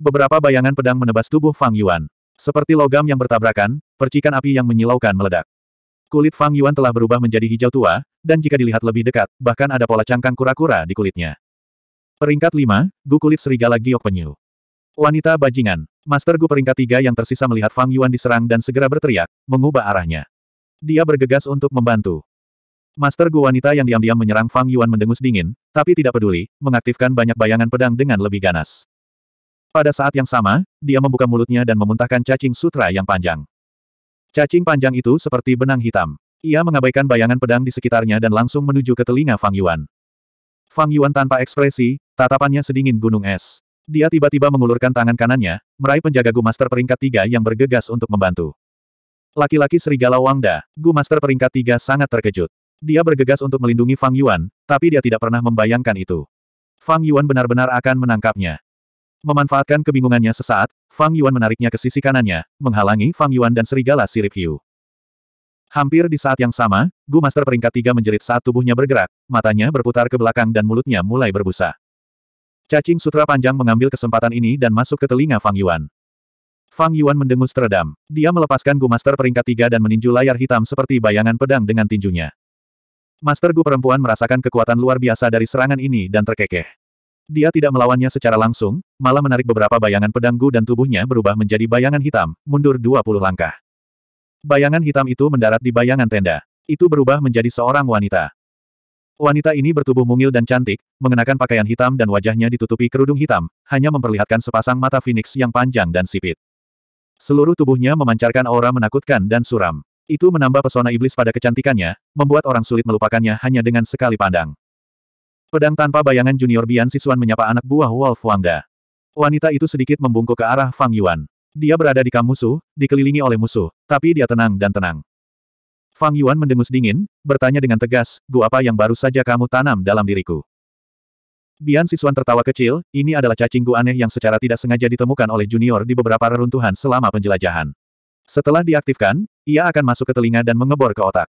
Beberapa bayangan pedang menebas tubuh Fang Yuan. Seperti logam yang bertabrakan, percikan api yang menyilaukan meledak. Kulit Fang Yuan telah berubah menjadi hijau tua, dan jika dilihat lebih dekat, bahkan ada pola cangkang kura-kura di kulitnya. Peringkat 5, Gu Kulit Serigala Giok Penyu. Wanita bajingan, Master Gu peringkat 3 yang tersisa melihat Fang Yuan diserang dan segera berteriak, mengubah arahnya. Dia bergegas untuk membantu. Master Gu wanita yang diam-diam menyerang Fang Yuan mendengus dingin, tapi tidak peduli, mengaktifkan banyak bayangan pedang dengan lebih ganas. Pada saat yang sama, dia membuka mulutnya dan memuntahkan cacing sutra yang panjang. Cacing panjang itu seperti benang hitam. Ia mengabaikan bayangan pedang di sekitarnya dan langsung menuju ke telinga Fang Yuan. Fang Yuan tanpa ekspresi, tatapannya sedingin gunung es. Dia tiba-tiba mengulurkan tangan kanannya, meraih penjaga Gu Master peringkat tiga yang bergegas untuk membantu. Laki-laki serigala Wangda, Gu Master peringkat tiga sangat terkejut. Dia bergegas untuk melindungi Fang Yuan, tapi dia tidak pernah membayangkan itu. Fang Yuan benar-benar akan menangkapnya. Memanfaatkan kebingungannya sesaat, Fang Yuan menariknya ke sisi kanannya, menghalangi Fang Yuan dan serigala sirip hiu. Hampir di saat yang sama, Gu Master peringkat tiga menjerit saat tubuhnya bergerak, matanya berputar ke belakang dan mulutnya mulai berbusa. Cacing sutra panjang mengambil kesempatan ini dan masuk ke telinga Fang Yuan. Fang Yuan mendengus teredam. Dia melepaskan Gu Master peringkat tiga dan meninju layar hitam seperti bayangan pedang dengan tinjunya. Master Gu perempuan merasakan kekuatan luar biasa dari serangan ini dan terkekeh. Dia tidak melawannya secara langsung, malah menarik beberapa bayangan pedang Gu dan tubuhnya berubah menjadi bayangan hitam, mundur 20 langkah. Bayangan hitam itu mendarat di bayangan tenda. Itu berubah menjadi seorang wanita. Wanita ini bertubuh mungil dan cantik, mengenakan pakaian hitam dan wajahnya ditutupi kerudung hitam, hanya memperlihatkan sepasang mata phoenix yang panjang dan sipit. Seluruh tubuhnya memancarkan aura menakutkan dan suram. Itu menambah pesona iblis pada kecantikannya, membuat orang sulit melupakannya hanya dengan sekali pandang. Pedang tanpa bayangan junior Bian Sisuan menyapa anak buah Wolf Wangda. Wanita itu sedikit membungkuk ke arah Fang Yuan. Dia berada di kamp musuh, dikelilingi oleh musuh, tapi dia tenang dan tenang. Fang Yuan mendengus dingin, bertanya dengan tegas, Gu apa yang baru saja kamu tanam dalam diriku? Bian Sisuan tertawa kecil, ini adalah cacing Gu aneh yang secara tidak sengaja ditemukan oleh junior di beberapa reruntuhan selama penjelajahan. Setelah diaktifkan, ia akan masuk ke telinga dan mengebor ke otak.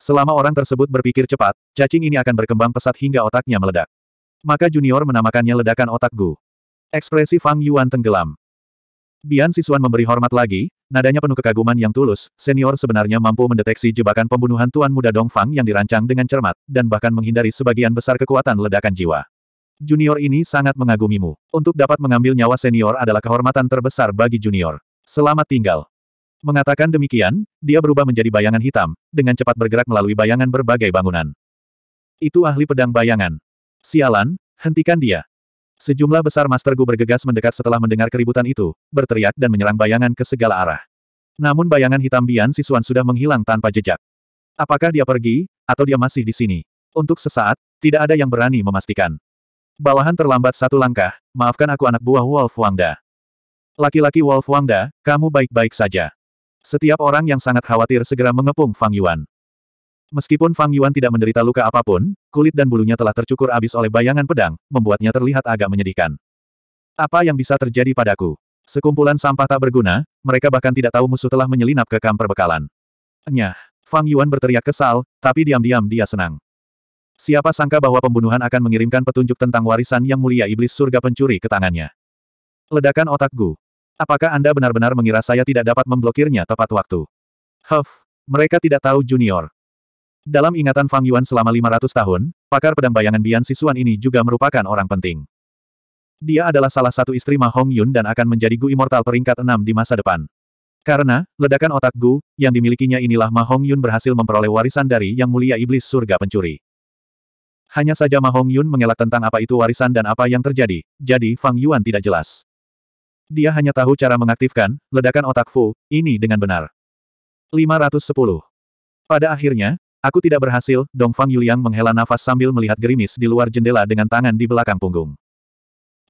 Selama orang tersebut berpikir cepat, cacing ini akan berkembang pesat hingga otaknya meledak. Maka junior menamakannya ledakan otak Gu. Ekspresi Fang Yuan tenggelam. Bian Sisuan memberi hormat lagi, nadanya penuh kekaguman yang tulus, senior sebenarnya mampu mendeteksi jebakan pembunuhan Tuan Muda Dong Fang yang dirancang dengan cermat, dan bahkan menghindari sebagian besar kekuatan ledakan jiwa. Junior ini sangat mengagumimu. Untuk dapat mengambil nyawa senior adalah kehormatan terbesar bagi junior. Selamat tinggal. Mengatakan demikian, dia berubah menjadi bayangan hitam, dengan cepat bergerak melalui bayangan berbagai bangunan. Itu ahli pedang bayangan. Sialan, hentikan dia. Sejumlah besar Master Gu bergegas mendekat setelah mendengar keributan itu, berteriak dan menyerang bayangan ke segala arah. Namun bayangan hitam Bian Sisuan sudah menghilang tanpa jejak. Apakah dia pergi, atau dia masih di sini? Untuk sesaat, tidak ada yang berani memastikan. Bawahan terlambat satu langkah, maafkan aku anak buah Wolf Wangda. Laki-laki Wolf Wangda, kamu baik-baik saja. Setiap orang yang sangat khawatir segera mengepung Fang Yuan. Meskipun Fang Yuan tidak menderita luka apapun, kulit dan bulunya telah tercukur habis oleh bayangan pedang, membuatnya terlihat agak menyedihkan. Apa yang bisa terjadi padaku? Sekumpulan sampah tak berguna, mereka bahkan tidak tahu musuh telah menyelinap ke kamp perbekalan. Nyah, Fang Yuan berteriak kesal, tapi diam-diam dia senang. Siapa sangka bahwa pembunuhan akan mengirimkan petunjuk tentang warisan yang mulia iblis surga pencuri ke tangannya. Ledakan otak Gu. Apakah Anda benar-benar mengira saya tidak dapat memblokirnya tepat waktu? Huff, mereka tidak tahu junior. Dalam ingatan Fang Yuan selama 500 tahun, pakar pedang bayangan Bian Sisuan ini juga merupakan orang penting. Dia adalah salah satu istri Ma Hong Yun dan akan menjadi Gu Immortal peringkat 6 di masa depan. Karena, ledakan otak Gu, yang dimilikinya inilah Ma Hong Yun berhasil memperoleh warisan dari Yang Mulia Iblis Surga Pencuri. Hanya saja Ma Hong Yun mengelak tentang apa itu warisan dan apa yang terjadi, jadi Fang Yuan tidak jelas. Dia hanya tahu cara mengaktifkan ledakan otak Fu, ini dengan benar. 510. Pada akhirnya, aku tidak berhasil, Dongfang Yuliang menghela nafas sambil melihat gerimis di luar jendela dengan tangan di belakang punggung.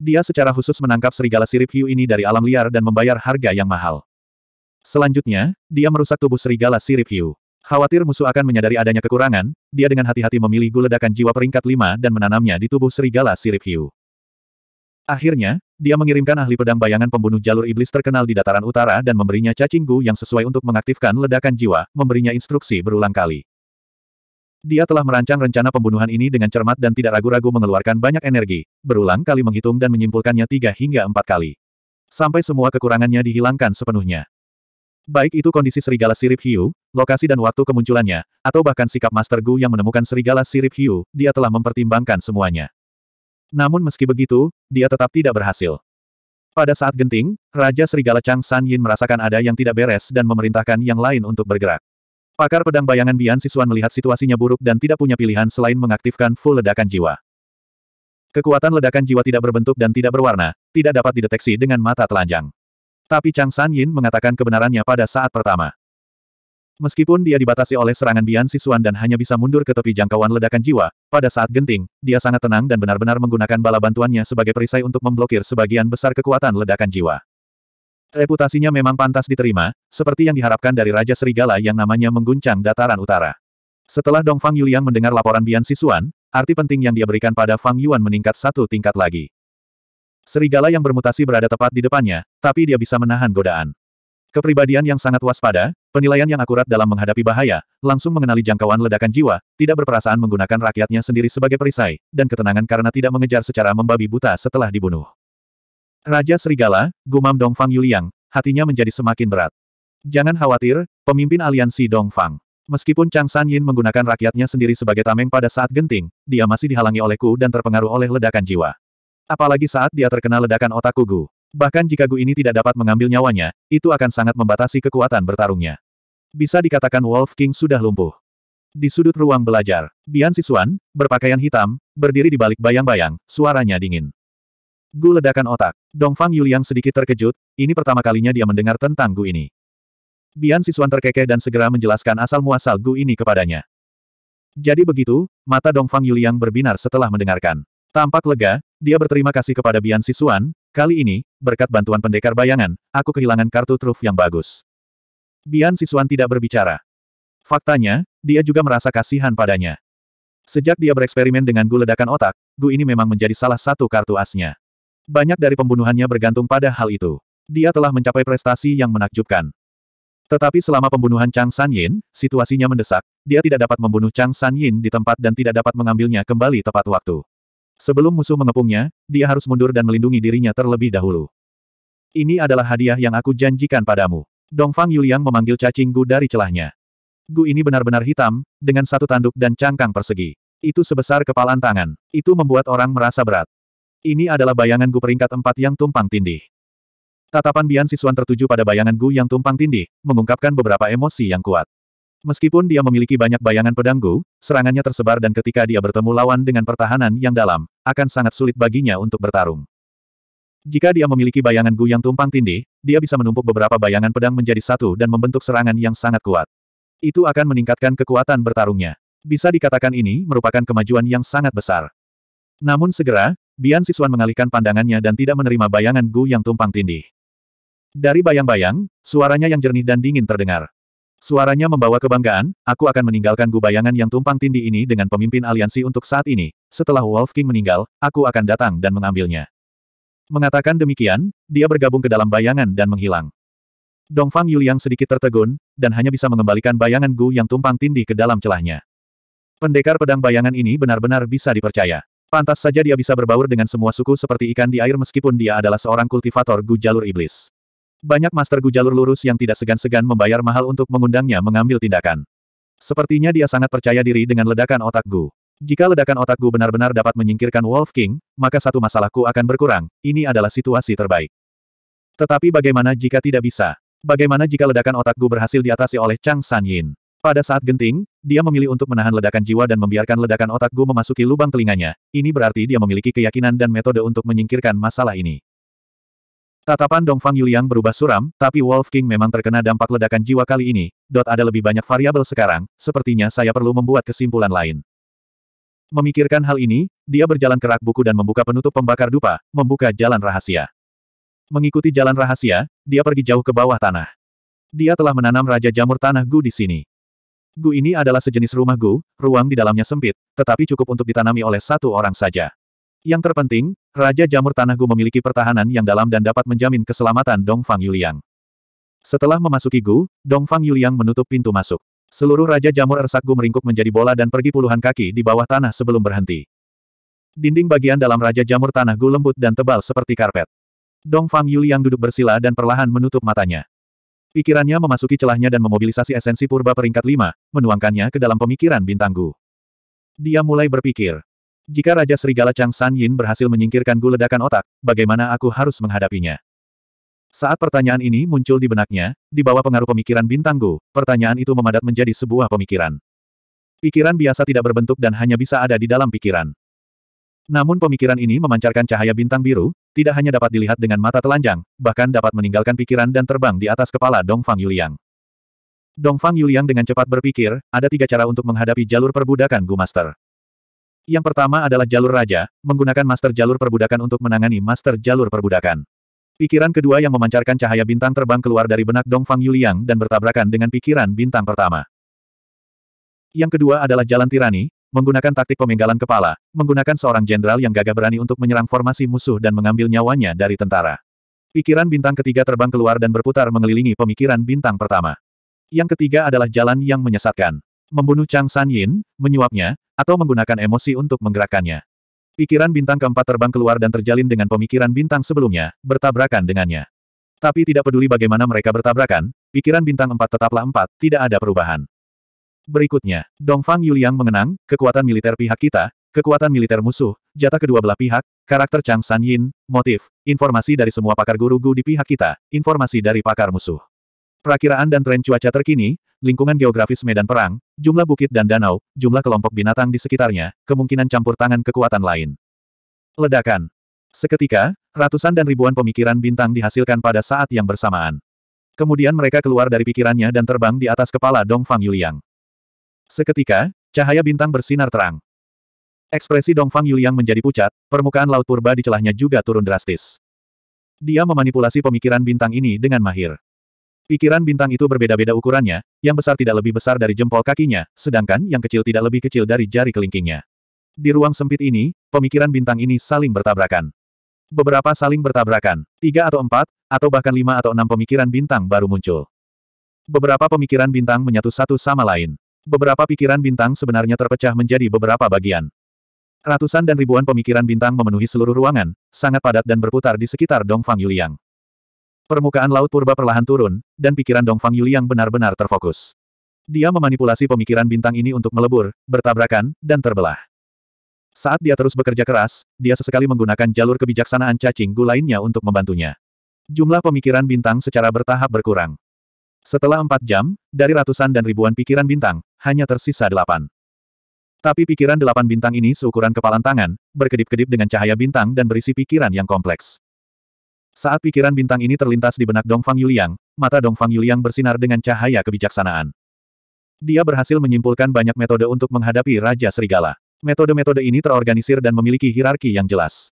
Dia secara khusus menangkap serigala sirip hiu ini dari alam liar dan membayar harga yang mahal. Selanjutnya, dia merusak tubuh serigala sirip hiu. Khawatir musuh akan menyadari adanya kekurangan, dia dengan hati-hati memilih guledakan jiwa peringkat 5 dan menanamnya di tubuh serigala sirip hiu. Akhirnya, dia mengirimkan ahli pedang bayangan pembunuh jalur iblis terkenal di dataran utara dan memberinya cacing gu yang sesuai untuk mengaktifkan ledakan jiwa, memberinya instruksi berulang kali. Dia telah merancang rencana pembunuhan ini dengan cermat dan tidak ragu-ragu mengeluarkan banyak energi, berulang kali menghitung dan menyimpulkannya tiga hingga empat kali. Sampai semua kekurangannya dihilangkan sepenuhnya. Baik itu kondisi serigala sirip hiu, lokasi dan waktu kemunculannya, atau bahkan sikap Master Gu yang menemukan serigala sirip hiu, dia telah mempertimbangkan semuanya. Namun meski begitu, dia tetap tidak berhasil. Pada saat genting, Raja Serigala Chang San Yin merasakan ada yang tidak beres dan memerintahkan yang lain untuk bergerak. Pakar pedang bayangan Bian Sisuan melihat situasinya buruk dan tidak punya pilihan selain mengaktifkan full ledakan jiwa. Kekuatan ledakan jiwa tidak berbentuk dan tidak berwarna, tidak dapat dideteksi dengan mata telanjang. Tapi Chang San Yin mengatakan kebenarannya pada saat pertama. Meskipun dia dibatasi oleh serangan Bian Sisuan dan hanya bisa mundur ke tepi jangkauan ledakan jiwa, pada saat genting, dia sangat tenang dan benar-benar menggunakan bala bantuannya sebagai perisai untuk memblokir sebagian besar kekuatan ledakan jiwa. Reputasinya memang pantas diterima, seperti yang diharapkan dari Raja Serigala yang namanya mengguncang dataran utara. Setelah Dong Fang Yuliang mendengar laporan Bian Sisuan, arti penting yang dia berikan pada Fang Yuan meningkat satu tingkat lagi. Serigala yang bermutasi berada tepat di depannya, tapi dia bisa menahan godaan. Kepribadian yang sangat waspada, penilaian yang akurat dalam menghadapi bahaya, langsung mengenali jangkauan ledakan jiwa, tidak berperasaan menggunakan rakyatnya sendiri sebagai perisai, dan ketenangan karena tidak mengejar secara membabi buta setelah dibunuh. Raja Serigala, gumam Dongfang Yuliang, hatinya menjadi semakin berat. Jangan khawatir, pemimpin aliansi Dongfang. Meskipun Chang San Yin menggunakan rakyatnya sendiri sebagai tameng pada saat genting, dia masih dihalangi olehku dan terpengaruh oleh ledakan jiwa. Apalagi saat dia terkena ledakan otak kugu. Bahkan jika Gu ini tidak dapat mengambil nyawanya, itu akan sangat membatasi kekuatan bertarungnya. Bisa dikatakan Wolf King sudah lumpuh. Di sudut ruang belajar, Bian Sisuan, berpakaian hitam, berdiri di balik bayang-bayang, suaranya dingin. Gu ledakan otak. Dongfang Yuliang sedikit terkejut, ini pertama kalinya dia mendengar tentang Gu ini. Bian Sisuan terkekeh dan segera menjelaskan asal-muasal Gu ini kepadanya. Jadi begitu, mata Dongfang Yuliang berbinar setelah mendengarkan. Tampak lega, dia berterima kasih kepada Bian Sisuan. Kali ini, berkat bantuan pendekar bayangan, aku kehilangan kartu truf yang bagus. Bian Sisuan tidak berbicara. Faktanya, dia juga merasa kasihan padanya. Sejak dia bereksperimen dengan Gu ledakan otak, Gu ini memang menjadi salah satu kartu asnya. Banyak dari pembunuhannya bergantung pada hal itu. Dia telah mencapai prestasi yang menakjubkan. Tetapi selama pembunuhan Chang San Yin, situasinya mendesak, dia tidak dapat membunuh Chang San Yin di tempat dan tidak dapat mengambilnya kembali tepat waktu. Sebelum musuh mengepungnya, dia harus mundur dan melindungi dirinya terlebih dahulu. Ini adalah hadiah yang aku janjikan padamu. Dongfang Yuliang memanggil cacing Gu dari celahnya. Gu ini benar-benar hitam, dengan satu tanduk dan cangkang persegi. Itu sebesar kepalan tangan. Itu membuat orang merasa berat. Ini adalah bayangan Gu peringkat empat yang tumpang tindih. Tatapan Bian Sisuan tertuju pada bayangan Gu yang tumpang tindih, mengungkapkan beberapa emosi yang kuat. Meskipun dia memiliki banyak bayangan pedang Gu, serangannya tersebar dan ketika dia bertemu lawan dengan pertahanan yang dalam, akan sangat sulit baginya untuk bertarung. Jika dia memiliki bayangan Gu yang tumpang tindih, dia bisa menumpuk beberapa bayangan pedang menjadi satu dan membentuk serangan yang sangat kuat. Itu akan meningkatkan kekuatan bertarungnya. Bisa dikatakan ini merupakan kemajuan yang sangat besar. Namun segera, Bian Siswan mengalihkan pandangannya dan tidak menerima bayangan Gu yang tumpang tindih. Dari bayang-bayang, suaranya yang jernih dan dingin terdengar. Suaranya membawa kebanggaan, aku akan meninggalkan gubayangan yang tumpang tindih ini dengan pemimpin aliansi untuk saat ini. Setelah Wolf King meninggal, aku akan datang dan mengambilnya. Mengatakan demikian, dia bergabung ke dalam bayangan dan menghilang. Dongfang Yuliang sedikit tertegun, dan hanya bisa mengembalikan bayangan Gu yang tumpang tindih ke dalam celahnya. Pendekar pedang bayangan ini benar-benar bisa dipercaya. Pantas saja dia bisa berbaur dengan semua suku seperti ikan di air meskipun dia adalah seorang kultivator Gu jalur iblis. Banyak master gu jalur lurus yang tidak segan-segan membayar mahal untuk mengundangnya mengambil tindakan. Sepertinya dia sangat percaya diri dengan ledakan otak Gu. Jika ledakan otak Gu benar-benar dapat menyingkirkan Wolf King, maka satu masalahku akan berkurang, ini adalah situasi terbaik. Tetapi bagaimana jika tidak bisa? Bagaimana jika ledakan otak Gu berhasil diatasi oleh Chang San Yin? Pada saat genting, dia memilih untuk menahan ledakan jiwa dan membiarkan ledakan otak Gu memasuki lubang telinganya. Ini berarti dia memiliki keyakinan dan metode untuk menyingkirkan masalah ini. Tatapan Dongfang Yuliang berubah suram, tapi Wolf King memang terkena dampak ledakan jiwa kali ini, dot ada lebih banyak variabel sekarang, sepertinya saya perlu membuat kesimpulan lain. Memikirkan hal ini, dia berjalan ke rak buku dan membuka penutup pembakar dupa, membuka jalan rahasia. Mengikuti jalan rahasia, dia pergi jauh ke bawah tanah. Dia telah menanam Raja Jamur Tanah Gu di sini. Gu ini adalah sejenis rumah Gu, ruang di dalamnya sempit, tetapi cukup untuk ditanami oleh satu orang saja. Yang terpenting, Raja Jamur Tanah Gu memiliki pertahanan yang dalam dan dapat menjamin keselamatan Dongfang Yuliang. Setelah memasuki Gu, Dongfang Yuliang menutup pintu masuk. Seluruh Raja Jamur Ersak Gu meringkuk menjadi bola dan pergi puluhan kaki di bawah tanah sebelum berhenti. Dinding bagian dalam Raja Jamur Tanah Gu lembut dan tebal seperti karpet. Dongfang Yuliang duduk bersila dan perlahan menutup matanya. Pikirannya memasuki celahnya dan memobilisasi esensi purba peringkat lima, menuangkannya ke dalam pemikiran bintang Gu. Dia mulai berpikir, jika Raja Serigala Chang San Yin berhasil menyingkirkan gu ledakan otak, bagaimana aku harus menghadapinya? Saat pertanyaan ini muncul di benaknya, di bawah pengaruh pemikiran bintang Gu, pertanyaan itu memadat menjadi sebuah pemikiran. Pikiran biasa tidak berbentuk dan hanya bisa ada di dalam pikiran. Namun pemikiran ini memancarkan cahaya bintang biru, tidak hanya dapat dilihat dengan mata telanjang, bahkan dapat meninggalkan pikiran dan terbang di atas kepala Dongfang Yuliang. Dongfang Yuliang dengan cepat berpikir, ada tiga cara untuk menghadapi jalur perbudakan Gu Master. Yang pertama adalah jalur raja, menggunakan master jalur perbudakan untuk menangani master jalur perbudakan. Pikiran kedua yang memancarkan cahaya bintang terbang keluar dari benak Dongfang Yuliang dan bertabrakan dengan pikiran bintang pertama. Yang kedua adalah jalan tirani, menggunakan taktik pemenggalan kepala, menggunakan seorang jenderal yang gagah berani untuk menyerang formasi musuh dan mengambil nyawanya dari tentara. Pikiran bintang ketiga terbang keluar dan berputar mengelilingi pemikiran bintang pertama. Yang ketiga adalah jalan yang menyesatkan membunuh Chang San Yin, menyuapnya, atau menggunakan emosi untuk menggerakkannya. Pikiran bintang keempat terbang keluar dan terjalin dengan pemikiran bintang sebelumnya, bertabrakan dengannya. Tapi tidak peduli bagaimana mereka bertabrakan, pikiran bintang empat tetaplah empat, tidak ada perubahan. Berikutnya, Dongfang Yuliang mengenang, kekuatan militer pihak kita, kekuatan militer musuh, jatah kedua belah pihak, karakter Chang San Yin, motif, informasi dari semua pakar guru guru di pihak kita, informasi dari pakar musuh. Perakiraan dan tren cuaca terkini, lingkungan geografis medan perang, jumlah bukit dan danau, jumlah kelompok binatang di sekitarnya, kemungkinan campur tangan kekuatan lain. Ledakan. Seketika, ratusan dan ribuan pemikiran bintang dihasilkan pada saat yang bersamaan. Kemudian mereka keluar dari pikirannya dan terbang di atas kepala Dong Fang Yuliang. Seketika, cahaya bintang bersinar terang. Ekspresi Dong Fang Yuliang menjadi pucat, permukaan laut purba di celahnya juga turun drastis. Dia memanipulasi pemikiran bintang ini dengan mahir. Pikiran bintang itu berbeda-beda ukurannya, yang besar tidak lebih besar dari jempol kakinya, sedangkan yang kecil tidak lebih kecil dari jari kelingkingnya. Di ruang sempit ini, pemikiran bintang ini saling bertabrakan. Beberapa saling bertabrakan, tiga atau empat, atau bahkan lima atau enam pemikiran bintang baru muncul. Beberapa pemikiran bintang menyatu satu sama lain. Beberapa pikiran bintang sebenarnya terpecah menjadi beberapa bagian. Ratusan dan ribuan pemikiran bintang memenuhi seluruh ruangan, sangat padat dan berputar di sekitar Dongfang Yuliang. Permukaan laut purba perlahan turun, dan pikiran Dongfang Yuli yang benar-benar terfokus. Dia memanipulasi pemikiran bintang ini untuk melebur, bertabrakan, dan terbelah. Saat dia terus bekerja keras, dia sesekali menggunakan jalur kebijaksanaan cacing gu lainnya untuk membantunya. Jumlah pemikiran bintang secara bertahap berkurang. Setelah empat jam, dari ratusan dan ribuan pikiran bintang, hanya tersisa delapan. Tapi pikiran delapan bintang ini seukuran kepalan tangan, berkedip-kedip dengan cahaya bintang dan berisi pikiran yang kompleks. Saat pikiran bintang ini terlintas di benak Dongfang Yuliang, mata Dongfang Yuliang bersinar dengan cahaya kebijaksanaan. Dia berhasil menyimpulkan banyak metode untuk menghadapi Raja Serigala. Metode-metode ini terorganisir dan memiliki hierarki yang jelas.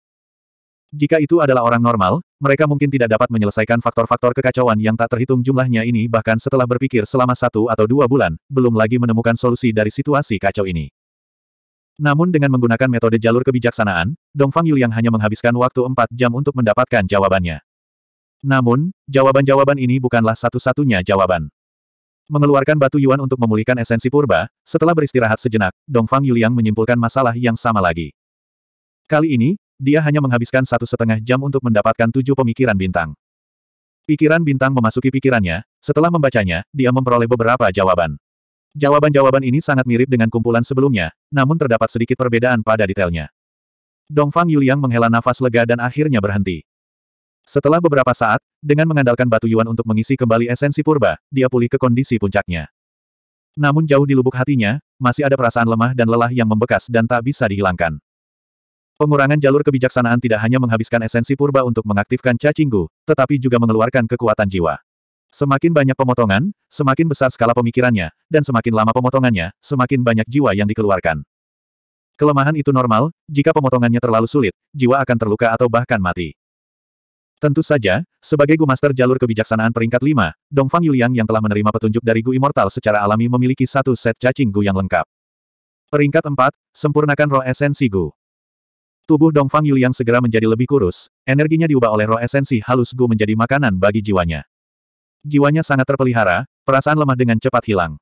Jika itu adalah orang normal, mereka mungkin tidak dapat menyelesaikan faktor-faktor kekacauan yang tak terhitung jumlahnya ini bahkan setelah berpikir selama satu atau dua bulan, belum lagi menemukan solusi dari situasi kacau ini. Namun dengan menggunakan metode jalur kebijaksanaan, Dongfang Yuliang hanya menghabiskan waktu 4 jam untuk mendapatkan jawabannya. Namun, jawaban-jawaban ini bukanlah satu-satunya jawaban. Mengeluarkan batu yuan untuk memulihkan esensi purba, setelah beristirahat sejenak, Dongfang Yuliang menyimpulkan masalah yang sama lagi. Kali ini, dia hanya menghabiskan satu setengah jam untuk mendapatkan tujuh pemikiran bintang. Pikiran bintang memasuki pikirannya, setelah membacanya, dia memperoleh beberapa jawaban. Jawaban-jawaban ini sangat mirip dengan kumpulan sebelumnya, namun terdapat sedikit perbedaan pada detailnya. Dongfang Yuliang menghela nafas lega dan akhirnya berhenti. Setelah beberapa saat, dengan mengandalkan batu yuan untuk mengisi kembali esensi purba, dia pulih ke kondisi puncaknya. Namun jauh di lubuk hatinya, masih ada perasaan lemah dan lelah yang membekas dan tak bisa dihilangkan. Pengurangan jalur kebijaksanaan tidak hanya menghabiskan esensi purba untuk mengaktifkan cacinggu, tetapi juga mengeluarkan kekuatan jiwa. Semakin banyak pemotongan, semakin besar skala pemikirannya, dan semakin lama pemotongannya, semakin banyak jiwa yang dikeluarkan. Kelemahan itu normal, jika pemotongannya terlalu sulit, jiwa akan terluka atau bahkan mati. Tentu saja, sebagai Gu Master jalur kebijaksanaan peringkat 5, Dongfang Yuliang yang telah menerima petunjuk dari Gu Immortal secara alami memiliki satu set cacing Gu yang lengkap. Peringkat 4, sempurnakan roh esensi Gu. Tubuh Dongfang Yuliang segera menjadi lebih kurus, energinya diubah oleh roh esensi halus Gu menjadi makanan bagi jiwanya jiwanya sangat terpelihara, perasaan lemah dengan cepat hilang.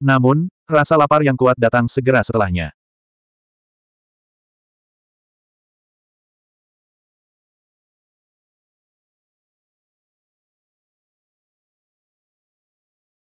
Namun, rasa lapar yang kuat datang segera setelahnya.